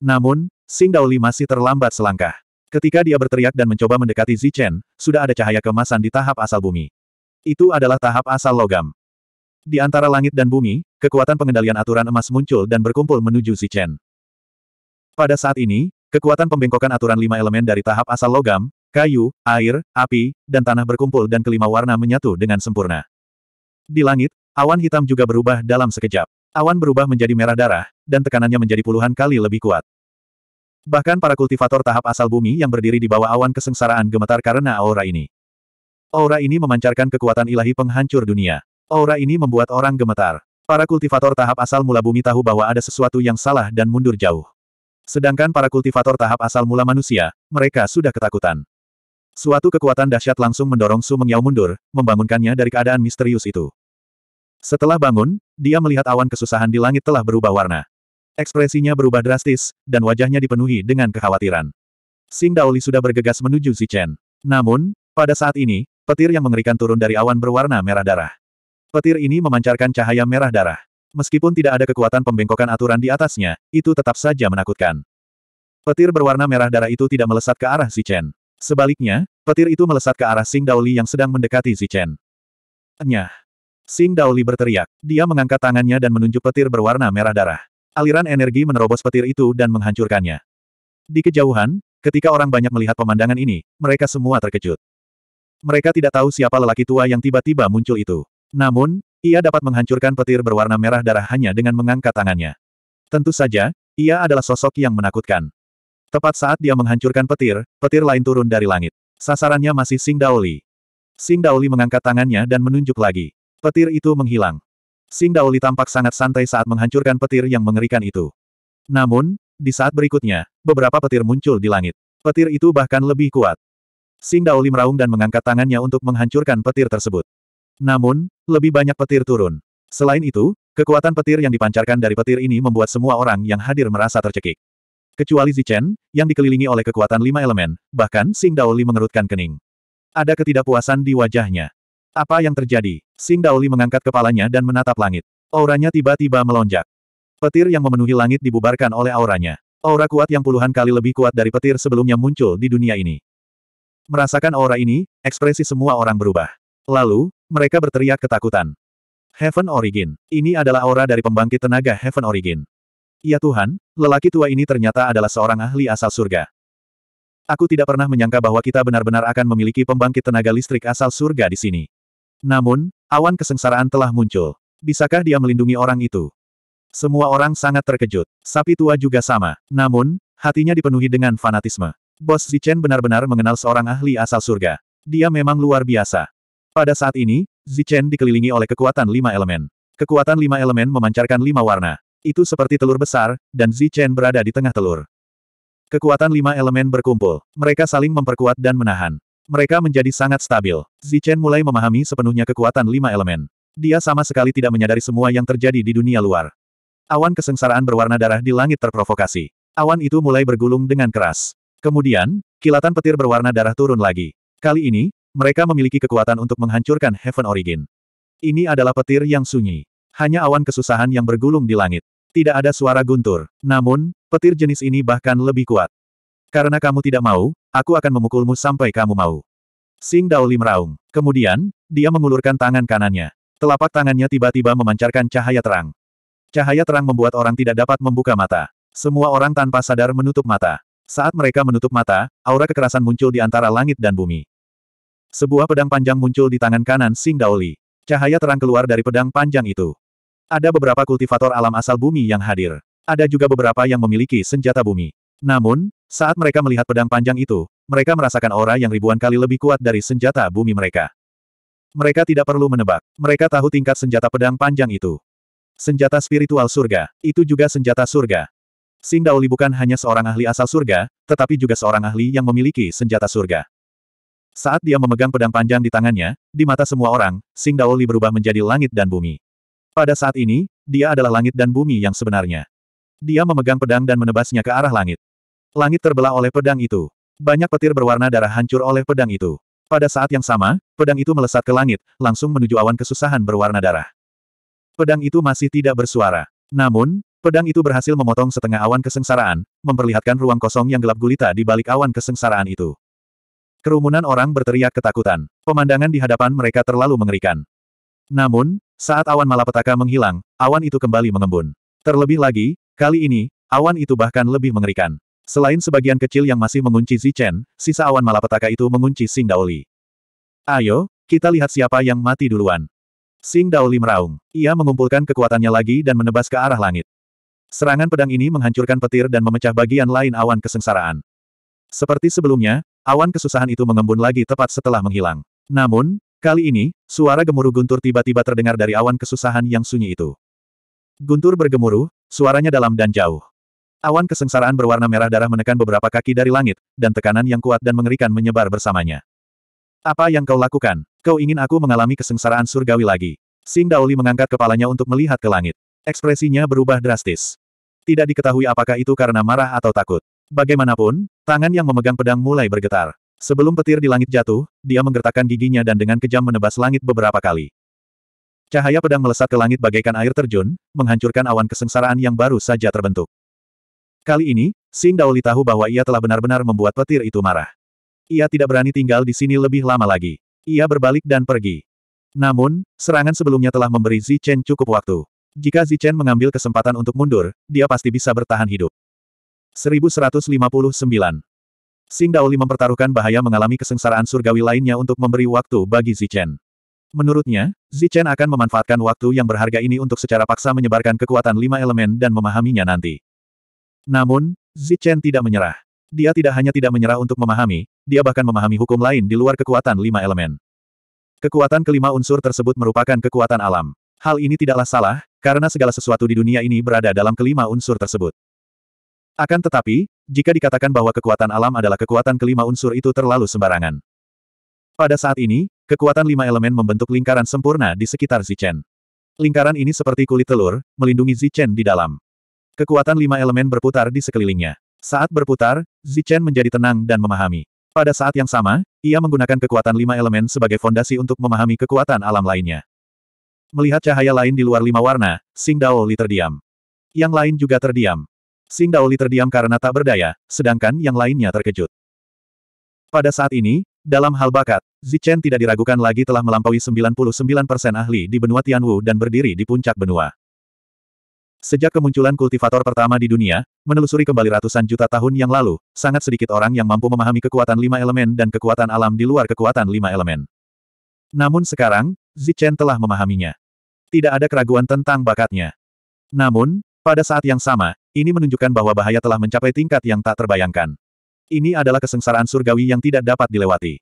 Namun, Sing Daoli masih terlambat selangkah. Ketika dia berteriak dan mencoba mendekati Zichen, sudah ada cahaya kemasan di tahap asal bumi. Itu adalah tahap asal logam. Di antara langit dan bumi, kekuatan pengendalian aturan emas muncul dan berkumpul menuju Si Chen. Pada saat ini, kekuatan pembengkokan aturan lima elemen dari tahap asal logam, kayu, air, api, dan tanah berkumpul dan kelima warna menyatu dengan sempurna. Di langit, awan hitam juga berubah dalam sekejap. Awan berubah menjadi merah darah, dan tekanannya menjadi puluhan kali lebih kuat. Bahkan para kultivator tahap asal bumi yang berdiri di bawah awan kesengsaraan gemetar karena aura ini. Aura ini memancarkan kekuatan ilahi penghancur dunia. Aura ini membuat orang gemetar. Para kultivator tahap asal mula bumi tahu bahwa ada sesuatu yang salah dan mundur jauh. Sedangkan para kultivator tahap asal mula manusia, mereka sudah ketakutan. Suatu kekuatan dahsyat langsung mendorong Su Mengyao mundur, membangunkannya dari keadaan misterius itu. Setelah bangun, dia melihat awan kesusahan di langit telah berubah warna. Ekspresinya berubah drastis, dan wajahnya dipenuhi dengan kekhawatiran. Sing Daoli sudah bergegas menuju Zichen. Namun, pada saat ini, petir yang mengerikan turun dari awan berwarna merah darah. Petir ini memancarkan cahaya merah darah. Meskipun tidak ada kekuatan pembengkokan aturan di atasnya, itu tetap saja menakutkan. Petir berwarna merah darah itu tidak melesat ke arah Zichen. Sebaliknya, petir itu melesat ke arah Sing Daoli yang sedang mendekati Zichen. Nyah! Sing Daoli berteriak. Dia mengangkat tangannya dan menunjuk petir berwarna merah darah. Aliran energi menerobos petir itu dan menghancurkannya. Di kejauhan, ketika orang banyak melihat pemandangan ini, mereka semua terkejut. Mereka tidak tahu siapa lelaki tua yang tiba-tiba muncul itu. Namun, ia dapat menghancurkan petir berwarna merah darah hanya dengan mengangkat tangannya. Tentu saja, ia adalah sosok yang menakutkan. Tepat saat dia menghancurkan petir, petir lain turun dari langit. Sasarannya masih Sing Daoli. Sing Daoli mengangkat tangannya dan menunjuk lagi. Petir itu menghilang. Sing Daoli tampak sangat santai saat menghancurkan petir yang mengerikan itu. Namun, di saat berikutnya, beberapa petir muncul di langit. Petir itu bahkan lebih kuat. Sing Daoli meraung dan mengangkat tangannya untuk menghancurkan petir tersebut. Namun, lebih banyak petir turun. Selain itu, kekuatan petir yang dipancarkan dari petir ini membuat semua orang yang hadir merasa tercekik. Kecuali Zichen, yang dikelilingi oleh kekuatan lima elemen, bahkan Sing Daoli mengerutkan kening. Ada ketidakpuasan di wajahnya. Apa yang terjadi? Sing Daoli mengangkat kepalanya dan menatap langit. Auranya tiba-tiba melonjak. Petir yang memenuhi langit dibubarkan oleh auranya. Aura kuat yang puluhan kali lebih kuat dari petir sebelumnya muncul di dunia ini. Merasakan aura ini, ekspresi semua orang berubah. Lalu, mereka berteriak ketakutan. Heaven Origin. Ini adalah aura dari pembangkit tenaga Heaven Origin. Ya Tuhan, lelaki tua ini ternyata adalah seorang ahli asal surga. Aku tidak pernah menyangka bahwa kita benar-benar akan memiliki pembangkit tenaga listrik asal surga di sini. Namun, awan kesengsaraan telah muncul. Bisakah dia melindungi orang itu? Semua orang sangat terkejut. Sapi tua juga sama. Namun, hatinya dipenuhi dengan fanatisme. Bos Zichen benar-benar mengenal seorang ahli asal surga. Dia memang luar biasa. Pada saat ini, Zichen dikelilingi oleh kekuatan lima elemen. Kekuatan lima elemen memancarkan lima warna. Itu seperti telur besar, dan Zichen berada di tengah telur. Kekuatan lima elemen berkumpul. Mereka saling memperkuat dan menahan. Mereka menjadi sangat stabil. Zichen mulai memahami sepenuhnya kekuatan lima elemen. Dia sama sekali tidak menyadari semua yang terjadi di dunia luar. Awan kesengsaraan berwarna darah di langit terprovokasi. Awan itu mulai bergulung dengan keras. Kemudian, kilatan petir berwarna darah turun lagi. Kali ini, mereka memiliki kekuatan untuk menghancurkan Heaven Origin. Ini adalah petir yang sunyi. Hanya awan kesusahan yang bergulung di langit. Tidak ada suara guntur. Namun, petir jenis ini bahkan lebih kuat. Karena kamu tidak mau, aku akan memukulmu sampai kamu mau. Sing Daoli meraung. Kemudian, dia mengulurkan tangan kanannya. Telapak tangannya tiba-tiba memancarkan cahaya terang. Cahaya terang membuat orang tidak dapat membuka mata. Semua orang tanpa sadar menutup mata. Saat mereka menutup mata, aura kekerasan muncul di antara langit dan bumi. Sebuah pedang panjang muncul di tangan kanan Sing Daoli. Cahaya terang keluar dari pedang panjang itu. Ada beberapa kultivator alam asal bumi yang hadir. Ada juga beberapa yang memiliki senjata bumi. Namun, saat mereka melihat pedang panjang itu, mereka merasakan aura yang ribuan kali lebih kuat dari senjata bumi mereka. Mereka tidak perlu menebak. Mereka tahu tingkat senjata pedang panjang itu. Senjata spiritual surga, itu juga senjata surga. Sing Daoli bukan hanya seorang ahli asal surga, tetapi juga seorang ahli yang memiliki senjata surga. Saat dia memegang pedang panjang di tangannya, di mata semua orang, Sing Daoli berubah menjadi langit dan bumi. Pada saat ini, dia adalah langit dan bumi yang sebenarnya. Dia memegang pedang dan menebasnya ke arah langit. Langit terbelah oleh pedang itu. Banyak petir berwarna darah hancur oleh pedang itu. Pada saat yang sama, pedang itu melesat ke langit, langsung menuju awan kesusahan berwarna darah. Pedang itu masih tidak bersuara. Namun, pedang itu berhasil memotong setengah awan kesengsaraan, memperlihatkan ruang kosong yang gelap gulita di balik awan kesengsaraan itu. Kerumunan orang berteriak ketakutan. Pemandangan di hadapan mereka terlalu mengerikan. Namun, saat awan malapetaka menghilang, awan itu kembali mengembun. Terlebih lagi, kali ini, awan itu bahkan lebih mengerikan. Selain sebagian kecil yang masih mengunci Zichen, sisa awan malapetaka itu mengunci Sing Daoli. Ayo, kita lihat siapa yang mati duluan. Sing Daoli meraung. Ia mengumpulkan kekuatannya lagi dan menebas ke arah langit. Serangan pedang ini menghancurkan petir dan memecah bagian lain awan kesengsaraan. Seperti sebelumnya, Awan kesusahan itu mengembun lagi tepat setelah menghilang. Namun, kali ini, suara gemuruh guntur tiba-tiba terdengar dari awan kesusahan yang sunyi itu. Guntur bergemuruh, suaranya dalam dan jauh. Awan kesengsaraan berwarna merah darah menekan beberapa kaki dari langit, dan tekanan yang kuat dan mengerikan menyebar bersamanya. Apa yang kau lakukan? Kau ingin aku mengalami kesengsaraan surgawi lagi? Sing Daoli mengangkat kepalanya untuk melihat ke langit. Ekspresinya berubah drastis. Tidak diketahui apakah itu karena marah atau takut. Bagaimanapun, tangan yang memegang pedang mulai bergetar. Sebelum petir di langit jatuh, dia menggertakkan giginya dan dengan kejam menebas langit beberapa kali. Cahaya pedang melesat ke langit bagaikan air terjun, menghancurkan awan kesengsaraan yang baru saja terbentuk. Kali ini, Sing Daoli tahu bahwa ia telah benar-benar membuat petir itu marah. Ia tidak berani tinggal di sini lebih lama lagi. Ia berbalik dan pergi. Namun, serangan sebelumnya telah memberi Zichen cukup waktu. Jika Zichen mengambil kesempatan untuk mundur, dia pasti bisa bertahan hidup. 1159. Sing Daoli mempertaruhkan bahaya mengalami kesengsaraan surgawi lainnya untuk memberi waktu bagi Zichen. Menurutnya, Zichen akan memanfaatkan waktu yang berharga ini untuk secara paksa menyebarkan kekuatan lima elemen dan memahaminya nanti. Namun, Zichen tidak menyerah. Dia tidak hanya tidak menyerah untuk memahami, dia bahkan memahami hukum lain di luar kekuatan lima elemen. Kekuatan kelima unsur tersebut merupakan kekuatan alam. Hal ini tidaklah salah, karena segala sesuatu di dunia ini berada dalam kelima unsur tersebut. Akan tetapi, jika dikatakan bahwa kekuatan alam adalah kekuatan kelima unsur itu terlalu sembarangan. Pada saat ini, kekuatan lima elemen membentuk lingkaran sempurna di sekitar Zichen. Lingkaran ini seperti kulit telur, melindungi Zichen di dalam. Kekuatan lima elemen berputar di sekelilingnya. Saat berputar, Zichen menjadi tenang dan memahami. Pada saat yang sama, ia menggunakan kekuatan lima elemen sebagai fondasi untuk memahami kekuatan alam lainnya. Melihat cahaya lain di luar lima warna, Sing Dao terdiam. Yang lain juga terdiam. Sing Daoli terdiam karena tak berdaya, sedangkan yang lainnya terkejut. Pada saat ini, dalam hal bakat, Zichen tidak diragukan lagi telah melampaui 99% ahli di benua Tianwu dan berdiri di puncak benua. Sejak kemunculan kultivator pertama di dunia, menelusuri kembali ratusan juta tahun yang lalu, sangat sedikit orang yang mampu memahami kekuatan lima elemen dan kekuatan alam di luar kekuatan lima elemen. Namun sekarang, Zichen telah memahaminya. Tidak ada keraguan tentang bakatnya. Namun, pada saat yang sama, ini menunjukkan bahwa bahaya telah mencapai tingkat yang tak terbayangkan. Ini adalah kesengsaraan surgawi yang tidak dapat dilewati.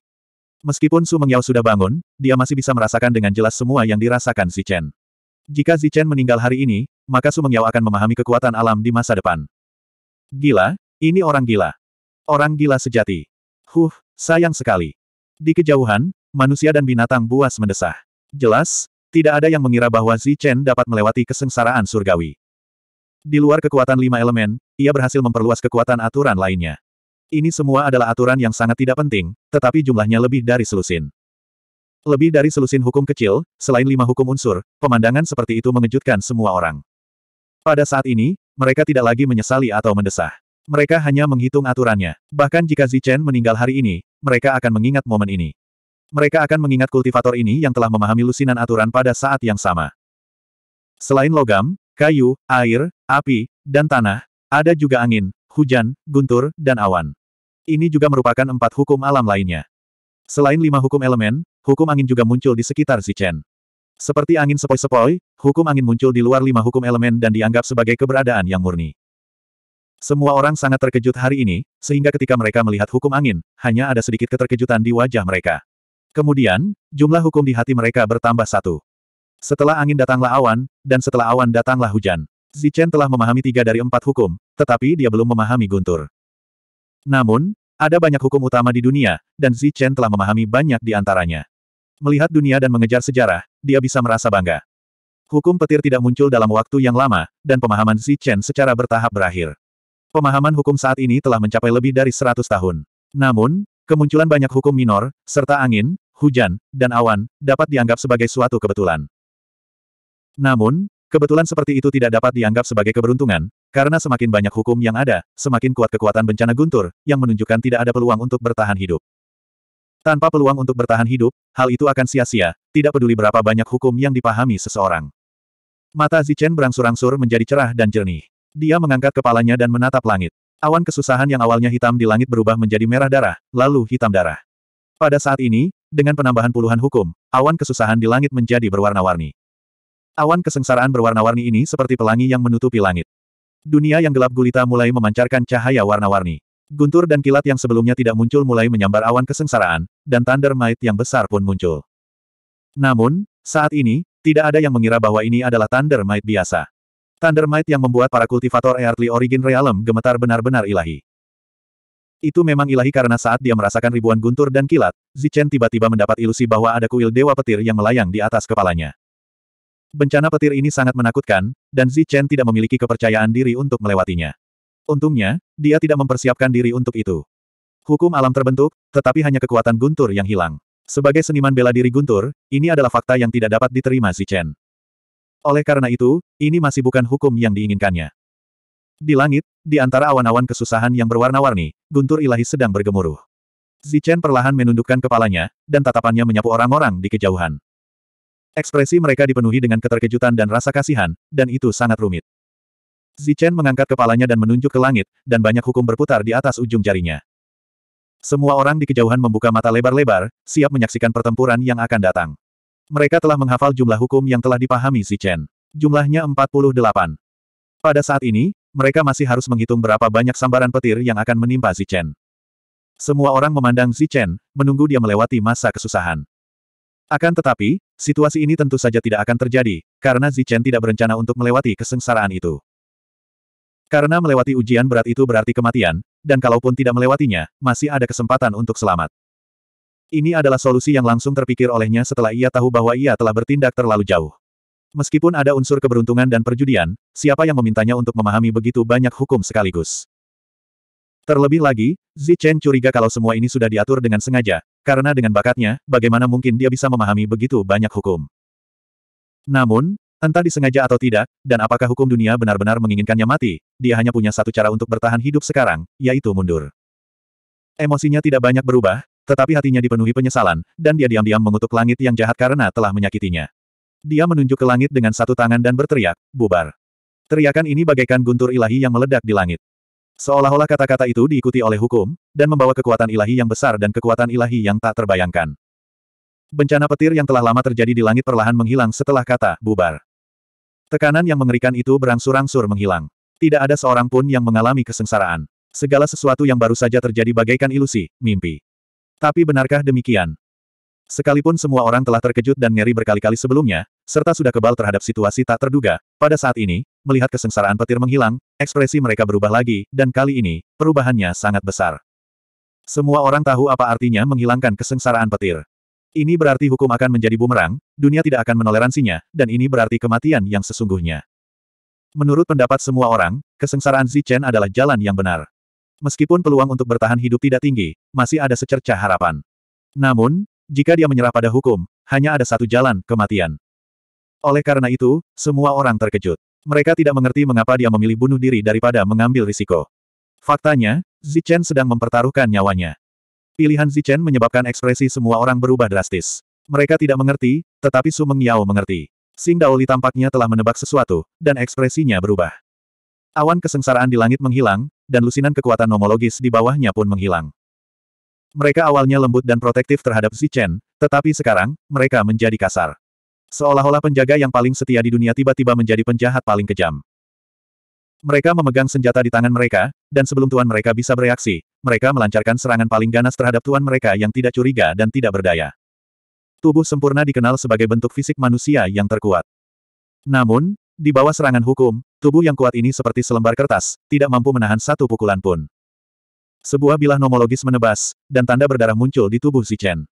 Meskipun Su Mengyao sudah bangun, dia masih bisa merasakan dengan jelas semua yang dirasakan Si Chen. Jika Si Chen meninggal hari ini, maka Su Mengyao akan memahami kekuatan alam di masa depan. Gila, ini orang gila. Orang gila sejati. Huh, sayang sekali. Di kejauhan, manusia dan binatang buas mendesah. Jelas, tidak ada yang mengira bahwa Zi Chen dapat melewati kesengsaraan surgawi. Di luar kekuatan lima elemen, ia berhasil memperluas kekuatan aturan lainnya. Ini semua adalah aturan yang sangat tidak penting, tetapi jumlahnya lebih dari selusin. Lebih dari selusin hukum kecil, selain lima hukum unsur, pemandangan seperti itu mengejutkan semua orang. Pada saat ini, mereka tidak lagi menyesali atau mendesah. Mereka hanya menghitung aturannya. Bahkan jika Zichen meninggal hari ini, mereka akan mengingat momen ini. Mereka akan mengingat kultivator ini yang telah memahami lusinan aturan pada saat yang sama. Selain logam, kayu, air, api, dan tanah, ada juga angin, hujan, guntur, dan awan. Ini juga merupakan empat hukum alam lainnya. Selain lima hukum elemen, hukum angin juga muncul di sekitar Zichen. Seperti angin sepoi-sepoi, hukum angin muncul di luar lima hukum elemen dan dianggap sebagai keberadaan yang murni. Semua orang sangat terkejut hari ini, sehingga ketika mereka melihat hukum angin, hanya ada sedikit keterkejutan di wajah mereka. Kemudian, jumlah hukum di hati mereka bertambah satu. Setelah angin datanglah awan, dan setelah awan datanglah hujan. Zichen telah memahami tiga dari empat hukum, tetapi dia belum memahami guntur. Namun, ada banyak hukum utama di dunia, dan Zichen telah memahami banyak di antaranya. Melihat dunia dan mengejar sejarah, dia bisa merasa bangga. Hukum petir tidak muncul dalam waktu yang lama, dan pemahaman Zichen secara bertahap berakhir. Pemahaman hukum saat ini telah mencapai lebih dari 100 tahun. Namun, kemunculan banyak hukum minor, serta angin, hujan, dan awan, dapat dianggap sebagai suatu kebetulan. Namun, Kebetulan seperti itu tidak dapat dianggap sebagai keberuntungan, karena semakin banyak hukum yang ada, semakin kuat kekuatan bencana guntur, yang menunjukkan tidak ada peluang untuk bertahan hidup. Tanpa peluang untuk bertahan hidup, hal itu akan sia-sia, tidak peduli berapa banyak hukum yang dipahami seseorang. Mata Zichen berangsur-angsur menjadi cerah dan jernih. Dia mengangkat kepalanya dan menatap langit. Awan kesusahan yang awalnya hitam di langit berubah menjadi merah darah, lalu hitam darah. Pada saat ini, dengan penambahan puluhan hukum, awan kesusahan di langit menjadi berwarna-warni. Awan kesengsaraan berwarna-warni ini seperti pelangi yang menutupi langit. Dunia yang gelap gulita mulai memancarkan cahaya warna-warni. Guntur dan kilat yang sebelumnya tidak muncul mulai menyambar awan kesengsaraan, dan Thunder Might yang besar pun muncul. Namun, saat ini, tidak ada yang mengira bahwa ini adalah Thunder Might biasa. Thunder Might yang membuat para kultivator Earthly Origin Realm gemetar benar-benar ilahi. Itu memang ilahi karena saat dia merasakan ribuan guntur dan kilat, Zichen tiba-tiba mendapat ilusi bahwa ada kuil dewa petir yang melayang di atas kepalanya. Bencana petir ini sangat menakutkan, dan Zi Chen tidak memiliki kepercayaan diri untuk melewatinya. Untungnya, dia tidak mempersiapkan diri untuk itu. Hukum alam terbentuk, tetapi hanya kekuatan guntur yang hilang. Sebagai seniman bela diri guntur, ini adalah fakta yang tidak dapat diterima Zi Chen. Oleh karena itu, ini masih bukan hukum yang diinginkannya. Di langit, di antara awan-awan kesusahan yang berwarna-warni, guntur ilahi sedang bergemuruh. Zichen perlahan menundukkan kepalanya, dan tatapannya menyapu orang-orang di kejauhan. Ekspresi mereka dipenuhi dengan keterkejutan dan rasa kasihan, dan itu sangat rumit. Zichen mengangkat kepalanya dan menunjuk ke langit, dan banyak hukum berputar di atas ujung jarinya. Semua orang di kejauhan membuka mata lebar-lebar, siap menyaksikan pertempuran yang akan datang. Mereka telah menghafal jumlah hukum yang telah dipahami Zichen. Jumlahnya 48. Pada saat ini, mereka masih harus menghitung berapa banyak sambaran petir yang akan menimpa Zichen. Semua orang memandang Zichen, menunggu dia melewati masa kesusahan. Akan tetapi, situasi ini tentu saja tidak akan terjadi, karena Zichen tidak berencana untuk melewati kesengsaraan itu. Karena melewati ujian berat itu berarti kematian, dan kalaupun tidak melewatinya, masih ada kesempatan untuk selamat. Ini adalah solusi yang langsung terpikir olehnya setelah ia tahu bahwa ia telah bertindak terlalu jauh. Meskipun ada unsur keberuntungan dan perjudian, siapa yang memintanya untuk memahami begitu banyak hukum sekaligus? Terlebih lagi, Zichen curiga kalau semua ini sudah diatur dengan sengaja, karena dengan bakatnya, bagaimana mungkin dia bisa memahami begitu banyak hukum. Namun, entah disengaja atau tidak, dan apakah hukum dunia benar-benar menginginkannya mati, dia hanya punya satu cara untuk bertahan hidup sekarang, yaitu mundur. Emosinya tidak banyak berubah, tetapi hatinya dipenuhi penyesalan, dan dia diam-diam mengutuk langit yang jahat karena telah menyakitinya. Dia menunjuk ke langit dengan satu tangan dan berteriak, bubar. Teriakan ini bagaikan guntur ilahi yang meledak di langit. Seolah-olah kata-kata itu diikuti oleh hukum, dan membawa kekuatan ilahi yang besar dan kekuatan ilahi yang tak terbayangkan. Bencana petir yang telah lama terjadi di langit perlahan menghilang setelah kata bubar. Tekanan yang mengerikan itu berangsur-angsur menghilang. Tidak ada seorang pun yang mengalami kesengsaraan. Segala sesuatu yang baru saja terjadi bagaikan ilusi, mimpi. Tapi benarkah demikian? Sekalipun semua orang telah terkejut dan ngeri berkali-kali sebelumnya, serta sudah kebal terhadap situasi tak terduga, pada saat ini, melihat kesengsaraan petir menghilang, ekspresi mereka berubah lagi, dan kali ini, perubahannya sangat besar. Semua orang tahu apa artinya menghilangkan kesengsaraan petir. Ini berarti hukum akan menjadi bumerang, dunia tidak akan menoleransinya, dan ini berarti kematian yang sesungguhnya. Menurut pendapat semua orang, kesengsaraan Zichen adalah jalan yang benar. Meskipun peluang untuk bertahan hidup tidak tinggi, masih ada secercah harapan. Namun, jika dia menyerah pada hukum, hanya ada satu jalan, kematian. Oleh karena itu, semua orang terkejut. Mereka tidak mengerti mengapa dia memilih bunuh diri daripada mengambil risiko. Faktanya, Zichen sedang mempertaruhkan nyawanya. Pilihan Zichen menyebabkan ekspresi semua orang berubah drastis. Mereka tidak mengerti, tetapi Su Meng Yao mengerti. Sing Daoli tampaknya telah menebak sesuatu, dan ekspresinya berubah. Awan kesengsaraan di langit menghilang, dan lusinan kekuatan nomologis di bawahnya pun menghilang. Mereka awalnya lembut dan protektif terhadap Zichen, tetapi sekarang, mereka menjadi kasar. Seolah-olah penjaga yang paling setia di dunia tiba-tiba menjadi penjahat paling kejam. Mereka memegang senjata di tangan mereka, dan sebelum tuan mereka bisa bereaksi, mereka melancarkan serangan paling ganas terhadap tuan mereka yang tidak curiga dan tidak berdaya. Tubuh sempurna dikenal sebagai bentuk fisik manusia yang terkuat. Namun, di bawah serangan hukum, tubuh yang kuat ini seperti selembar kertas, tidak mampu menahan satu pukulan pun. Sebuah bilah nomologis menebas, dan tanda berdarah muncul di tubuh si Chen.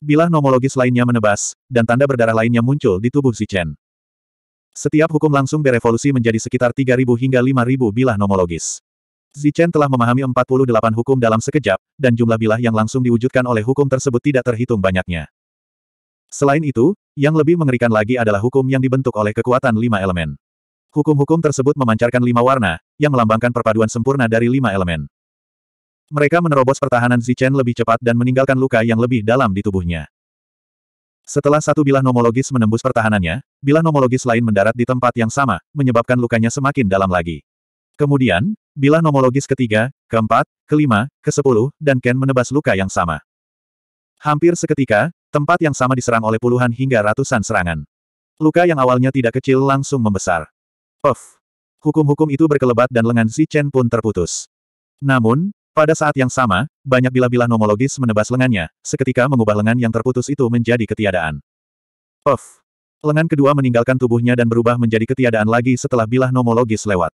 Bilah nomologis lainnya menebas, dan tanda berdarah lainnya muncul di tubuh Zichen. Setiap hukum langsung berevolusi menjadi sekitar 3.000 hingga 5.000 bilah nomologis. Zichen telah memahami 48 hukum dalam sekejap, dan jumlah bilah yang langsung diwujudkan oleh hukum tersebut tidak terhitung banyaknya. Selain itu, yang lebih mengerikan lagi adalah hukum yang dibentuk oleh kekuatan lima elemen. Hukum-hukum tersebut memancarkan lima warna, yang melambangkan perpaduan sempurna dari lima elemen. Mereka menerobos pertahanan Zichen lebih cepat dan meninggalkan luka yang lebih dalam di tubuhnya. Setelah satu bilah nomologis menembus pertahanannya, bilah nomologis lain mendarat di tempat yang sama, menyebabkan lukanya semakin dalam lagi. Kemudian, bilah nomologis ketiga, keempat, kelima, kesepuluh, dan Ken menebas luka yang sama. Hampir seketika, tempat yang sama diserang oleh puluhan hingga ratusan serangan. Luka yang awalnya tidak kecil langsung membesar. Puff! Hukum-hukum itu berkelebat dan lengan Zichen pun terputus. Namun, pada saat yang sama, banyak bila-bila nomologis menebas lengannya, seketika mengubah lengan yang terputus itu menjadi ketiadaan. Of. Lengan kedua meninggalkan tubuhnya dan berubah menjadi ketiadaan lagi setelah bilah nomologis lewat.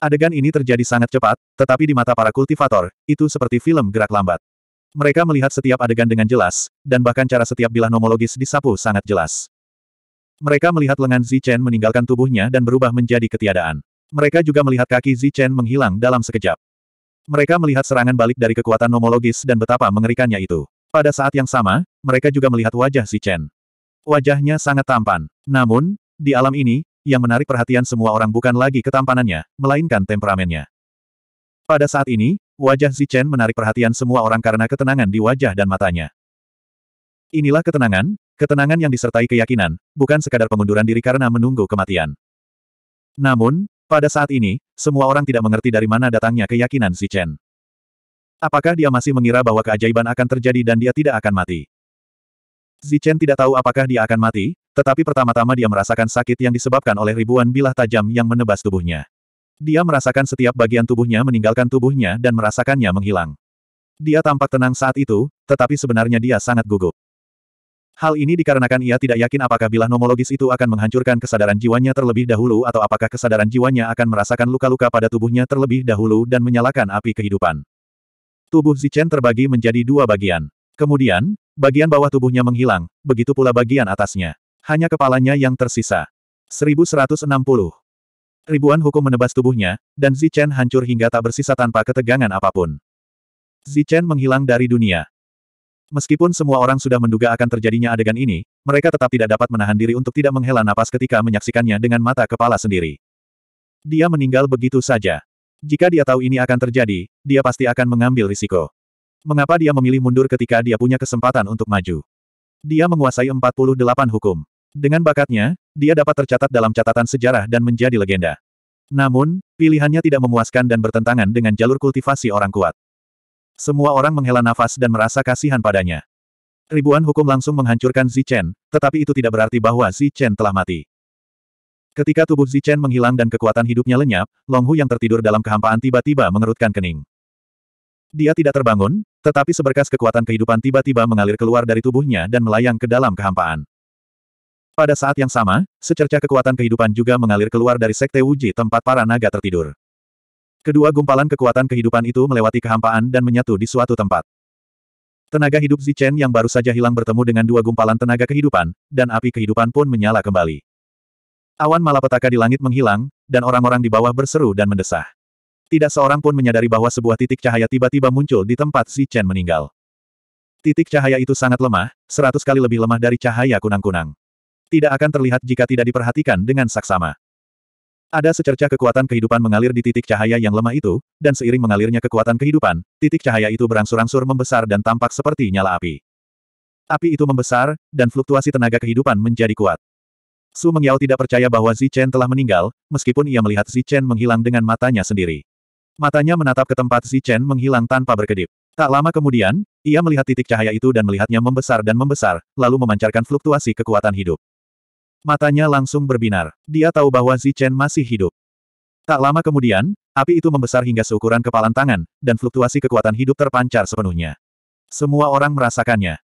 Adegan ini terjadi sangat cepat, tetapi di mata para kultivator, itu seperti film gerak lambat. Mereka melihat setiap adegan dengan jelas, dan bahkan cara setiap bilah nomologis disapu sangat jelas. Mereka melihat lengan Zichen meninggalkan tubuhnya dan berubah menjadi ketiadaan. Mereka juga melihat kaki Zichen menghilang dalam sekejap. Mereka melihat serangan balik dari kekuatan nomologis dan betapa mengerikannya itu. Pada saat yang sama, mereka juga melihat wajah si Chen. Wajahnya sangat tampan. Namun, di alam ini, yang menarik perhatian semua orang bukan lagi ketampanannya, melainkan temperamennya. Pada saat ini, wajah si Chen menarik perhatian semua orang karena ketenangan di wajah dan matanya. Inilah ketenangan, ketenangan yang disertai keyakinan, bukan sekadar pengunduran diri karena menunggu kematian. Namun, pada saat ini, semua orang tidak mengerti dari mana datangnya keyakinan si Chen. Apakah dia masih mengira bahwa keajaiban akan terjadi dan dia tidak akan mati? Zichen tidak tahu apakah dia akan mati, tetapi pertama-tama dia merasakan sakit yang disebabkan oleh ribuan bilah tajam yang menebas tubuhnya. Dia merasakan setiap bagian tubuhnya meninggalkan tubuhnya dan merasakannya menghilang. Dia tampak tenang saat itu, tetapi sebenarnya dia sangat gugup. Hal ini dikarenakan ia tidak yakin apakah bilah nomologis itu akan menghancurkan kesadaran jiwanya terlebih dahulu atau apakah kesadaran jiwanya akan merasakan luka-luka pada tubuhnya terlebih dahulu dan menyalakan api kehidupan. Tubuh Zichen terbagi menjadi dua bagian. Kemudian, bagian bawah tubuhnya menghilang, begitu pula bagian atasnya. Hanya kepalanya yang tersisa. 1160. Ribuan hukum menebas tubuhnya, dan Zichen hancur hingga tak bersisa tanpa ketegangan apapun. Zichen menghilang dari dunia. Meskipun semua orang sudah menduga akan terjadinya adegan ini, mereka tetap tidak dapat menahan diri untuk tidak menghela napas ketika menyaksikannya dengan mata kepala sendiri. Dia meninggal begitu saja. Jika dia tahu ini akan terjadi, dia pasti akan mengambil risiko. Mengapa dia memilih mundur ketika dia punya kesempatan untuk maju? Dia menguasai 48 hukum. Dengan bakatnya, dia dapat tercatat dalam catatan sejarah dan menjadi legenda. Namun, pilihannya tidak memuaskan dan bertentangan dengan jalur kultivasi orang kuat. Semua orang menghela nafas dan merasa kasihan padanya. Ribuan hukum langsung menghancurkan Zichen, tetapi itu tidak berarti bahwa Zichen telah mati. Ketika tubuh Zichen menghilang dan kekuatan hidupnya lenyap, Longhu yang tertidur dalam kehampaan tiba-tiba mengerutkan kening. Dia tidak terbangun, tetapi seberkas kekuatan kehidupan tiba-tiba mengalir keluar dari tubuhnya dan melayang ke dalam kehampaan. Pada saat yang sama, secerca kekuatan kehidupan juga mengalir keluar dari sekte Wuji tempat para naga tertidur. Kedua gumpalan kekuatan kehidupan itu melewati kehampaan dan menyatu di suatu tempat. Tenaga hidup Zichen yang baru saja hilang bertemu dengan dua gumpalan tenaga kehidupan, dan api kehidupan pun menyala kembali. Awan malapetaka di langit menghilang, dan orang-orang di bawah berseru dan mendesah. Tidak seorang pun menyadari bahwa sebuah titik cahaya tiba-tiba muncul di tempat Zichen meninggal. Titik cahaya itu sangat lemah, seratus kali lebih lemah dari cahaya kunang-kunang. Tidak akan terlihat jika tidak diperhatikan dengan saksama. Ada secerca kekuatan kehidupan mengalir di titik cahaya yang lemah itu, dan seiring mengalirnya kekuatan kehidupan, titik cahaya itu berangsur-angsur membesar dan tampak seperti nyala api. Api itu membesar, dan fluktuasi tenaga kehidupan menjadi kuat. Su Mengyao tidak percaya bahwa Zichen telah meninggal, meskipun ia melihat Zichen menghilang dengan matanya sendiri. Matanya menatap ke tempat Zichen menghilang tanpa berkedip. Tak lama kemudian, ia melihat titik cahaya itu dan melihatnya membesar dan membesar, lalu memancarkan fluktuasi kekuatan hidup. Matanya langsung berbinar. Dia tahu bahwa Zichen masih hidup. Tak lama kemudian, api itu membesar hingga seukuran kepalan tangan, dan fluktuasi kekuatan hidup terpancar sepenuhnya. Semua orang merasakannya.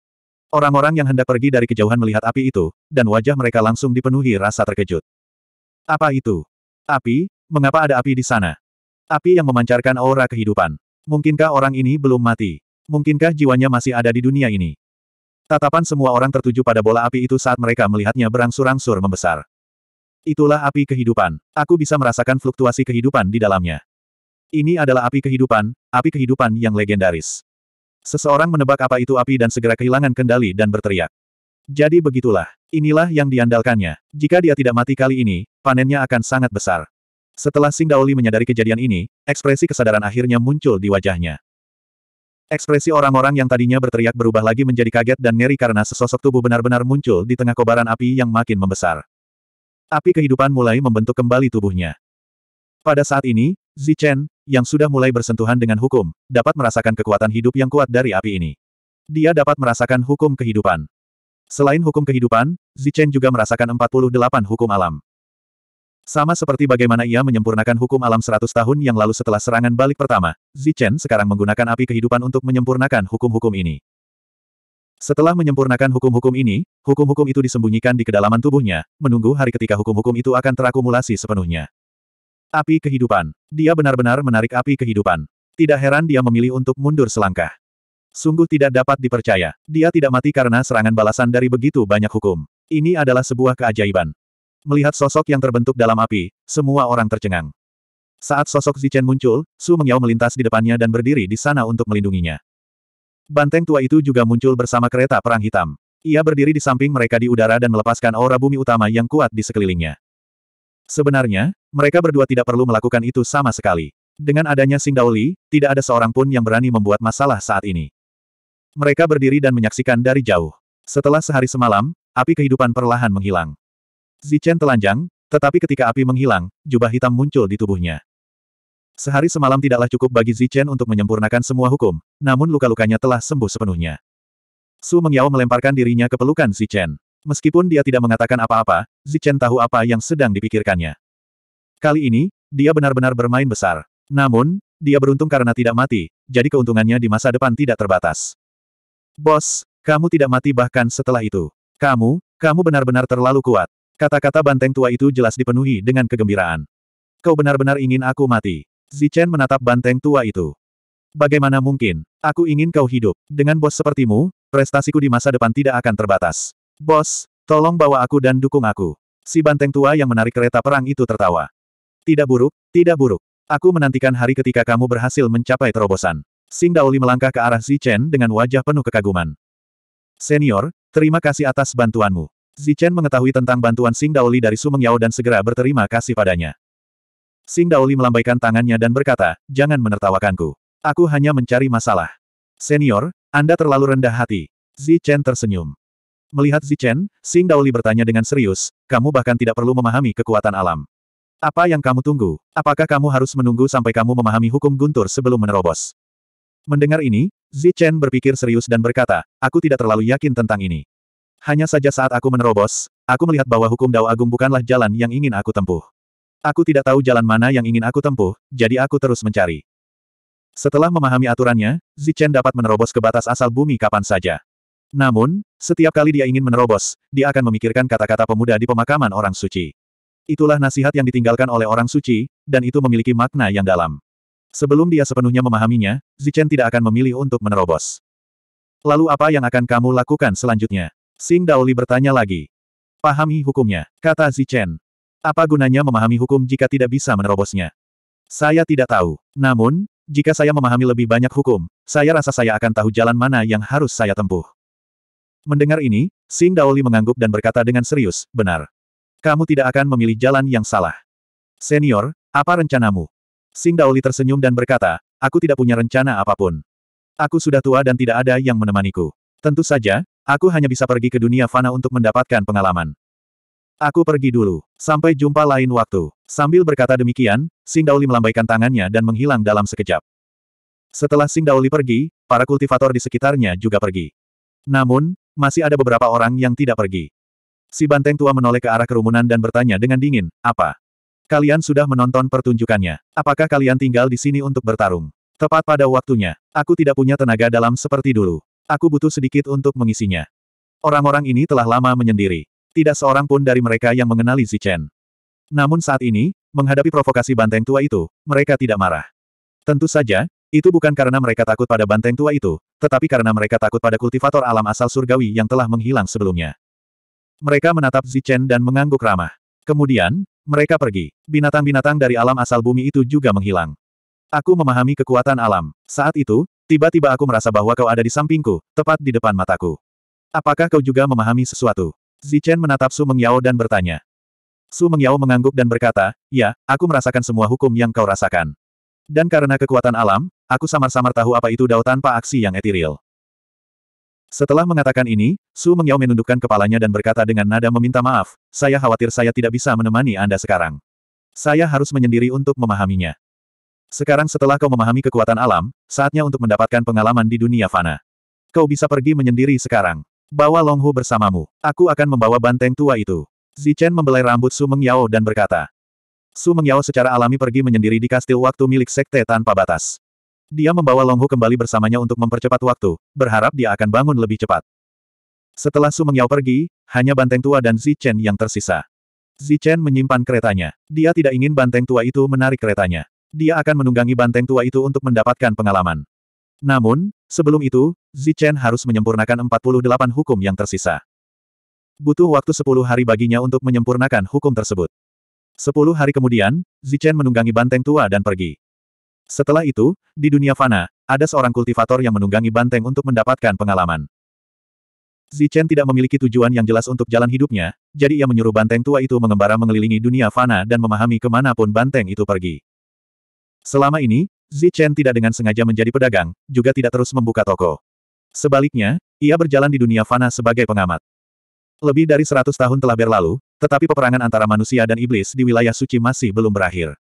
Orang-orang yang hendak pergi dari kejauhan melihat api itu, dan wajah mereka langsung dipenuhi rasa terkejut. Apa itu? Api? Mengapa ada api di sana? Api yang memancarkan aura kehidupan. Mungkinkah orang ini belum mati? Mungkinkah jiwanya masih ada di dunia ini? Tatapan semua orang tertuju pada bola api itu saat mereka melihatnya berangsur-angsur membesar. Itulah api kehidupan. Aku bisa merasakan fluktuasi kehidupan di dalamnya. Ini adalah api kehidupan, api kehidupan yang legendaris. Seseorang menebak apa itu api dan segera kehilangan kendali dan berteriak. Jadi begitulah, inilah yang diandalkannya. Jika dia tidak mati kali ini, panennya akan sangat besar. Setelah Sing Daoli menyadari kejadian ini, ekspresi kesadaran akhirnya muncul di wajahnya. Ekspresi orang-orang yang tadinya berteriak berubah lagi menjadi kaget dan ngeri karena sesosok tubuh benar-benar muncul di tengah kobaran api yang makin membesar. Api kehidupan mulai membentuk kembali tubuhnya. Pada saat ini, Zichen, yang sudah mulai bersentuhan dengan hukum, dapat merasakan kekuatan hidup yang kuat dari api ini. Dia dapat merasakan hukum kehidupan. Selain hukum kehidupan, Zichen juga merasakan 48 hukum alam. Sama seperti bagaimana ia menyempurnakan hukum alam seratus tahun yang lalu setelah serangan balik pertama, Zichen sekarang menggunakan api kehidupan untuk menyempurnakan hukum-hukum ini. Setelah menyempurnakan hukum-hukum ini, hukum-hukum itu disembunyikan di kedalaman tubuhnya, menunggu hari ketika hukum-hukum itu akan terakumulasi sepenuhnya. Api kehidupan. Dia benar-benar menarik api kehidupan. Tidak heran dia memilih untuk mundur selangkah. Sungguh tidak dapat dipercaya. Dia tidak mati karena serangan balasan dari begitu banyak hukum. Ini adalah sebuah keajaiban. Melihat sosok yang terbentuk dalam api, semua orang tercengang. Saat sosok Zichen muncul, Su Mengyao melintas di depannya dan berdiri di sana untuk melindunginya. Banteng tua itu juga muncul bersama kereta perang hitam. Ia berdiri di samping mereka di udara dan melepaskan aura bumi utama yang kuat di sekelilingnya. Sebenarnya, mereka berdua tidak perlu melakukan itu sama sekali. Dengan adanya Sing Daoli, tidak ada seorang pun yang berani membuat masalah saat ini. Mereka berdiri dan menyaksikan dari jauh. Setelah sehari semalam, api kehidupan perlahan menghilang. Zichen telanjang, tetapi ketika api menghilang, jubah hitam muncul di tubuhnya. Sehari semalam tidaklah cukup bagi Zichen untuk menyempurnakan semua hukum, namun luka-lukanya telah sembuh sepenuhnya. Su Mengyao melemparkan dirinya ke pelukan Zichen. Meskipun dia tidak mengatakan apa-apa, Zichen tahu apa yang sedang dipikirkannya. Kali ini, dia benar-benar bermain besar. Namun, dia beruntung karena tidak mati, jadi keuntungannya di masa depan tidak terbatas. Bos, kamu tidak mati bahkan setelah itu. Kamu, kamu benar-benar terlalu kuat. Kata-kata banteng tua itu jelas dipenuhi dengan kegembiraan. Kau benar-benar ingin aku mati. Zichen menatap banteng tua itu. Bagaimana mungkin? Aku ingin kau hidup. Dengan bos sepertimu, prestasiku di masa depan tidak akan terbatas. Bos, tolong bawa aku dan dukung aku. Si banteng tua yang menarik kereta perang itu tertawa. Tidak buruk, tidak buruk. Aku menantikan hari ketika kamu berhasil mencapai terobosan. Sing Daoli melangkah ke arah Zichen dengan wajah penuh kekaguman. Senior, terima kasih atas bantuanmu. Zichen mengetahui tentang bantuan Sing Daoli dari Sumeng Yao dan segera berterima kasih padanya. Sing Daoli melambaikan tangannya dan berkata, jangan menertawakanku. Aku hanya mencari masalah. Senior, Anda terlalu rendah hati. Zichen tersenyum. Melihat Zichen, Sing Daoli bertanya dengan serius, kamu bahkan tidak perlu memahami kekuatan alam. Apa yang kamu tunggu? Apakah kamu harus menunggu sampai kamu memahami hukum guntur sebelum menerobos? Mendengar ini, Zichen berpikir serius dan berkata, aku tidak terlalu yakin tentang ini. Hanya saja saat aku menerobos, aku melihat bahwa hukum Dao Agung bukanlah jalan yang ingin aku tempuh. Aku tidak tahu jalan mana yang ingin aku tempuh, jadi aku terus mencari. Setelah memahami aturannya, Zichen dapat menerobos ke batas asal bumi kapan saja. Namun, setiap kali dia ingin menerobos, dia akan memikirkan kata-kata pemuda di pemakaman orang suci. Itulah nasihat yang ditinggalkan oleh orang suci, dan itu memiliki makna yang dalam. Sebelum dia sepenuhnya memahaminya, Zichen tidak akan memilih untuk menerobos. Lalu apa yang akan kamu lakukan selanjutnya? Sing Daoli bertanya lagi. Pahami hukumnya, kata Zichen. Apa gunanya memahami hukum jika tidak bisa menerobosnya? Saya tidak tahu. Namun, jika saya memahami lebih banyak hukum, saya rasa saya akan tahu jalan mana yang harus saya tempuh. Mendengar ini, Sing Daoli mengangguk dan berkata dengan serius, benar. Kamu tidak akan memilih jalan yang salah. Senior, apa rencanamu? Sing Daoli tersenyum dan berkata, aku tidak punya rencana apapun. Aku sudah tua dan tidak ada yang menemaniku. Tentu saja, Aku hanya bisa pergi ke dunia fana untuk mendapatkan pengalaman. Aku pergi dulu. Sampai jumpa lain waktu. Sambil berkata demikian, Sing Daoli melambaikan tangannya dan menghilang dalam sekejap. Setelah Sing Daoli pergi, para kultivator di sekitarnya juga pergi. Namun, masih ada beberapa orang yang tidak pergi. Si banteng tua menoleh ke arah kerumunan dan bertanya dengan dingin, apa? Kalian sudah menonton pertunjukannya. Apakah kalian tinggal di sini untuk bertarung? Tepat pada waktunya. Aku tidak punya tenaga dalam seperti dulu. Aku butuh sedikit untuk mengisinya. Orang-orang ini telah lama menyendiri. Tidak seorang pun dari mereka yang mengenali Zichen. Namun saat ini, menghadapi provokasi banteng tua itu, mereka tidak marah. Tentu saja, itu bukan karena mereka takut pada banteng tua itu, tetapi karena mereka takut pada kultivator alam asal surgawi yang telah menghilang sebelumnya. Mereka menatap Zichen dan mengangguk ramah. Kemudian, mereka pergi. Binatang-binatang dari alam asal bumi itu juga menghilang. Aku memahami kekuatan alam. Saat itu, Tiba-tiba aku merasa bahwa kau ada di sampingku, tepat di depan mataku. Apakah kau juga memahami sesuatu? Zichen menatap Su Mengyao dan bertanya. Su Mengyao mengangguk dan berkata, ya, aku merasakan semua hukum yang kau rasakan. Dan karena kekuatan alam, aku samar-samar tahu apa itu dao tanpa aksi yang etiril. Setelah mengatakan ini, Su Mengyao menundukkan kepalanya dan berkata dengan nada meminta maaf, saya khawatir saya tidak bisa menemani Anda sekarang. Saya harus menyendiri untuk memahaminya. Sekarang setelah kau memahami kekuatan alam, saatnya untuk mendapatkan pengalaman di dunia fana. Kau bisa pergi menyendiri sekarang. Bawa Longhu bersamamu. Aku akan membawa banteng tua itu. Zichen membelai rambut Su Mengyao dan berkata. Su Mengyao secara alami pergi menyendiri di kastil waktu milik sekte tanpa batas. Dia membawa Longhu kembali bersamanya untuk mempercepat waktu, berharap dia akan bangun lebih cepat. Setelah Su Mengyao pergi, hanya banteng tua dan Zichen yang tersisa. Zichen menyimpan keretanya. Dia tidak ingin banteng tua itu menarik keretanya dia akan menunggangi banteng tua itu untuk mendapatkan pengalaman. Namun, sebelum itu, Zichen harus menyempurnakan 48 hukum yang tersisa. Butuh waktu 10 hari baginya untuk menyempurnakan hukum tersebut. 10 hari kemudian, Zichen menunggangi banteng tua dan pergi. Setelah itu, di dunia fana, ada seorang kultivator yang menunggangi banteng untuk mendapatkan pengalaman. Zichen tidak memiliki tujuan yang jelas untuk jalan hidupnya, jadi ia menyuruh banteng tua itu mengembara mengelilingi dunia fana dan memahami kemanapun banteng itu pergi. Selama ini, Zi Chen tidak dengan sengaja menjadi pedagang, juga tidak terus membuka toko. Sebaliknya, ia berjalan di dunia fana sebagai pengamat. Lebih dari seratus tahun telah berlalu, tetapi peperangan antara manusia dan iblis di wilayah suci masih belum berakhir.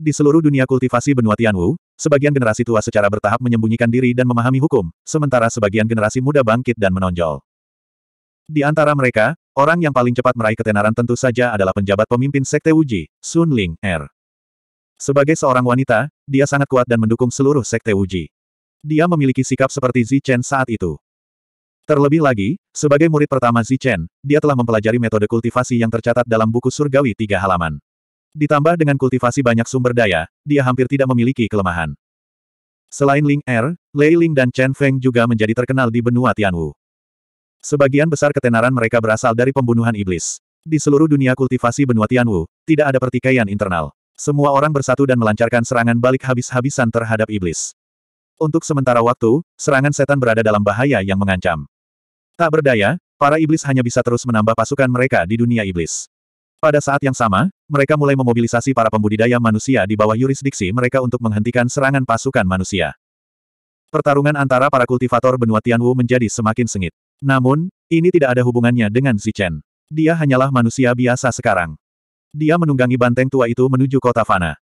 Di seluruh dunia kultivasi benua Tianwu, sebagian generasi tua secara bertahap menyembunyikan diri dan memahami hukum, sementara sebagian generasi muda bangkit dan menonjol. Di antara mereka, orang yang paling cepat meraih ketenaran tentu saja adalah penjabat pemimpin Sekte Wuji, Sun Ling Er. Sebagai seorang wanita, dia sangat kuat dan mendukung seluruh sekte Wuji. Dia memiliki sikap seperti Chen saat itu. Terlebih lagi, sebagai murid pertama Chen, dia telah mempelajari metode kultivasi yang tercatat dalam buku surgawi tiga halaman. Ditambah dengan kultivasi banyak sumber daya, dia hampir tidak memiliki kelemahan. Selain Ling Er, Lei Ling dan Chen Feng juga menjadi terkenal di benua Tianwu. Sebagian besar ketenaran mereka berasal dari pembunuhan iblis. Di seluruh dunia kultivasi benua Tianwu, tidak ada pertikaian internal. Semua orang bersatu dan melancarkan serangan balik habis-habisan terhadap iblis. Untuk sementara waktu, serangan setan berada dalam bahaya yang mengancam. Tak berdaya, para iblis hanya bisa terus menambah pasukan mereka di dunia iblis. Pada saat yang sama, mereka mulai memobilisasi para pembudidaya manusia di bawah yurisdiksi mereka untuk menghentikan serangan pasukan manusia. Pertarungan antara para kultivator benua Tianwu menjadi semakin sengit. Namun, ini tidak ada hubungannya dengan Zichen. Dia hanyalah manusia biasa sekarang. Dia menunggangi banteng tua itu menuju kota Fana.